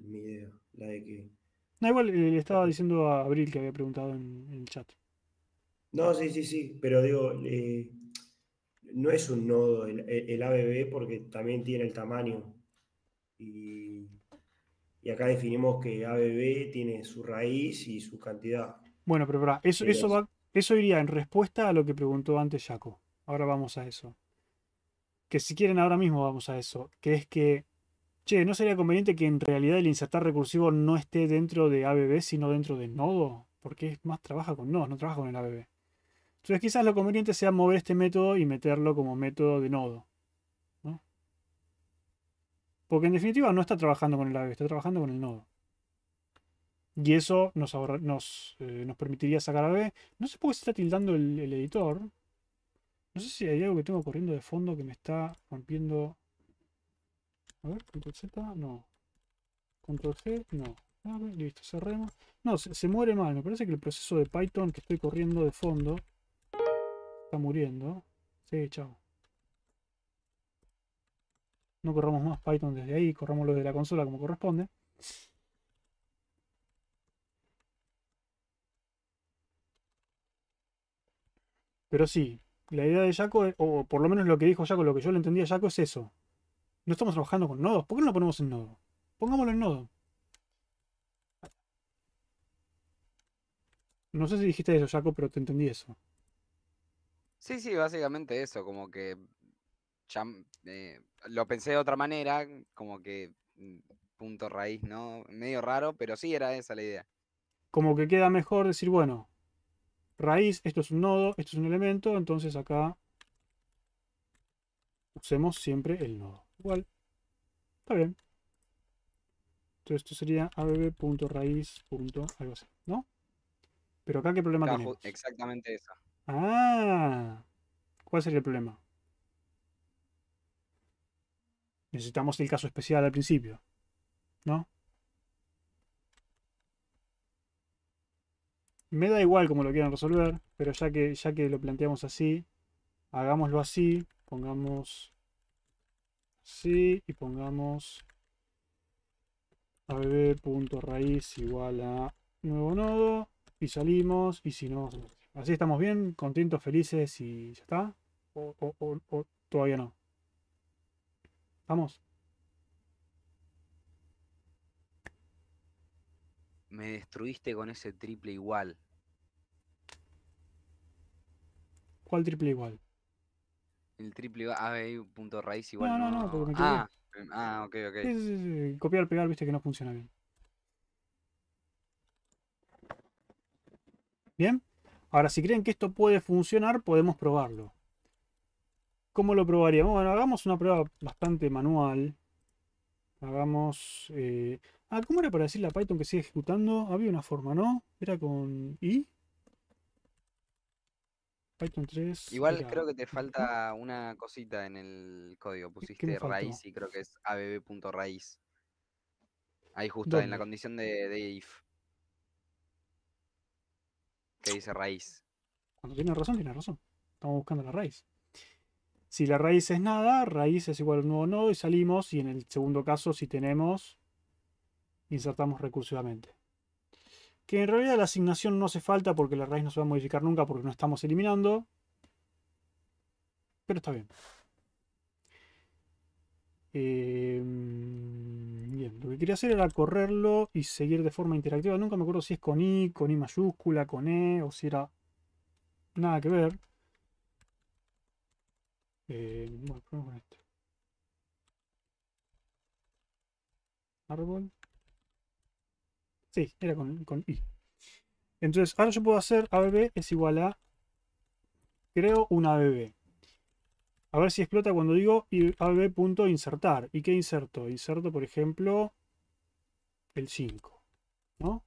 mi idea la de que. No, igual le estaba diciendo a Abril que había preguntado en, el chat. No, sí, sí, sí, pero digo, eh, no es un nodo el, ABB porque también tiene el tamaño. Y, acá definimos que ABB tiene su raíz y su cantidad. Bueno, pero, eso, eso, eso iría en respuesta a lo que preguntó antes Jaco. Ahora vamos a eso. Que si quieren, ahora mismo vamos a eso. Que es que Che, ¿no sería conveniente que en realidad el insertar recursivo no esté dentro de ABB, sino dentro de nodo? Porque es más trabaja con nodos, no trabaja con el ABB. Entonces quizás lo conveniente sea mover este método y meterlo como método de nodo. Porque en definitiva no está trabajando con el ABB, está trabajando con el nodo. Y eso nos, nos, eh, nos, permitiría sacar ABB. No sé por qué se está tildando el, el editor. No sé si hay algo que tengo corriendo de fondo que me está rompiendo a ver, control Z, no. Control G, no. listo, cerremos. No, se, muere mal. Me parece que el proceso de Python que estoy corriendo de fondo está muriendo. Sí, chao. No corramos más Python desde ahí, corramos lo de la consola como corresponde. Pero sí, la idea de Jaco, o por lo menos lo que dijo Jaco, lo que yo le entendía a Jaco es eso. No estamos trabajando con nodos. ¿Por qué no lo ponemos en nodo? Pongámoslo en nodo. No sé si dijiste eso, Jaco, pero te entendí eso. Sí, sí, básicamente eso, como que eh, lo pensé de otra manera, como que mm, punto raíz, ¿no? Medio raro, pero sí era esa la idea. Como que queda mejor decir, bueno, raíz, esto es un nodo, esto es un elemento, entonces acá usemos siempre el nodo igual. Está bien. Entonces esto sería punto así, ¿no? Pero acá, ¿qué problema tenemos? Exactamente eso. Ah, ¿cuál sería el problema? Necesitamos el caso especial al principio, ¿no? Me da igual cómo lo quieran resolver, pero ya que, ya que lo planteamos así, hagámoslo así, pongamos Sí, y pongamos raíz igual a nuevo nodo y salimos y si no, así estamos bien, contentos, felices y ya está. o todavía no. Vamos. Me destruiste con ese triple igual. ¿Cuál triple igual? El triple raíz igual. No, no, no, ah, em, ah, ok, ok. Copiar, pegar, viste que no funciona bien. Bien. Ahora, si creen que esto puede funcionar, podemos probarlo. ¿Cómo lo probaríamos? Bueno, hagamos una prueba bastante manual. Hagamos... Eh, ah, ¿cómo era para decirle a Python que sigue ejecutando? Había una forma, ¿no? Era con I. Igual creo que te falta una cosita en el código. Pusiste raíz y creo que es abb.raíz. Ahí justo en la condición de, if. Que dice raíz. Cuando tiene razón, tiene razón. Estamos buscando la raíz. Si la raíz es nada, raíz es igual a un nuevo nodo y salimos. Y en el segundo caso, si tenemos, insertamos recursivamente que en realidad la asignación no hace falta porque la raíz no se va a modificar nunca porque no estamos eliminando. Pero está bien. Em, bien, lo que quería hacer era correrlo y seguir de forma interactiva. Nunca me acuerdo si es con I, con I mayúscula, con E o si era nada que ver. Em, bueno, probemos con esto. Árbol. Sí, era con, I. Entonces, ahora yo puedo hacer ABB es igual a, creo, un ABB. A ver si explota cuando digo ABB.insertar. ¿Y qué inserto? Inserto, por ejemplo, el 5. ¿No?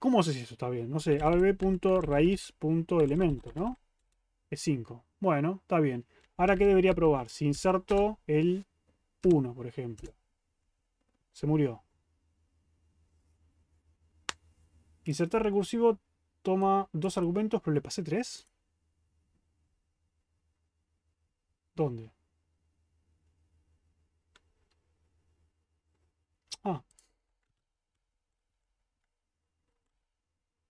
¿Cómo sé si eso está bien? No sé, ABB.raíz.elemento, ¿no? Es 5. Bueno, está bien. Ahora, ¿qué debería probar? Si inserto el 1, por ejemplo. Se murió. Insertar recursivo toma dos argumentos, pero le pasé tres. ¿Dónde? Ah.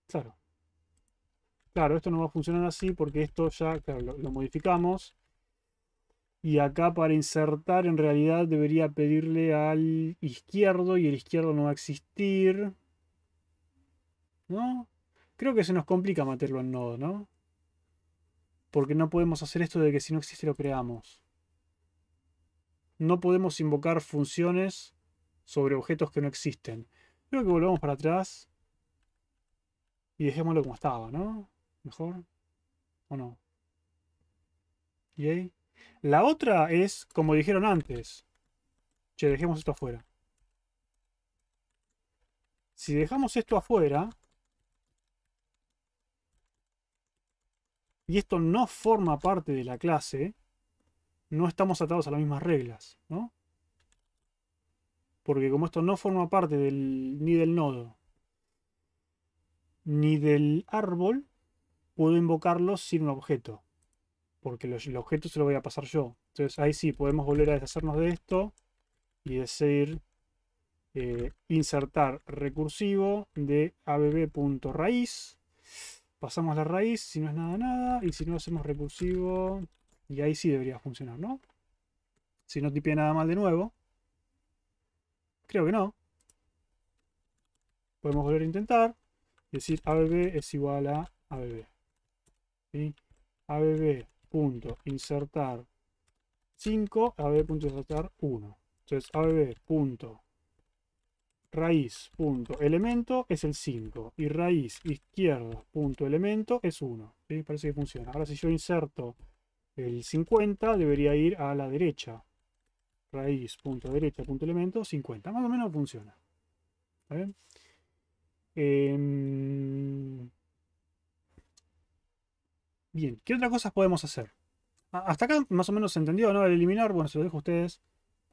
Claro. Claro, esto no va a funcionar así porque esto ya lo, lo modificamos. Y acá para insertar en realidad debería pedirle al izquierdo y el izquierdo no va a existir. ¿no? Creo que se nos complica meterlo en nodo, ¿no? Porque no podemos hacer esto de que si no existe lo creamos. No podemos invocar funciones sobre objetos que no existen. Creo que volvamos para atrás y dejémoslo como estaba, ¿no? Mejor. ¿O no? ¿Yay? La otra es, como dijeron antes, che, dejemos esto afuera. Si dejamos esto afuera, y esto no forma parte de la clase, no estamos atados a las mismas reglas, ¿no? Porque como esto no forma parte ni del nodo, ni del árbol, puedo invocarlo sin un objeto. Porque el objeto se lo voy a pasar yo. Entonces ahí sí, podemos volver a deshacernos de esto y decir eh, insertar recursivo de abb.raíz Pasamos la raíz, si no es nada, nada. Y si no hacemos repulsivo. Y ahí sí debería funcionar, ¿no? Si no tipie nada mal de nuevo. Creo que no. Podemos volver a intentar. decir ABB es igual a ABB. abbinsertar 5, ABB 1. Entonces ABB punto raíz punto elemento es el 5 y raíz izquierda punto elemento es 1. Parece que funciona. Ahora si yo inserto el 50 debería ir a la derecha. Raíz punto derecha punto elemento 50. Más o menos funciona. Em, bien? ¿qué otras cosas podemos hacer? Ah, hasta acá más o menos se entendió, ¿no? El eliminar, bueno, se lo dejo a ustedes.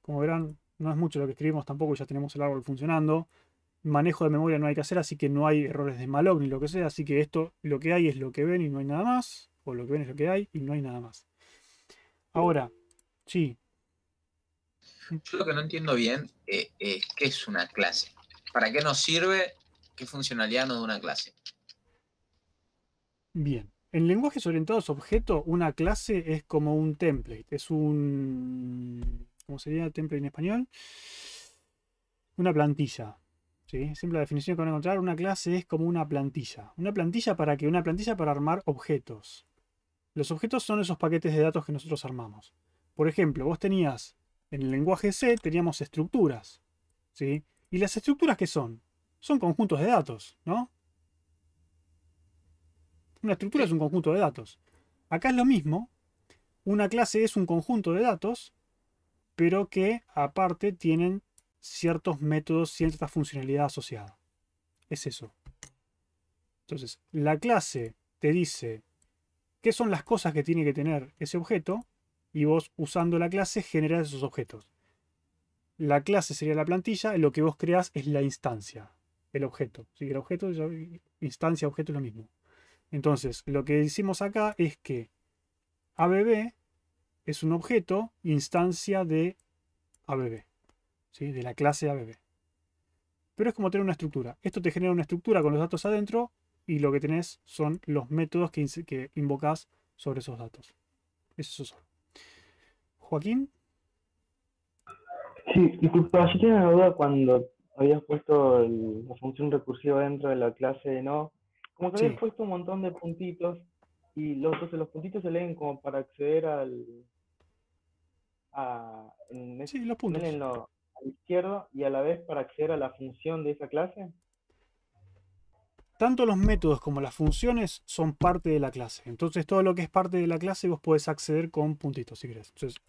Como verán, no es mucho lo que escribimos tampoco, ya tenemos el árbol funcionando. Manejo de memoria no hay que hacer, así que no hay errores de malloc ni lo que sea, así que esto lo que hay es lo que ven y no hay nada más, o lo que ven es lo que hay y no hay nada más. Ahora, sí. Yo lo que no entiendo bien es, eh, eh, qué es una clase. ¿Para qué nos sirve? ¿Qué funcionalidad nos da una clase? Bien. En lenguajes orientados a objeto, una clase es como un template, es un ¿Cómo sería template en español, una plantilla. ¿sí? Siempre la definición que van a encontrar, una clase es como una plantilla. ¿Una plantilla para qué? Una plantilla para armar objetos. Los objetos son esos paquetes de datos que nosotros armamos. Por ejemplo, vos tenías, en el lenguaje C teníamos estructuras. ¿sí? ¿Y las estructuras qué son? Son conjuntos de datos, ¿no? Una estructura es un conjunto de datos. Acá es lo mismo. Una clase es un conjunto de datos pero que aparte tienen ciertos métodos, cierta funcionalidad asociada. Es eso. Entonces, la clase te dice qué son las cosas que tiene que tener ese objeto y vos usando la clase generas esos objetos. La clase sería la plantilla, lo que vos creas es la instancia, el objeto. Si el objeto, instancia, objeto es lo mismo. Entonces, lo que decimos acá es que ABB es un objeto instancia de ABB, ¿sí? de la clase ABB. Pero es como tener una estructura. Esto te genera una estructura con los datos adentro y lo que tenés son los métodos que, que invocas sobre esos datos. Eso es eso. Joaquín. Sí, disculpa, yo tenía una duda cuando habías puesto la función recursiva dentro de la clase de no. Como que habías puesto un montón de puntitos y los, los puntitos se leen como para acceder al, a, los puntos. a la izquierda y a la vez para acceder a la función de esa clase? Tanto los métodos como las funciones son parte de la clase. Entonces todo lo que es parte de la clase vos podés acceder con puntitos si querés. Entonces,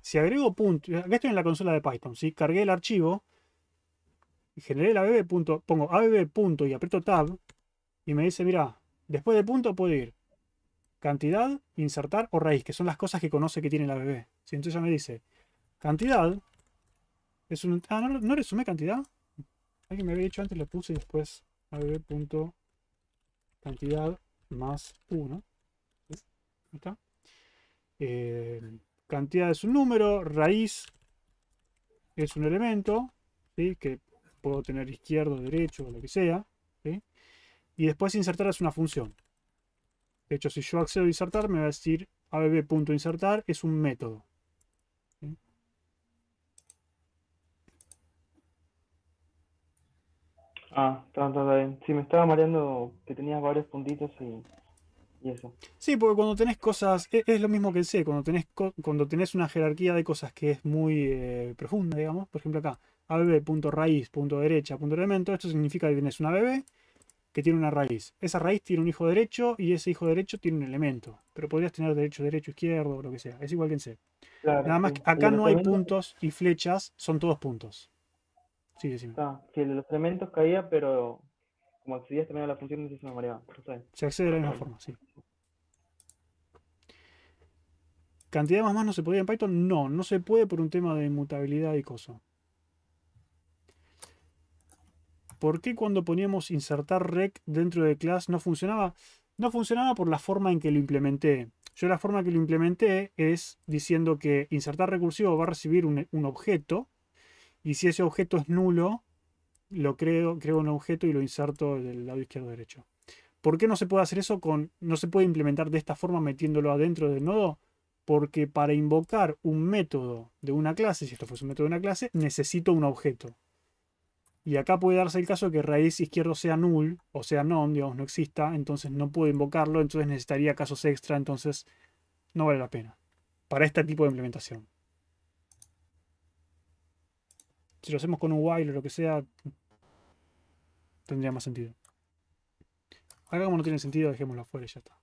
si, agrego punto, eh, acá estoy en la consola de Python, si cargué el archivo, y generé el abb punto, pongo abb punto y aprieto tab y me dice, mira, después de punto puedo ir cantidad, insertar o raíz, que son las cosas que conoce que tiene la bebé. Si entonces ella me dice, cantidad, es un... Ah, ¿no, no le sumé cantidad? Alguien me había dicho antes, le puse después a cantidad más 1. Eh, cantidad es un número, raíz es un elemento, que puedo tener izquierdo, derecho, o lo que sea. Y después insertar es una función. De hecho, si yo accedo a insertar, me va a decir abb.insertar es un método. Ah, está, bien. Sí, me estaba mareando que tenías varios puntitos y, eso. Sí, porque cuando tenés cosas, e, es, lo mismo que el C, cuando tenés, cuando tenés una jerarquía de cosas que es muy eh, profunda, digamos, por ejemplo acá, abb.raíz.derecha.elemento, esto significa que tienes una abb que tiene una raíz. Esa raíz tiene un hijo derecho y ese hijo derecho tiene un elemento. Pero podrías tener derecho, derecho, izquierdo, lo que sea. Es igual que en C. Nada más que acá no hay puntos y flechas, son todos puntos. Sí, ah, que los elementos caía, pero como accedías también a la función, no se variable Se accede de la misma forma, sí. ¿Cantidad más más no se podía en Python? No, no se puede por un tema de mutabilidad y coso. ¿Por qué cuando poníamos insertar rec dentro de class no funcionaba? No funcionaba por la forma en que lo implementé. Yo la forma que lo implementé es diciendo que insertar recursivo va a recibir un, objeto y si ese objeto es nulo, lo creo, creo un objeto y lo inserto del lado izquierdo derecho. ¿Por qué no se puede hacer eso con no se puede implementar de esta forma metiéndolo adentro del nodo? Porque para invocar un método de una clase, si esto fuese un método de una clase, necesito un objeto. Y acá puede darse el caso que raíz izquierdo sea null, o sea non, digamos, no exista, entonces no puedo invocarlo, entonces necesitaría casos extra, entonces no vale la pena para este tipo de implementación. Si lo hacemos con un while o lo que sea, tendría más sentido. Acá como no tiene sentido, dejémoslo afuera y ya está.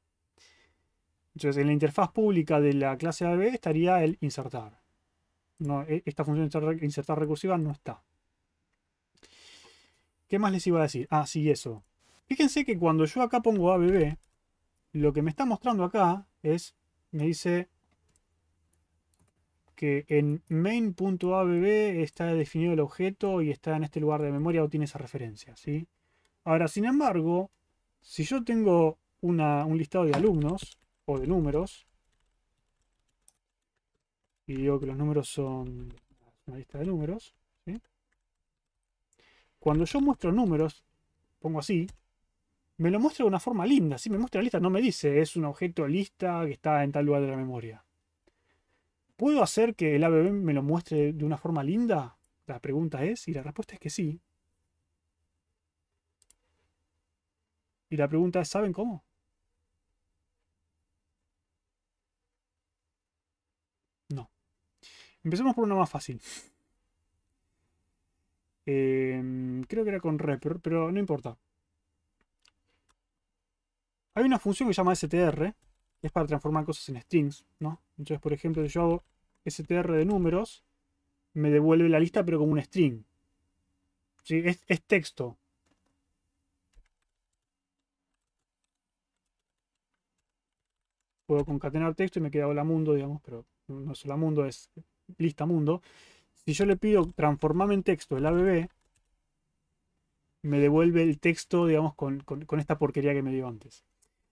Entonces, en la interfaz pública de la clase AB estaría el insertar. E, esta función de insertar recursiva no está. ¿Qué más les iba a decir? Ah, sí, eso. Fíjense que cuando yo acá pongo ABB, lo que me está mostrando acá es, me dice que en main.abb está definido el objeto y está en este lugar de memoria o tiene esa referencia, ¿sí? Ahora, sin embargo, si yo tengo un listado de alumnos o de números, y digo que los números son una lista de números, cuando yo muestro números, pongo así, me lo muestra de una forma linda, si me muestra la lista, no me dice es un objeto lista que está en tal lugar de la memoria. ¿Puedo hacer que el ABB me lo muestre de una forma linda? La pregunta es, y la respuesta es que sí. Y la pregunta es, ¿saben cómo? No. Empecemos por una más fácil. Em, creo que era con rep, pero no importa. Hay una función que se llama str, que es para transformar cosas en strings, ¿no? Entonces, por ejemplo, si yo hago str de números, me devuelve la lista, pero como un string. Es, es texto. Puedo concatenar texto y me queda hola mundo, digamos, pero no es hola mundo, es lista mundo si yo le pido transformarme en texto el ABB, me devuelve el texto, digamos, con, con, esta porquería que me dio antes.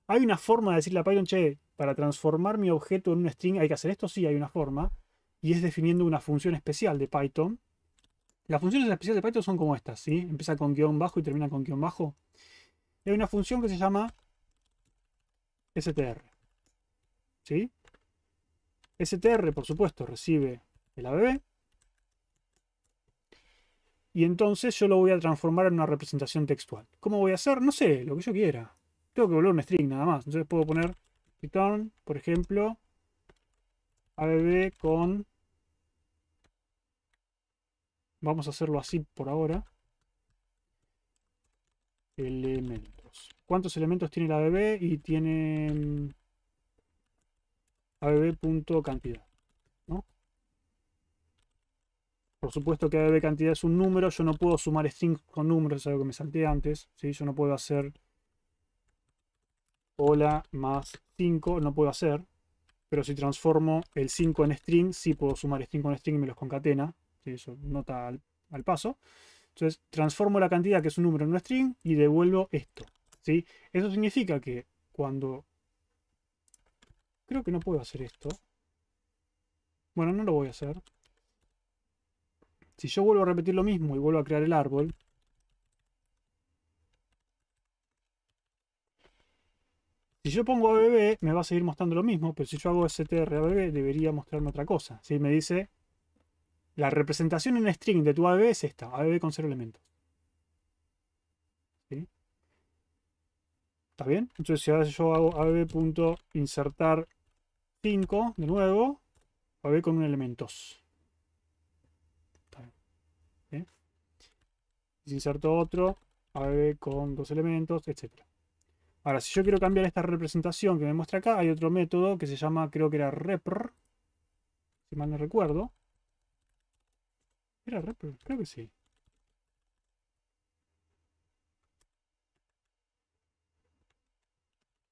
¿Hay una forma de decirle a Python, che, para transformar mi objeto en un string hay que hacer esto? Sí, hay una forma. Y es definiendo una función especial de Python. Las funciones especiales de Python son como estas, ¿sí? Empieza con guión bajo y termina con guión bajo. Y hay una función que se llama str. ¿Sí? str, por supuesto, recibe el ABB y entonces yo lo voy a transformar en una representación textual. ¿Cómo voy a hacer? No sé, lo que yo quiera. Tengo que volver un string nada más. Entonces puedo poner return, por ejemplo, abb con... Vamos a hacerlo así por ahora. Elementos. ¿Cuántos elementos tiene la abb? Y tiene abb.cantidad. Por supuesto que AB cantidad es un número, yo no puedo sumar string con números, es algo que me salté antes, ¿sí? Yo no puedo hacer hola más 5, no puedo hacer, pero si transformo el 5 en string, sí puedo sumar string con string y me los concatena, Eso nota al, al paso. Entonces, transformo la cantidad, que es un número, en un string, y devuelvo esto, ¿sí? Eso significa que cuando... Creo que no puedo hacer esto. Bueno, no lo voy a hacer. Si yo vuelvo a repetir lo mismo y vuelvo a crear el árbol, Si yo pongo ABB, me va a seguir mostrando lo mismo, pero si yo hago STR ABB, debería mostrarme otra cosa. Si me dice, la representación en string de tu ABB es esta, ABB con cero elementos. ¿Está bien? Entonces si yo hago ABB.insertar 5, de nuevo, ABB con un elementos. si inserto otro, ABB con dos elementos, etc. Ahora, si yo quiero cambiar esta representación que me muestra acá, hay otro método que se llama, creo que era repr, si mal no recuerdo. ¿Era repr? Creo que sí.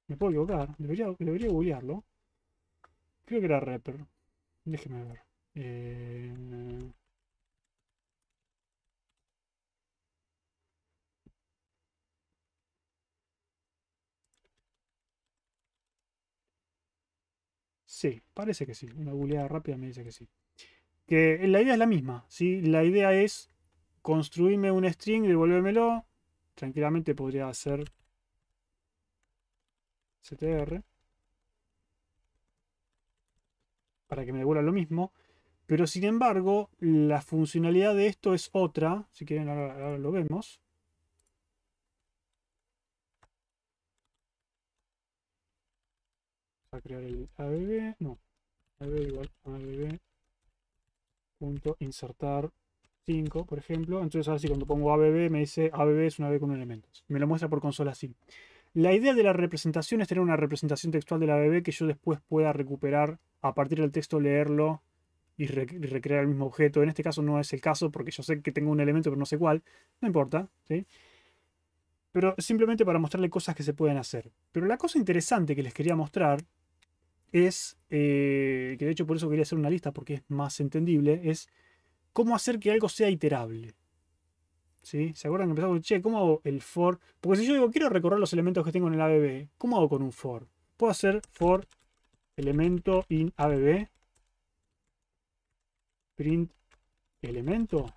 Me puedo equivocar, debería, debería googlearlo. Creo que era repr. Déjeme ver. Eh... Sí, parece que sí. Una googleada rápida me dice que sí. Que la idea es la misma, ¿sí? La idea es construirme un string, devolvérmelo. Tranquilamente podría hacer ctr para que me devuelva lo mismo. Pero sin embargo, la funcionalidad de esto es otra. Si quieren, ahora lo vemos. Para crear el abb, no, abb igual abb punto insertar 5, por ejemplo. Entonces ahora sí, cuando pongo abb me dice abb es una b con elementos. Me lo muestra por consola así. La idea de la representación es tener una representación textual de la abb que yo después pueda recuperar a partir del texto, leerlo y, recrear el mismo objeto. En este caso no es el caso porque yo sé que tengo un elemento pero no sé cuál. No importa, ¿sí? Pero simplemente para mostrarle cosas que se pueden hacer. Pero la cosa interesante que les quería mostrar es, eh, que de hecho por eso quería hacer una lista porque es más entendible, es cómo hacer que algo sea iterable. ¿Sí? ¿Se acuerdan que empezamos che, ¿cómo hago el for? Porque si yo digo, quiero recorrer los elementos que tengo en el ABB, ¿cómo hago con un for? Puedo hacer for elemento in ABB, print elemento.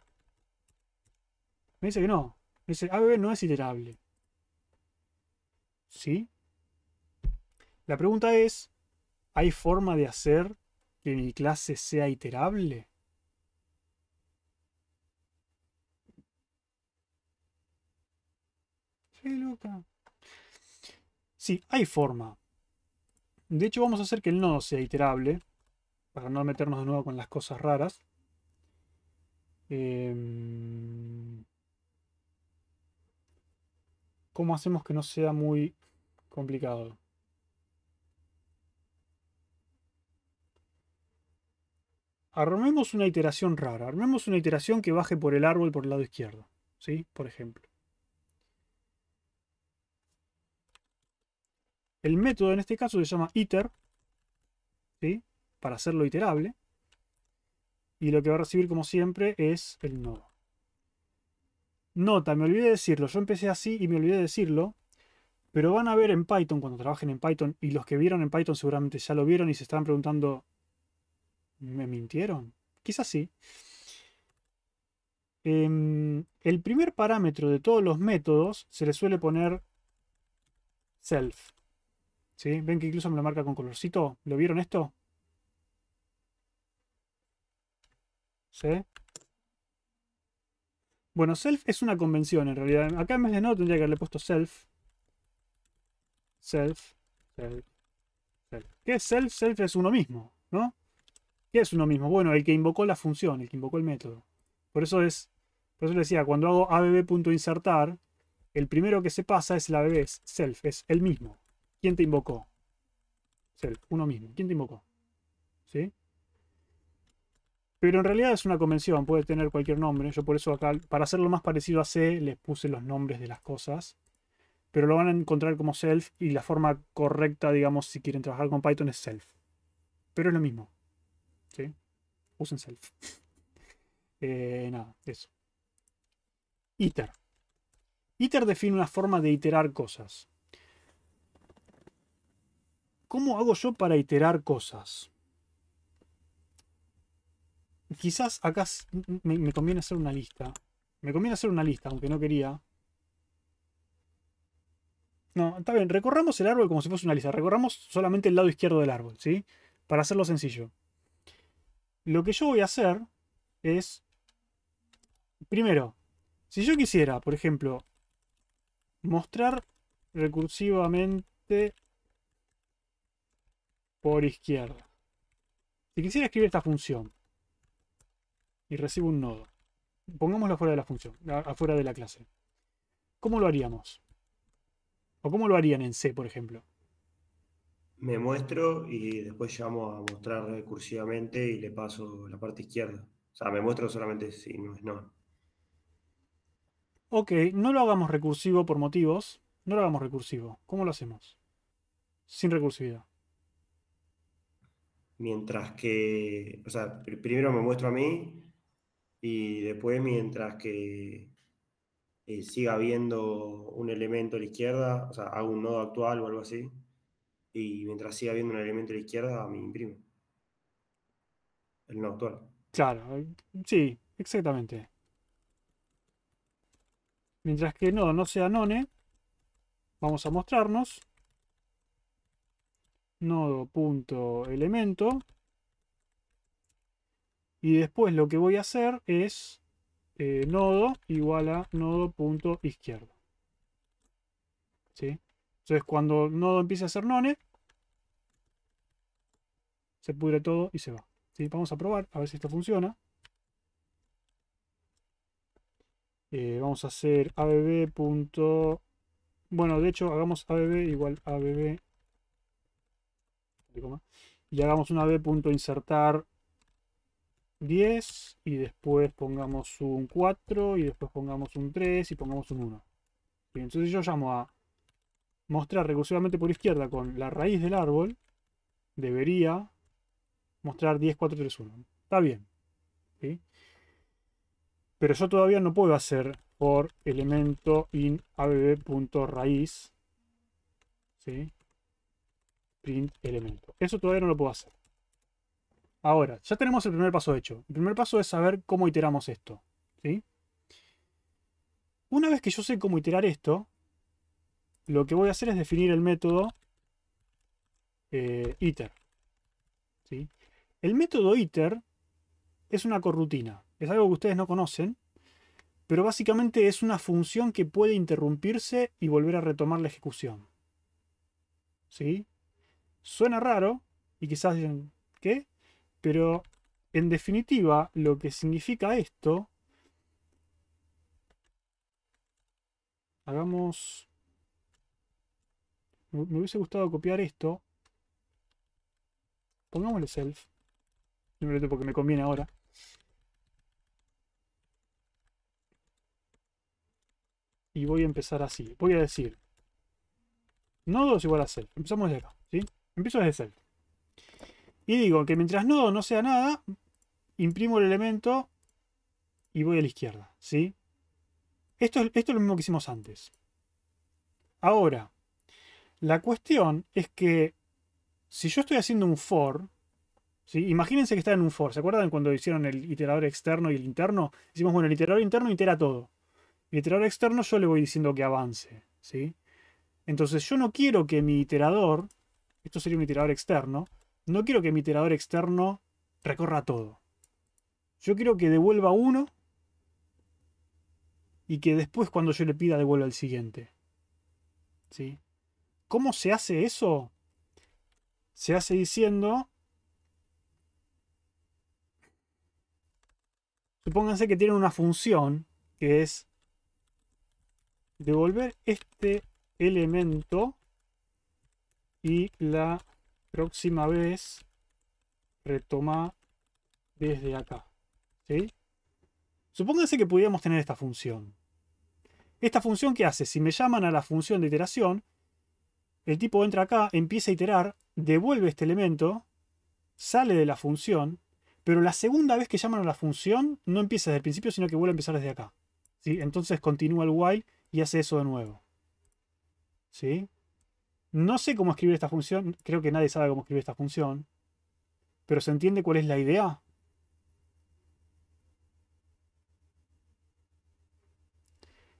Me dice que no. Me dice, ABB no es iterable. ¿Sí? La pregunta es, ¿Hay forma de hacer que mi clase sea iterable? Sí, Luca. Sí, hay forma. De hecho, vamos a hacer que el nodo sea iterable, para no meternos de nuevo con las cosas raras. Em, ¿Cómo hacemos que no sea muy complicado? armemos una iteración rara, armemos una iteración que baje por el árbol por el lado izquierdo, ¿sí? Por ejemplo. El método en este caso se llama iter, ¿sí? Para hacerlo iterable. Y lo que va a recibir como siempre es el nodo. Nota, me olvidé de decirlo, yo empecé así y me olvidé de decirlo, pero van a ver en Python, cuando trabajen en Python, y los que vieron en Python seguramente ya lo vieron y se están preguntando, me mintieron. Quizás sí. Em, el primer parámetro de todos los métodos se le suele poner self. ¿Sí? ¿Ven que incluso me lo marca con colorcito? ¿Lo vieron esto? ¿Sí? Bueno, self es una convención en realidad. Acá en vez de no tendría que haberle puesto self. Self, self, self. ¿Qué es self? Self es uno mismo, ¿no? ¿Qué es uno mismo? Bueno, el que invocó la función, el que invocó el método. Por eso es, por eso decía, cuando hago abb.insertar, el primero que se pasa es el abb es self, es el mismo. ¿Quién te invocó? Self, uno mismo. ¿Quién te invocó? ¿Sí? Pero en realidad es una convención, puede tener cualquier nombre. Yo por eso acá, para hacerlo más parecido a C, les puse los nombres de las cosas. Pero lo van a encontrar como self y la forma correcta, digamos, si quieren trabajar con Python es self. Pero es lo mismo. Usen self. Eh, nada, eso. Iter. Iter define una forma de iterar cosas. ¿Cómo hago yo para iterar cosas? Quizás acá me, me conviene hacer una lista. Me conviene hacer una lista, aunque no quería. No, está bien. Recorramos el árbol como si fuese una lista. Recorramos solamente el lado izquierdo del árbol, ¿sí? Para hacerlo sencillo. Lo que yo voy a hacer es, primero, si yo quisiera, por ejemplo, mostrar recursivamente por izquierda. Si quisiera escribir esta función y recibo un nodo, pongámoslo afuera de la función, afuera de la clase. ¿Cómo lo haríamos? ¿O cómo lo harían en C, por ejemplo? me muestro y después llamo a mostrar recursivamente y le paso la parte izquierda. O sea, me muestro solamente si no es no. Ok, no lo hagamos recursivo por motivos. No lo hagamos recursivo. ¿Cómo lo hacemos? Sin recursividad. Mientras que, o sea, primero me muestro a mí y después mientras que eh, siga habiendo un elemento a la izquierda, o sea, hago un nodo actual o algo así y mientras siga habiendo un elemento de la izquierda, me imprime El nodo actual. Claro, sí, exactamente. Mientras que nodo no sea none, vamos a mostrarnos. Nodo.elemento. Y después lo que voy a hacer es eh, nodo igual a nodo.izquierdo. ¿Sí? Entonces cuando el nodo empiece a hacer none, se pudre todo y se va. ¿Sí? Vamos a probar, a ver si esto funciona. Eh, vamos a hacer abb. Bueno, de hecho, hagamos abb igual abb. Y hagamos un ab.insertar 10 y después pongamos un 4 y después pongamos un 3 y pongamos un 1. entonces yo llamo a mostrar recursivamente por izquierda con la raíz del árbol, debería mostrar 10, 4, 3, 1. Está bien. Pero yo todavía no puedo hacer por elemento in abb.raíz. ¿sí? Print elemento. Eso todavía no lo puedo hacer. Ahora, ya tenemos el primer paso hecho. El primer paso es saber cómo iteramos esto. Una vez que yo sé cómo iterar esto, lo que voy a hacer es definir el método eh, iter. El método iter es una corrutina, es algo que ustedes no conocen, pero básicamente es una función que puede interrumpirse y volver a retomar la ejecución. ¿Sí? Suena raro y quizás dicen, ¿qué? Pero en definitiva, lo que significa esto... Hagamos me, hubiese gustado copiar esto. Pongámosle self. Simplemente porque me conviene ahora. Y voy a empezar así. Voy a decir es igual a self. Empezamos desde acá, ¿sí? Empiezo desde self. Y digo que mientras nodo no sea nada, imprimo el elemento y voy a la izquierda, ¿sí? Esto, esto es lo mismo que hicimos antes. Ahora, la cuestión es que si yo estoy haciendo un for, imagínense que está en un for, ¿se acuerdan cuando hicieron el iterador externo y el interno? Hicimos, bueno, el iterador interno itera todo. El iterador externo yo le voy diciendo que avance, ¿sí? Entonces yo no quiero que mi iterador, esto sería un iterador externo, no quiero que mi iterador externo recorra todo. Yo quiero que devuelva uno y que después cuando yo le pida devuelva el siguiente. ¿Sí? ¿Cómo se hace eso? Se hace diciendo... Supónganse que tienen una función que es devolver este elemento y la próxima vez retoma desde acá. ¿sí? Supónganse que pudiéramos tener esta función. Esta función qué hace, si me llaman a la función de iteración, el tipo entra acá, empieza a iterar, devuelve este elemento, sale de la función, pero la segunda vez que llaman a la función no empieza desde el principio, sino que vuelve a empezar desde acá. ¿Sí? Entonces continúa el while y hace eso de nuevo. ¿Sí? No sé cómo escribir esta función, creo que nadie sabe cómo escribir esta función, pero ¿se entiende cuál es la idea?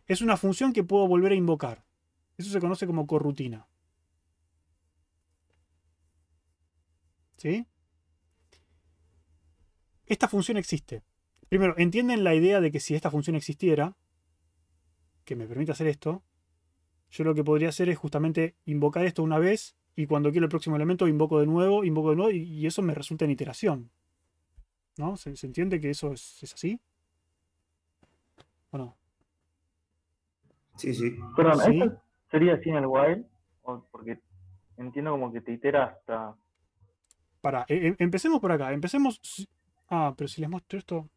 Es una función que puedo volver a invocar. Eso se conoce como corrutina. Esta función existe. Primero, entienden la idea de que si esta función existiera, que me permite hacer esto, yo lo que podría hacer es justamente invocar esto una vez y cuando quiero el próximo elemento invoco de nuevo, invoco de nuevo y, eso me resulta en iteración. ¿No? ¿Se, entiende que eso es, así? ¿O no? Sí, sí. Perdón, ¿Sí? sería así en el while? Porque entiendo como que te itera hasta para, e, e, empecemos por acá. Empecemos. Ah, pero si les muestro esto.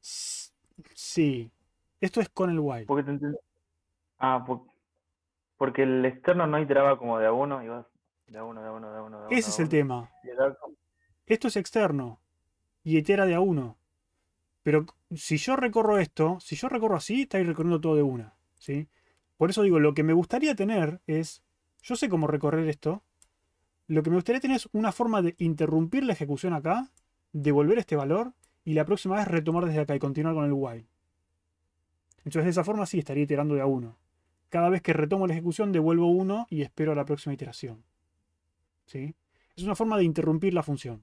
Sí. Esto es con el white. Porque ah, porque el externo no iteraba como de a uno de a uno, de a uno, de a uno. Ese es el tema. Esto es externo y itera de a uno. Pero si yo recorro esto, si yo recorro así, estáis recorriendo todo de una. ¿sí? Por eso digo, lo que me gustaría tener es. Yo sé cómo recorrer esto, lo que me gustaría tener es una forma de interrumpir la ejecución acá, devolver este valor y la próxima vez retomar desde acá y continuar con el while. Entonces de esa forma sí estaría iterando de a uno. Cada vez que retomo la ejecución devuelvo uno y espero a la próxima iteración. ¿Sí? Es una forma de interrumpir la función.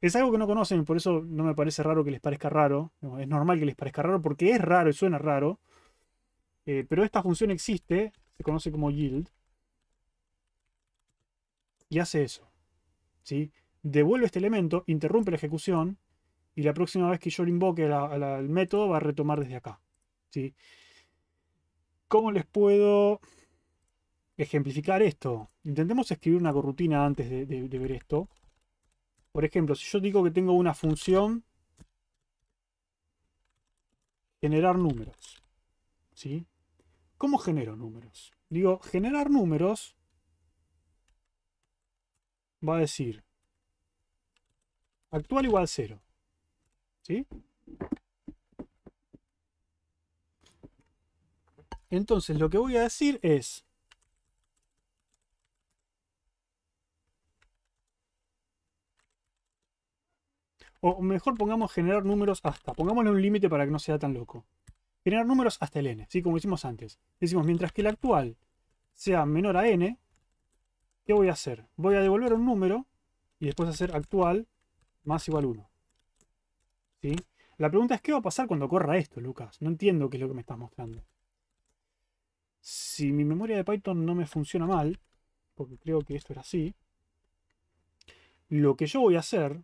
Es algo que no conocen, por eso no me parece raro que les parezca raro. es normal que les parezca raro porque es raro y suena raro. Eh, pero esta función existe, se conoce como yield y hace eso. ¿sí? Devuelve este elemento, interrumpe la ejecución y la próxima vez que yo le invoque al el método va a retomar desde acá. ¿sí? ¿Cómo les puedo ejemplificar esto? Intentemos escribir una corrutina antes de, ver esto. Por ejemplo, si yo digo que tengo una función generar números. ¿sí? ¿Cómo genero números? Digo, generar números va a decir actual igual a 0. ¿Sí? Entonces lo que voy a decir es o mejor pongamos generar números hasta, pongámosle un límite para que no sea tan loco. Generar números hasta el n, ¿sí? como hicimos antes. Decimos, mientras que el actual sea menor a n, ¿Qué voy a hacer? Voy a devolver un número y después hacer actual más igual 1. ¿Sí? La pregunta es, ¿qué va a pasar cuando corra esto, Lucas? No entiendo qué es lo que me estás mostrando. Si mi memoria de Python no me funciona mal, porque creo que esto era así, lo que yo voy a hacer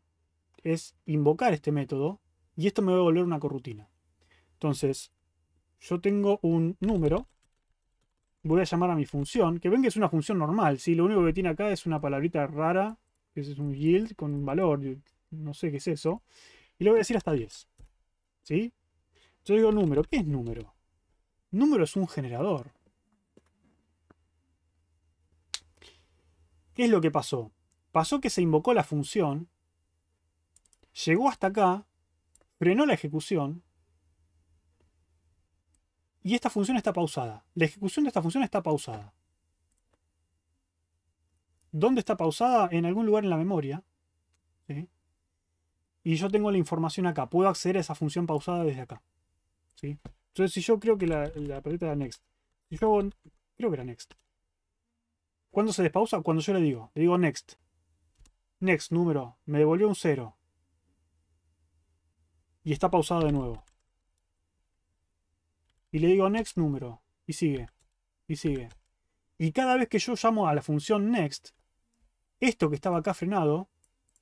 es invocar este método y esto me va a devolver una corrutina. Entonces, yo tengo un número voy a llamar a mi función, que ven que es una función normal, ¿sí? Lo único que tiene acá es una palabrita rara, que es un yield con un valor, no sé qué es eso, y le voy a decir hasta 10, ¿sí? Yo digo número, ¿qué es número? Número es un generador. ¿Qué es lo que pasó? Pasó que se invocó la función, llegó hasta acá, frenó la ejecución, y esta función está pausada. La ejecución de esta función está pausada. ¿Dónde está pausada? En algún lugar en la memoria. Y yo tengo la información acá. Puedo acceder a esa función pausada desde acá. ¿sí? Entonces, si yo creo que la, paleta era next. Si yo creo que era next. ¿Cuándo se despausa? Cuando yo le digo. Le digo next. Next número. Me devolvió un cero. Y está pausada de nuevo y le digo next número. Y sigue. Y sigue. Y cada vez que yo llamo a la función next, esto que estaba acá frenado,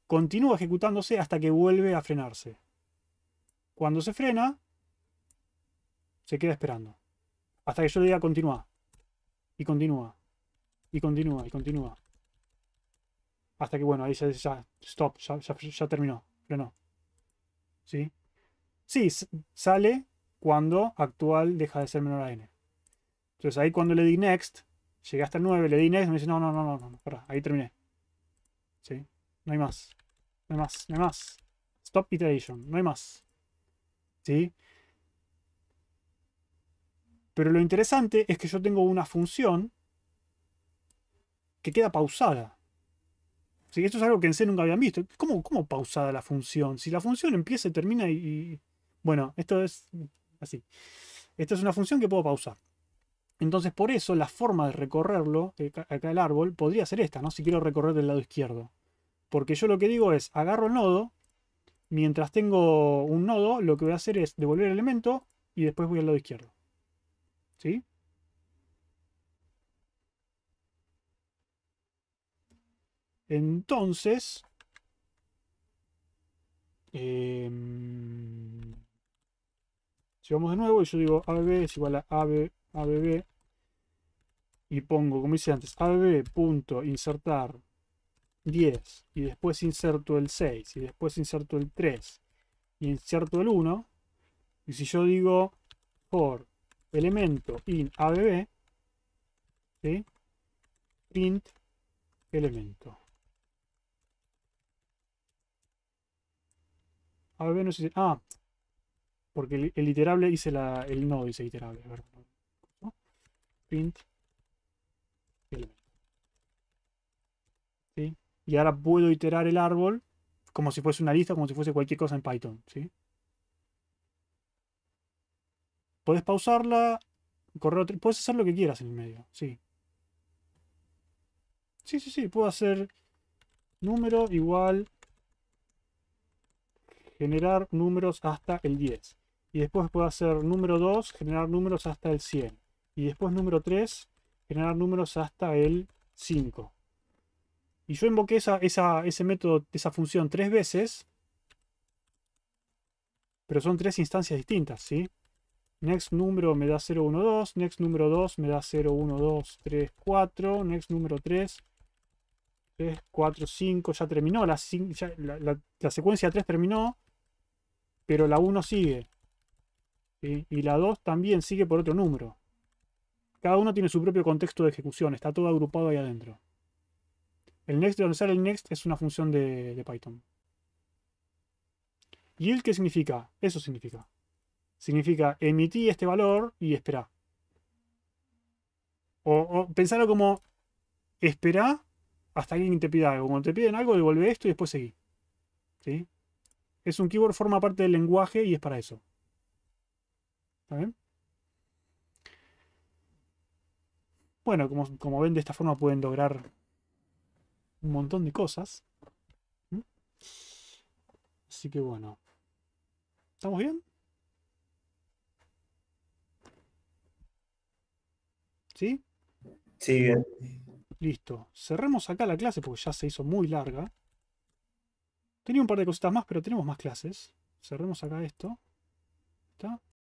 continúa ejecutándose hasta que vuelve a frenarse. Cuando se frena, se queda esperando. Hasta que yo le diga continúa. Y continúa. Y continúa, y continúa. Hasta que, bueno, ahí ya, ya stop, ya, ya terminó, frenó. ¿Sí? Sí, sale cuando actual deja de ser menor a n. Entonces ahí cuando le di next, llegué hasta el 9, le di next, me dice, no, no, no, no, no, ahí terminé. ¿Sí? No hay más. No hay más, no hay más. Stop iteration, no hay más. ¿Sí? Pero lo interesante es que yo tengo una función que queda pausada. ¿Sí? Esto es algo que en C nunca habían visto. ¿Cómo, cómo pausada la función? Si la función empieza, y termina y... Bueno, esto es así. Esta es una función que puedo pausar. Entonces, por eso, la forma de recorrerlo, eh, acá el árbol, podría ser esta, ¿no? Si quiero recorrer del lado izquierdo. Porque yo lo que digo es, agarro el nodo, mientras tengo un nodo, lo que voy a hacer es devolver el elemento y después voy al lado izquierdo. ¿Sí? Entonces... Em, si vamos de nuevo y yo digo ABB es igual a AB, ABB y pongo, como hice antes, abb.insertar 10 y después inserto el 6 y después inserto el 3 y inserto el 1 y si yo digo for elemento in ABB int print elemento ABB no ah, porque el, iterable dice la, el no dice iterable. Print Y ahora puedo iterar el árbol como si fuese una lista, como si fuese cualquier cosa en Python. ¿sí? Podés pausarla, correr puedes hacer lo que quieras en el medio. Sí. Sí, sí, sí. Puedo hacer número igual generar números hasta el 10 y después puedo hacer número 2, generar números hasta el 100. Y después número 3, generar números hasta el 5. Y yo invoqué esa, ese método, esa función tres veces, pero son tres instancias distintas, ¿sí? Next número me da 0, 1, 2, next número 2 me da 0, 1, 2, 3, 4, next número 3, 3, 4, 5, ya terminó, la, la secuencia 3 terminó, pero la 1 sigue y la 2 también sigue por otro número. Cada uno tiene su propio contexto de ejecución, está todo agrupado ahí adentro. El next, de el next, es una función de, Python. ¿Y el qué significa? Eso significa. Significa emití este valor y espera. O, o pensarlo como espera hasta alguien te pida algo. Cuando te piden algo, devuelve esto y después seguí. ¿Sí? Es un keyword, forma parte del lenguaje y es para eso. ¿Está bien? Bueno, como, como, ven, de esta forma pueden lograr un montón de cosas. ¿Mm? Así que bueno. ¿Estamos bien? ¿Sí? Sí, bien. Listo. Cerremos acá la clase porque ya se hizo muy larga. Tenía un par de cositas más, pero tenemos más clases. Cerremos acá esto. ¿Está?